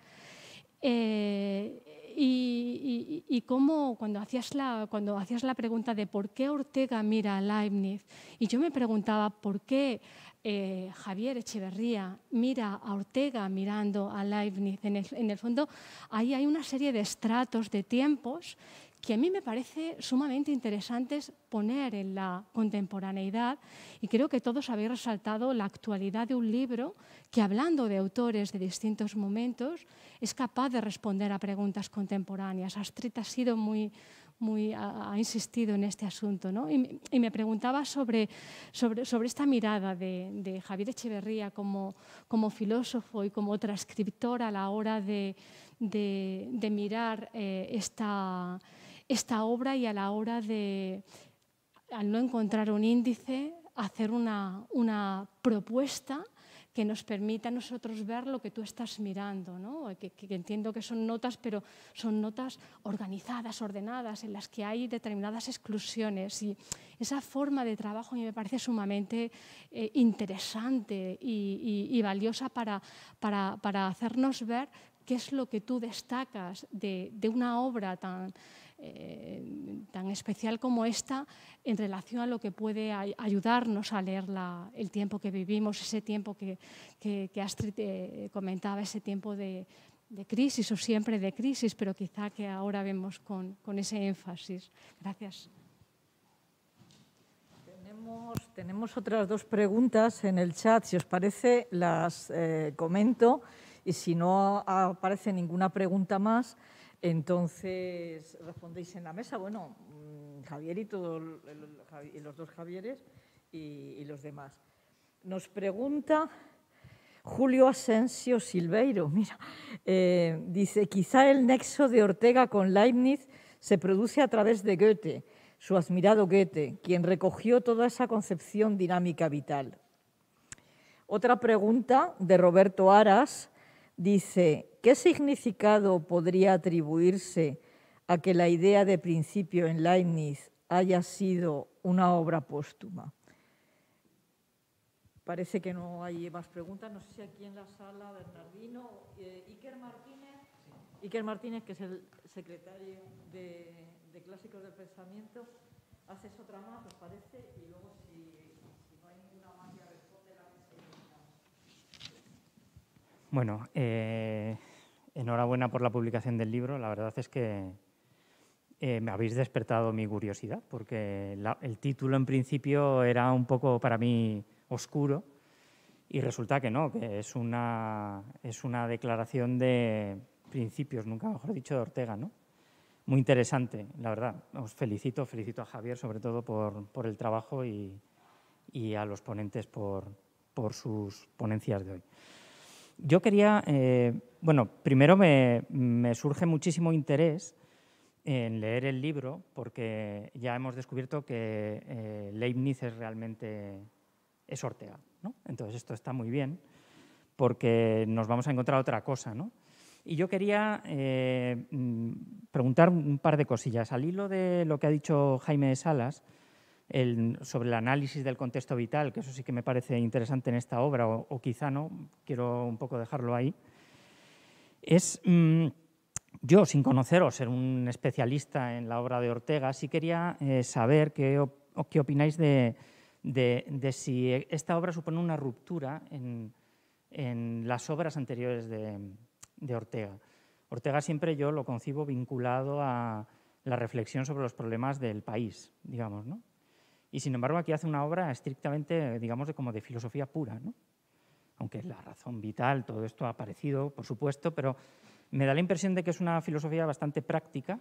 Eh, y, cómo cuando hacías, la, cuando hacías la pregunta de por qué Ortega mira a Leibniz, y yo me preguntaba por qué eh, Javier Echeverría mira a Ortega mirando a Leibniz, en el, en el fondo ahí hay una serie de estratos de tiempos que a mí me parece sumamente interesante poner en la contemporaneidad y creo que todos habéis resaltado la actualidad de un libro que hablando de autores de distintos momentos es capaz de responder a preguntas contemporáneas. Astrid ha sido muy muy, ha, insistido en este asunto. Y, me preguntaba sobre, sobre, sobre esta mirada de, Javier Echeverría como, como filósofo y como transcriptor a la hora de, mirar eh, esta esta obra y a la hora de, al no encontrar un índice, hacer una, propuesta que nos permita a nosotros ver lo que tú estás mirando, ¿no? que, entiendo que son notas, pero son notas organizadas, ordenadas, en las que hay determinadas exclusiones. Y esa forma de trabajo me parece sumamente eh, interesante y, valiosa para, para, hacernos ver qué es lo que tú destacas de, de una obra tan eh, tan especial como esta en relación a lo que puede ayudarnos a leer el tiempo que vivimos, ese tiempo que, que, que Astrid eh, comentaba, ese tiempo de, crisis o siempre de crisis, pero quizá que ahora vemos con, con ese énfasis. Gracias. Tenemos, tenemos, otras dos preguntas en el chat, si os parece las eh, comento y si no aparece ninguna pregunta más, entonces, respondéis en la mesa, bueno, mm, Javier y, los dos Javieres y, los demás. Nos pregunta Julio Asensio Silveiro, mira, eh, dice, quizá el nexo de Ortega con Leibniz se produce a través de Goethe, su admirado Goethe, quien recogió toda esa concepción dinámica vital. Otra pregunta de Roberto Aras dice, ¿Qué significado podría atribuirse a que la idea de principio en Leibniz haya sido una obra póstuma? Parece que no hay más preguntas. No sé si aquí en la sala, Bernardino, eh, Iker Martínez. Iker Martínez, que es el secretario de, Clásicos del Pensamiento. Haces otra más, ¿os parece? Y luego si, no hay ninguna más responde la Bueno, eh, enhorabuena por la publicación del libro. La verdad es que eh, me habéis despertado mi curiosidad, porque el título en principio era un poco para mí oscuro y resulta que no, que es una, es una declaración de principios, nunca mejor dicho, de Ortega, ¿no? Muy interesante, la verdad. Os felicito, felicito a Javier sobre todo por, el trabajo y, a los ponentes por, por, sus ponencias de hoy. Yo quería eh, bueno, primero me, surge muchísimo interés en leer el libro porque ya hemos descubierto que eh, Leibniz es realmente es Ortega. ¿no? Entonces esto está muy bien porque nos vamos a encontrar otra cosa. ¿no? Y yo quería eh, mm, preguntar un par de cosillas. Al hilo de lo que ha dicho Jaime de Salas sobre el análisis del contexto vital, que eso sí que me parece interesante en esta obra, o quizá no, quiero un poco dejarlo ahí. Es, mm, yo, sin conoceros, ser un especialista en la obra de Ortega, sí quería eh, saber qué, opináis de, si esta obra supone una ruptura en, las obras anteriores de, Ortega. Ortega siempre yo lo concibo vinculado a la reflexión sobre los problemas del país, digamos, ¿no? Y sin embargo aquí hace una obra estrictamente, digamos, como de filosofía pura, ¿no? aunque es la razón vital, todo esto ha aparecido, por supuesto, pero me da la impresión de que es una filosofía bastante práctica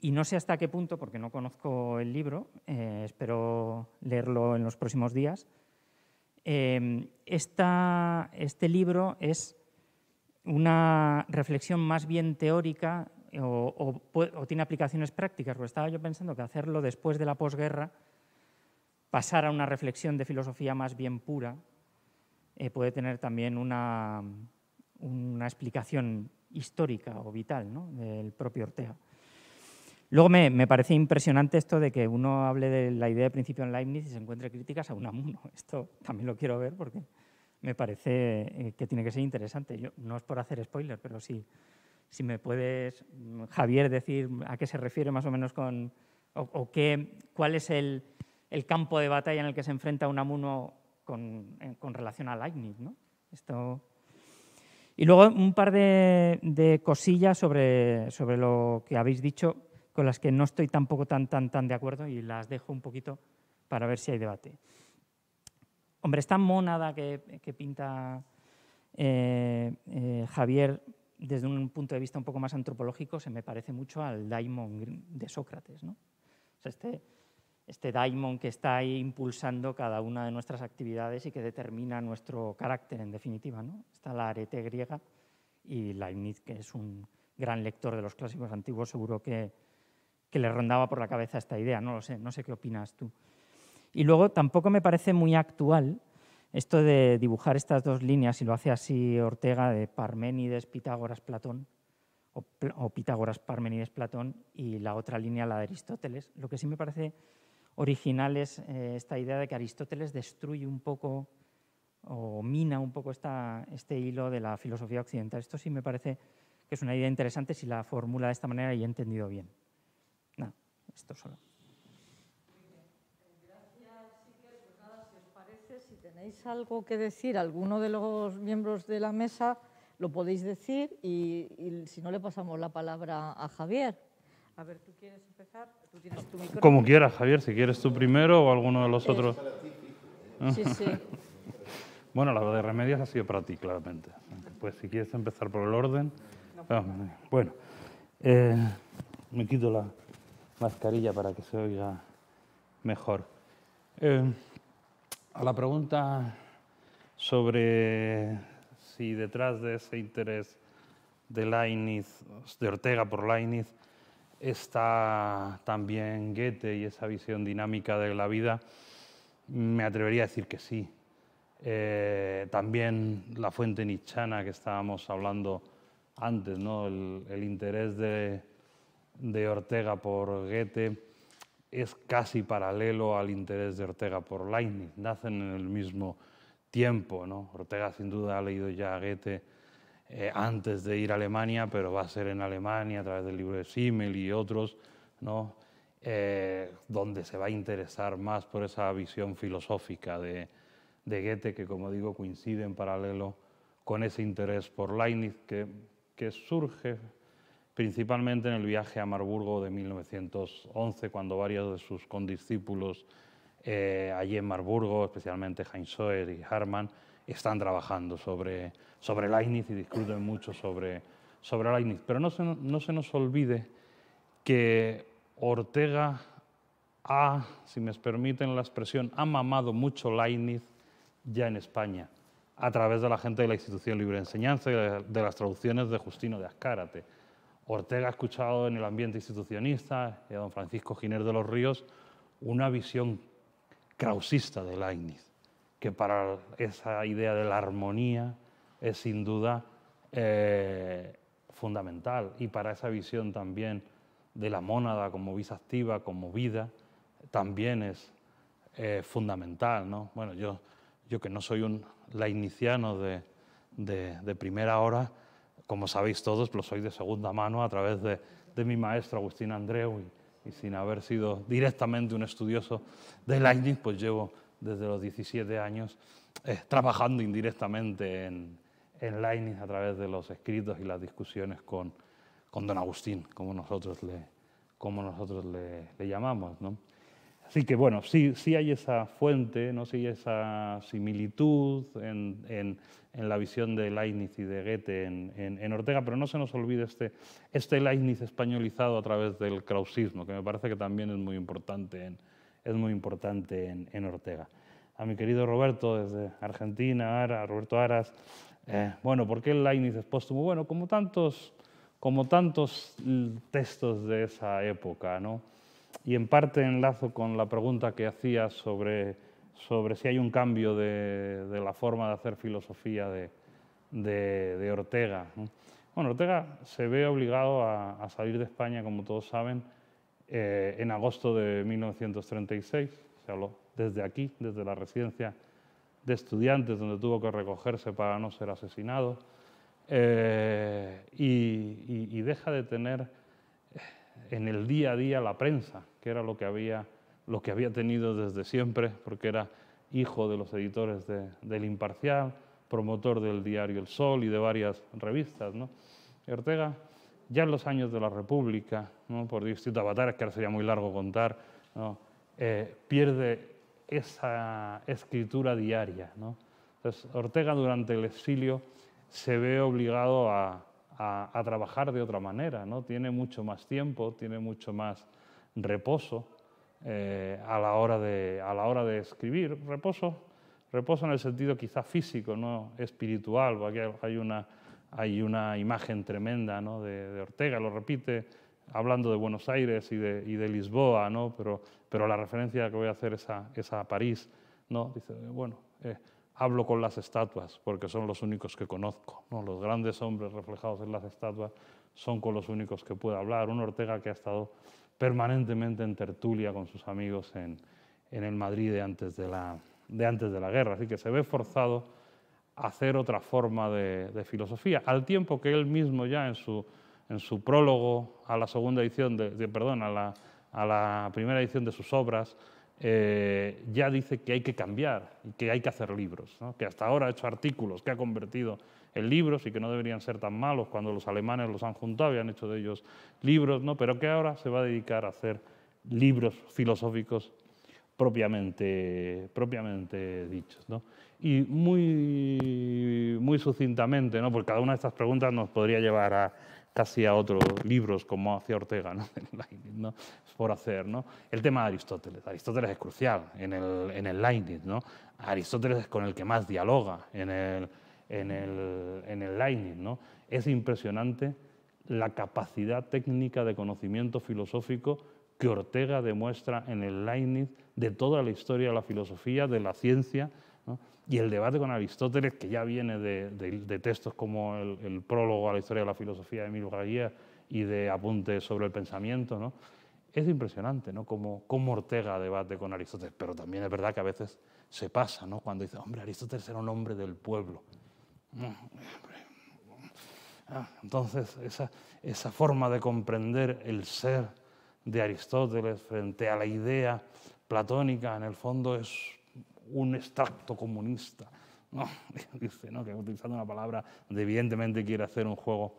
y no sé hasta qué punto, porque no conozco el libro, eh, espero leerlo en los próximos días. Eh, este libro es una reflexión más bien teórica o, tiene aplicaciones prácticas, porque estaba yo pensando que hacerlo después de la posguerra, pasar a una reflexión de filosofía más bien pura, eh, puede tener también una, una, explicación histórica o vital del propio Ortega. Luego me, parece impresionante esto de que uno hable de la idea de principio en Leibniz y se encuentre críticas a Unamuno. Esto también lo quiero ver porque me parece eh, que tiene que ser interesante. no es por hacer spoiler, pero sí, si me puedes, Javier, decir a qué se refiere más o menos con, o, qué, cuál es el, el, campo de batalla en el que se enfrenta Unamuno con, relación a lightning, ¿no? Esto... Y luego un par de, cosillas sobre, sobre, lo que habéis dicho, con las que no estoy tampoco tan, tan, tan de acuerdo y las dejo un poquito para ver si hay debate. Hombre, esta monada que, pinta eh, eh, Javier desde un punto de vista un poco más antropológico se me parece mucho al daimon de Sócrates. O sea, este, este daimon que está ahí impulsando cada una de nuestras actividades y que determina nuestro carácter, en definitiva. ¿no? Está la arete griega y Leibniz, que es un gran lector de los clásicos antiguos, seguro que, que le rondaba por la cabeza esta idea, no lo sé, no sé qué opinas tú. Y luego tampoco me parece muy actual esto de dibujar estas dos líneas, y lo hace así Ortega, de Parménides, Pitágoras, Platón, o Pitágoras, Parménides, Platón, y la otra línea, la de Aristóteles. Lo que sí me parece originales eh, esta idea de que Aristóteles destruye un poco o mina un poco este hilo de la filosofía occidental. Esto sí me parece que es una idea interesante si la formula de esta manera y he entendido bien. esto solo. si tenéis algo que decir, alguno de los miembros de la mesa, lo podéis decir y si no le pasamos la palabra a Javier. A ver, ¿tú quieres empezar? ¿Tú tienes tu micrófono? Como quieras, Javier, si quieres tú primero o alguno de los otros. Ah. Sí, sí. bueno, la de remedios ha sido para ti, claramente. Pues si quieres empezar por el orden. Ah, bueno, eh, me quito la mascarilla para que se oiga mejor. Eh, a la pregunta sobre si detrás de ese interés de de Ortega por Leibniz, está también Goethe y esa visión dinámica de la vida, me atrevería a decir que sí. Eh, también la fuente nichana que estábamos hablando antes, ¿no? el, interés de, Ortega por Goethe es casi paralelo al interés de Ortega por Leibniz, nacen en el mismo tiempo. Ortega sin duda ha leído ya a Goethe eh, antes de ir a Alemania, pero va a ser en Alemania a través del libro de Simmel y otros, ¿no? Eh, donde se va a interesar más por esa visión filosófica de, de, Goethe, que como digo coincide en paralelo con ese interés por Leibniz que, que surge principalmente en el viaje a Marburgo de 1911, cuando varios de sus condiscípulos eh, allí en Marburgo, especialmente Heinz Schoer y Harman, están trabajando sobre, sobre Leibniz y discuten mucho sobre, sobre Leibniz. Pero no se, nos olvide que Ortega ha, si me permiten la expresión, ha mamado mucho Leibniz ya en España, a través de la gente de la Institución Libre de Enseñanza y de las traducciones de Justino de Azcárate. Ortega ha escuchado en el ambiente institucionista y a don Francisco Giner de los Ríos una visión krausista de Leibniz que para esa idea de la armonía es sin duda eh, fundamental y para esa visión también de la mónada como visa activa, como vida, también es eh, fundamental. ¿no? Bueno, yo, yo que no soy un lainiciano de, de, de, primera hora, como sabéis todos, lo pues soy de segunda mano a través de, de mi maestro Agustín Andreu y, sin haber sido directamente un estudioso de Leibniz, pues llevo desde los 17 años eh, trabajando indirectamente en, en Leibniz a través de los escritos y las discusiones con, con don Agustín, como nosotros le, como nosotros le, llamamos. Así que bueno, sí, sí hay esa fuente, ¿no? sí hay esa similitud en, en, la visión de Leibniz y de Goethe en, en, Ortega, pero no se nos olvide este, este Leibniz españolizado a través del krausismo, que me parece que también es muy importante en, es muy importante en, Ortega. A mi querido Roberto desde Argentina, Ara, Roberto Aras, eh, bueno, ¿por qué Leibniz es póstumo? Bueno, como tantos, como tantos textos de esa época, ¿no? Y en parte enlazo con la pregunta que hacía sobre, sobre si hay un cambio de, la forma de hacer filosofía de, Ortega. Bueno, Ortega se ve obligado a salir de España, como todos saben, eh, en agosto de 1936, se habló desde aquí, desde la residencia de estudiantes, donde tuvo que recogerse para no ser asesinado, eh, y, deja de tener eh, en el día a día la prensa, que era lo que había, lo que había tenido desde siempre, porque era hijo de los editores del Imparcial, promotor del diario El Sol y de varias revistas. ¿no? Ortega ya en los años de la República, ¿no? por distintos avatares, que ahora sería muy largo contar, eh, pierde esa escritura diaria. Entonces, Ortega durante el exilio se ve obligado a, trabajar de otra manera, ¿no? tiene mucho más tiempo, tiene mucho más reposo eh, a, la hora de, a la hora de escribir. Reposo, reposo en el sentido quizá físico, no espiritual, porque hay una hay una imagen tremenda de, Ortega, lo repite, hablando de Buenos Aires y de, Lisboa, pero, la referencia que voy a hacer es a, París. ¿no? Dice, bueno, eh, hablo con las estatuas porque son los únicos que conozco. Los grandes hombres reflejados en las estatuas son con los únicos que puedo hablar. Un Ortega que ha estado permanentemente en tertulia con sus amigos en, el Madrid de antes de la guerra, así que se ve forzado hacer otra forma de, filosofía, al tiempo que él mismo ya en su, prólogo a la segunda edición, de, perdón, a la, primera edición de sus obras, eh, ya dice que hay que cambiar y que hay que hacer libros, que hasta ahora ha hecho artículos, que ha convertido en libros y que no deberían ser tan malos cuando los alemanes los han juntado y han hecho de ellos libros, pero que ahora se va a dedicar a hacer libros filosóficos propiamente, dichos y muy, muy sucintamente, ¿no? porque cada una de estas preguntas nos podría llevar a, casi a otros libros como hacía Ortega, ¿no? por hacer. ¿no? El tema de Aristóteles. Aristóteles es crucial en el, en el Leibniz. ¿no? Aristóteles es con el que más dialoga en el, en el, en el Leibniz. ¿no? Es impresionante la capacidad técnica de conocimiento filosófico que Ortega demuestra en el Leibniz de toda la historia de la filosofía, de la ciencia. ¿no? Y el debate con Aristóteles, que ya viene de, textos como el, prólogo a la historia de la filosofía de Emilio Gallía y de apuntes sobre el pensamiento, ¿no? es impresionante ¿no? Cómo, como Ortega debate con Aristóteles, pero también es verdad que a veces se pasa ¿no? cuando dice, hombre, Aristóteles era un hombre del pueblo. Mm, mm. Ah, entonces, esa, esa forma de comprender el ser de Aristóteles frente a la idea platónica, en el fondo es un extracto comunista. No, dice, ¿no? que utilizando una palabra donde evidentemente quiere hacer un juego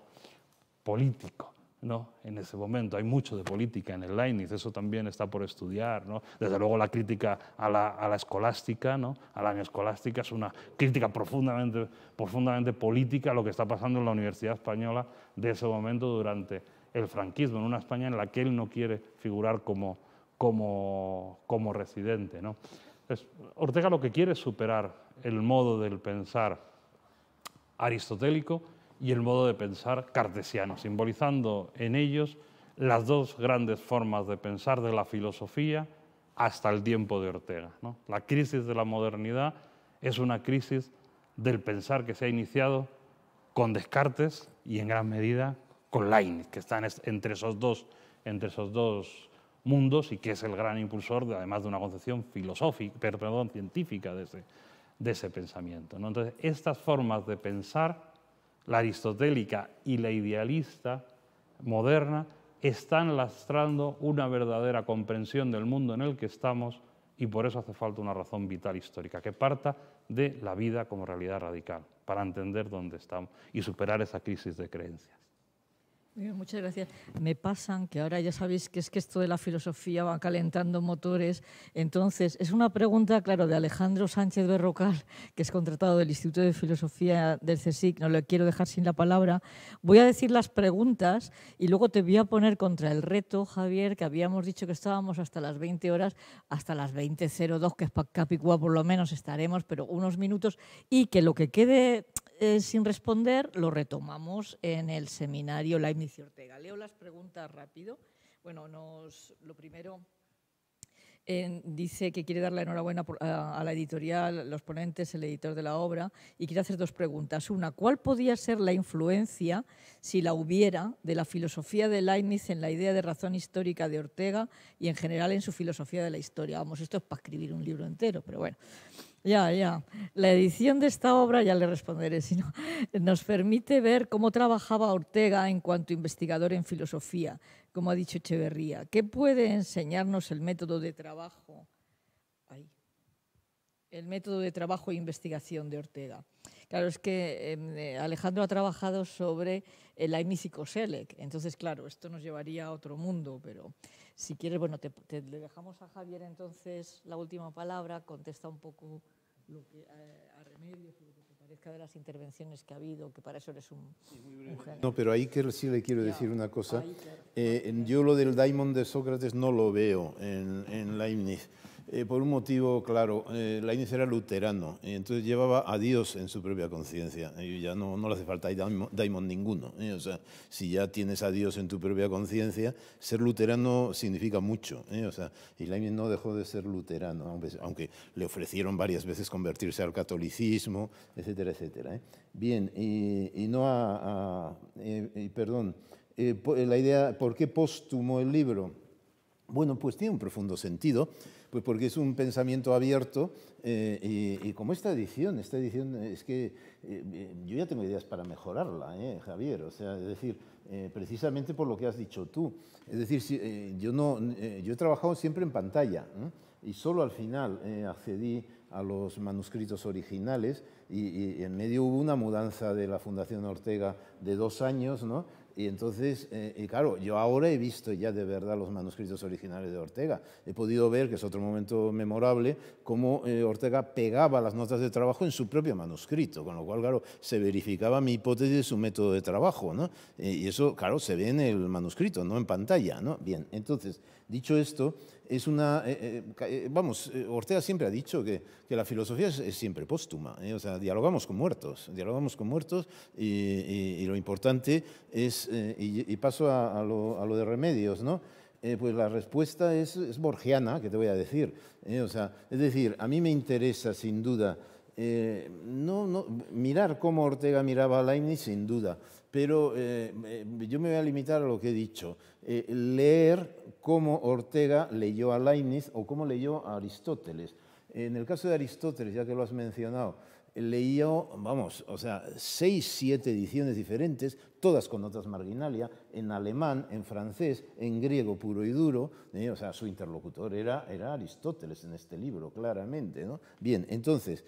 político. ¿no? en ese momento. Hay mucho de política en el Leibniz, eso también está por estudiar. ¿no? Desde luego la crítica a la, a la escolástica, ¿no? a la escolástica es una crítica profundamente, profundamente política a lo que está pasando en la Universidad Española de ese momento durante el franquismo, en una España en la que él no quiere figurar como, como, como residente. ¿no? Ortega lo que quiere es superar el modo del pensar aristotélico y el modo de pensar cartesiano, simbolizando en ellos las dos grandes formas de pensar de la filosofía hasta el tiempo de Ortega. La crisis de la modernidad es una crisis del pensar que se ha iniciado con Descartes y en gran medida con Leibniz, que están entre esos dos mundos y que es el gran impulsor, además de una concepción filosófica, perdón, científica de ese, pensamiento. ¿no? Entonces, estas formas de pensar, la aristotélica y la idealista moderna, están lastrando una verdadera comprensión del mundo en el que estamos y por eso hace falta una razón vital histórica que parta de la vida como realidad radical para entender dónde estamos y superar esa crisis de creencias. Muchas gracias. Me pasan que ahora ya sabéis que es que esto de la filosofía va calentando motores. Entonces, es una pregunta, claro, de Alejandro Sánchez Berrocal, que es contratado del Instituto de Filosofía del CSIC. No le quiero dejar sin la palabra. Voy a decir las preguntas y luego te voy a poner contra el reto, Javier, que habíamos dicho que estábamos hasta las 20 horas, hasta las 20.02, que es para Capicua por lo menos estaremos, pero unos minutos, y que lo que quede eh, sin responder lo retomamos en el seminario La y Ortega. Leo las preguntas rápido. Bueno, nos, lo primero dice que quiere dar la enhorabuena a, a, la editorial, los ponentes, el editor de la obra, y quiere hacer dos preguntas. Una, ¿cuál podía ser la influencia si la hubiera, de la filosofía de Leibniz en la idea de razón histórica de Ortega y en general en su filosofía de la historia. Vamos, esto es para escribir un libro entero, pero bueno. Ya, ya. La edición de esta obra, ya le responderé, sino nos permite ver cómo trabajaba Ortega en cuanto investigador en filosofía, como ha dicho Echeverría. ¿Qué puede enseñarnos el método de trabajo? el método de trabajo e investigación de Ortega. Claro, es que em, eh, Alejandro ha trabajado sobre el Leibniz y Koselleck, entonces claro, esto nos llevaría a otro mundo, pero si quieres, bueno, le dejamos a Javier entonces la última palabra, contesta un poco lo que, eh, a, remedio, Remedios, lo que parezca de las intervenciones que ha habido, que para eso eres un, sí, No, pero ahí que sí le quiero decir una cosa. Eh, yo lo del daimon de Sócrates no lo veo en, en Leibniz. Eh, por un motivo claro. Eh, era luterano, entonces llevaba a Dios en su propia conciencia. ya no, no, le hace falta daimon ninguno. Eh, o sea, si ya tienes a Dios en tu propia conciencia, ser luterano significa mucho. Eh, o sea, y Leibniz no dejó de ser luterano, aunque, le ofrecieron varias veces convertirse al catolicismo, etcétera, etcétera. Bien, y, no a... perdón, la idea, ¿por qué póstumo el libro? Bueno, pues tiene un profundo sentido pues porque es un pensamiento abierto eh, y, como esta edición, esta edición eh, es que eh, yo ya tengo ideas para mejorarla, Javier, o sea, es decir, precisamente por lo que has dicho tú. Es decir, yo, no, yo he trabajado siempre en pantalla y solo al final accedí a los manuscritos originales y, y, en medio hubo una mudanza de la Fundación Ortega de dos años, ¿no? Y entonces, eh, claro, yo ahora he visto ya de verdad los manuscritos originales de Ortega. He podido ver, que es otro momento memorable, cómo eh, Ortega pegaba las notas de trabajo en su propio manuscrito, con lo cual, claro, se verificaba mi hipótesis de su método de trabajo, ¿no? Eh, y eso, claro, se ve en el manuscrito, no en pantalla, ¿no? Bien, entonces, dicho esto, es una, eh, eh, eh, vamos, Ortega siempre ha dicho que, que la filosofía es, siempre póstuma, o sea, dialogamos con muertos, dialogamos con muertos y, lo importante es, y, paso a, lo, a, lo, de remedios, ¿no? pues la respuesta es, es, borgiana, que te voy a decir. o sea, es decir, a mí me interesa sin duda no, no, mirar cómo Ortega miraba a Leibniz, sin duda, pero eh, yo me voy a limitar a lo que he dicho. Eh, leer cómo Ortega leyó a Leibniz o cómo leyó a Aristóteles. En el caso de Aristóteles, ya que lo has mencionado, leyó, vamos, o sea, seis, siete ediciones diferentes, todas con notas marginalia, en alemán, en francés, en griego puro y duro, eh, o sea, su interlocutor era, era Aristóteles en este libro, claramente, ¿no? Bien, entonces,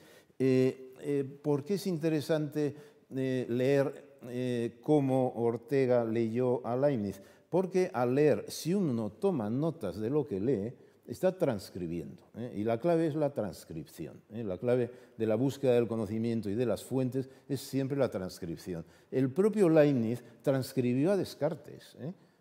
¿por qué es interesante leer eh, cómo Ortega leyó a Leibniz, porque al leer, si uno toma notas de lo que lee, está transcribiendo. ¿eh? Y la clave es la transcripción. ¿eh? La clave de la búsqueda del conocimiento y de las fuentes es siempre la transcripción. El propio Leibniz transcribió a Descartes.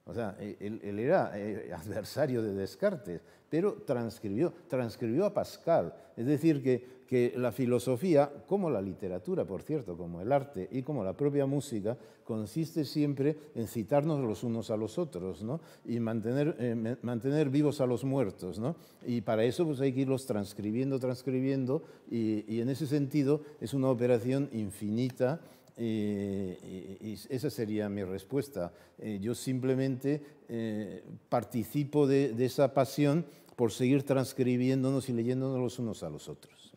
O sea, él, era eh, adversario de Descartes, pero transcribió, transcribió a Pascal. Es decir, que, que, la filosofía, como la literatura, por cierto, como el arte y como la propia música, consiste siempre en citarnos los unos a los otros ¿no? y mantener, eh, mantener vivos a los muertos. ¿no? Y para eso pues, hay que irlos transcribiendo, transcribiendo, y en ese sentido es una operación infinita y esa sería mi respuesta. Eh, yo simplemente eh, participo de, de, esa pasión por seguir transcribiéndonos y leyéndonos los unos a los otros.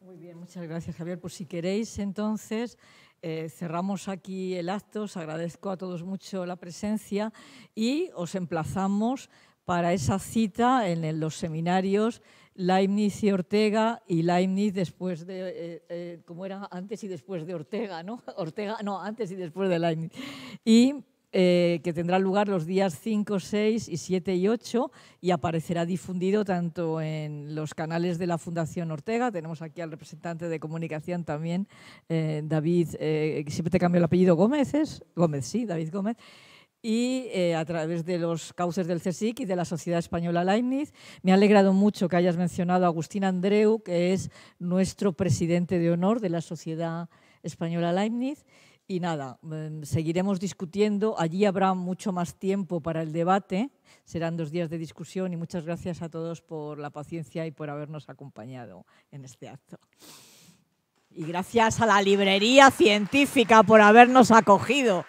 Muy bien, muchas gracias Javier. Pues si queréis, entonces eh, cerramos aquí el acto. Os agradezco a todos mucho la presencia y os emplazamos para esa cita en los seminarios Leibniz y Ortega, y Leibniz después de, eh, eh era antes y después de Ortega, ¿no? Ortega, no, antes y después de Leibniz. Y eh, que tendrá lugar los días 5, 6 y 7 y 8 y aparecerá difundido tanto en los canales de la Fundación Ortega, tenemos aquí al representante de comunicación también, eh, David, siempre te cambio el apellido, Gómez, ¿es? Gómez, sí, David Gómez y eh, a través de los cauces del CSIC y de la Sociedad Española Leibniz. Me ha alegrado mucho que hayas mencionado a Agustín Andreu, que es nuestro presidente de honor de la Sociedad Española Leibniz. Y nada, mm, seguiremos discutiendo. Allí habrá mucho más tiempo para el debate. Serán dos días de discusión y muchas gracias a todos por la paciencia y por habernos acompañado en este acto. Y gracias a la Librería Científica por habernos acogido.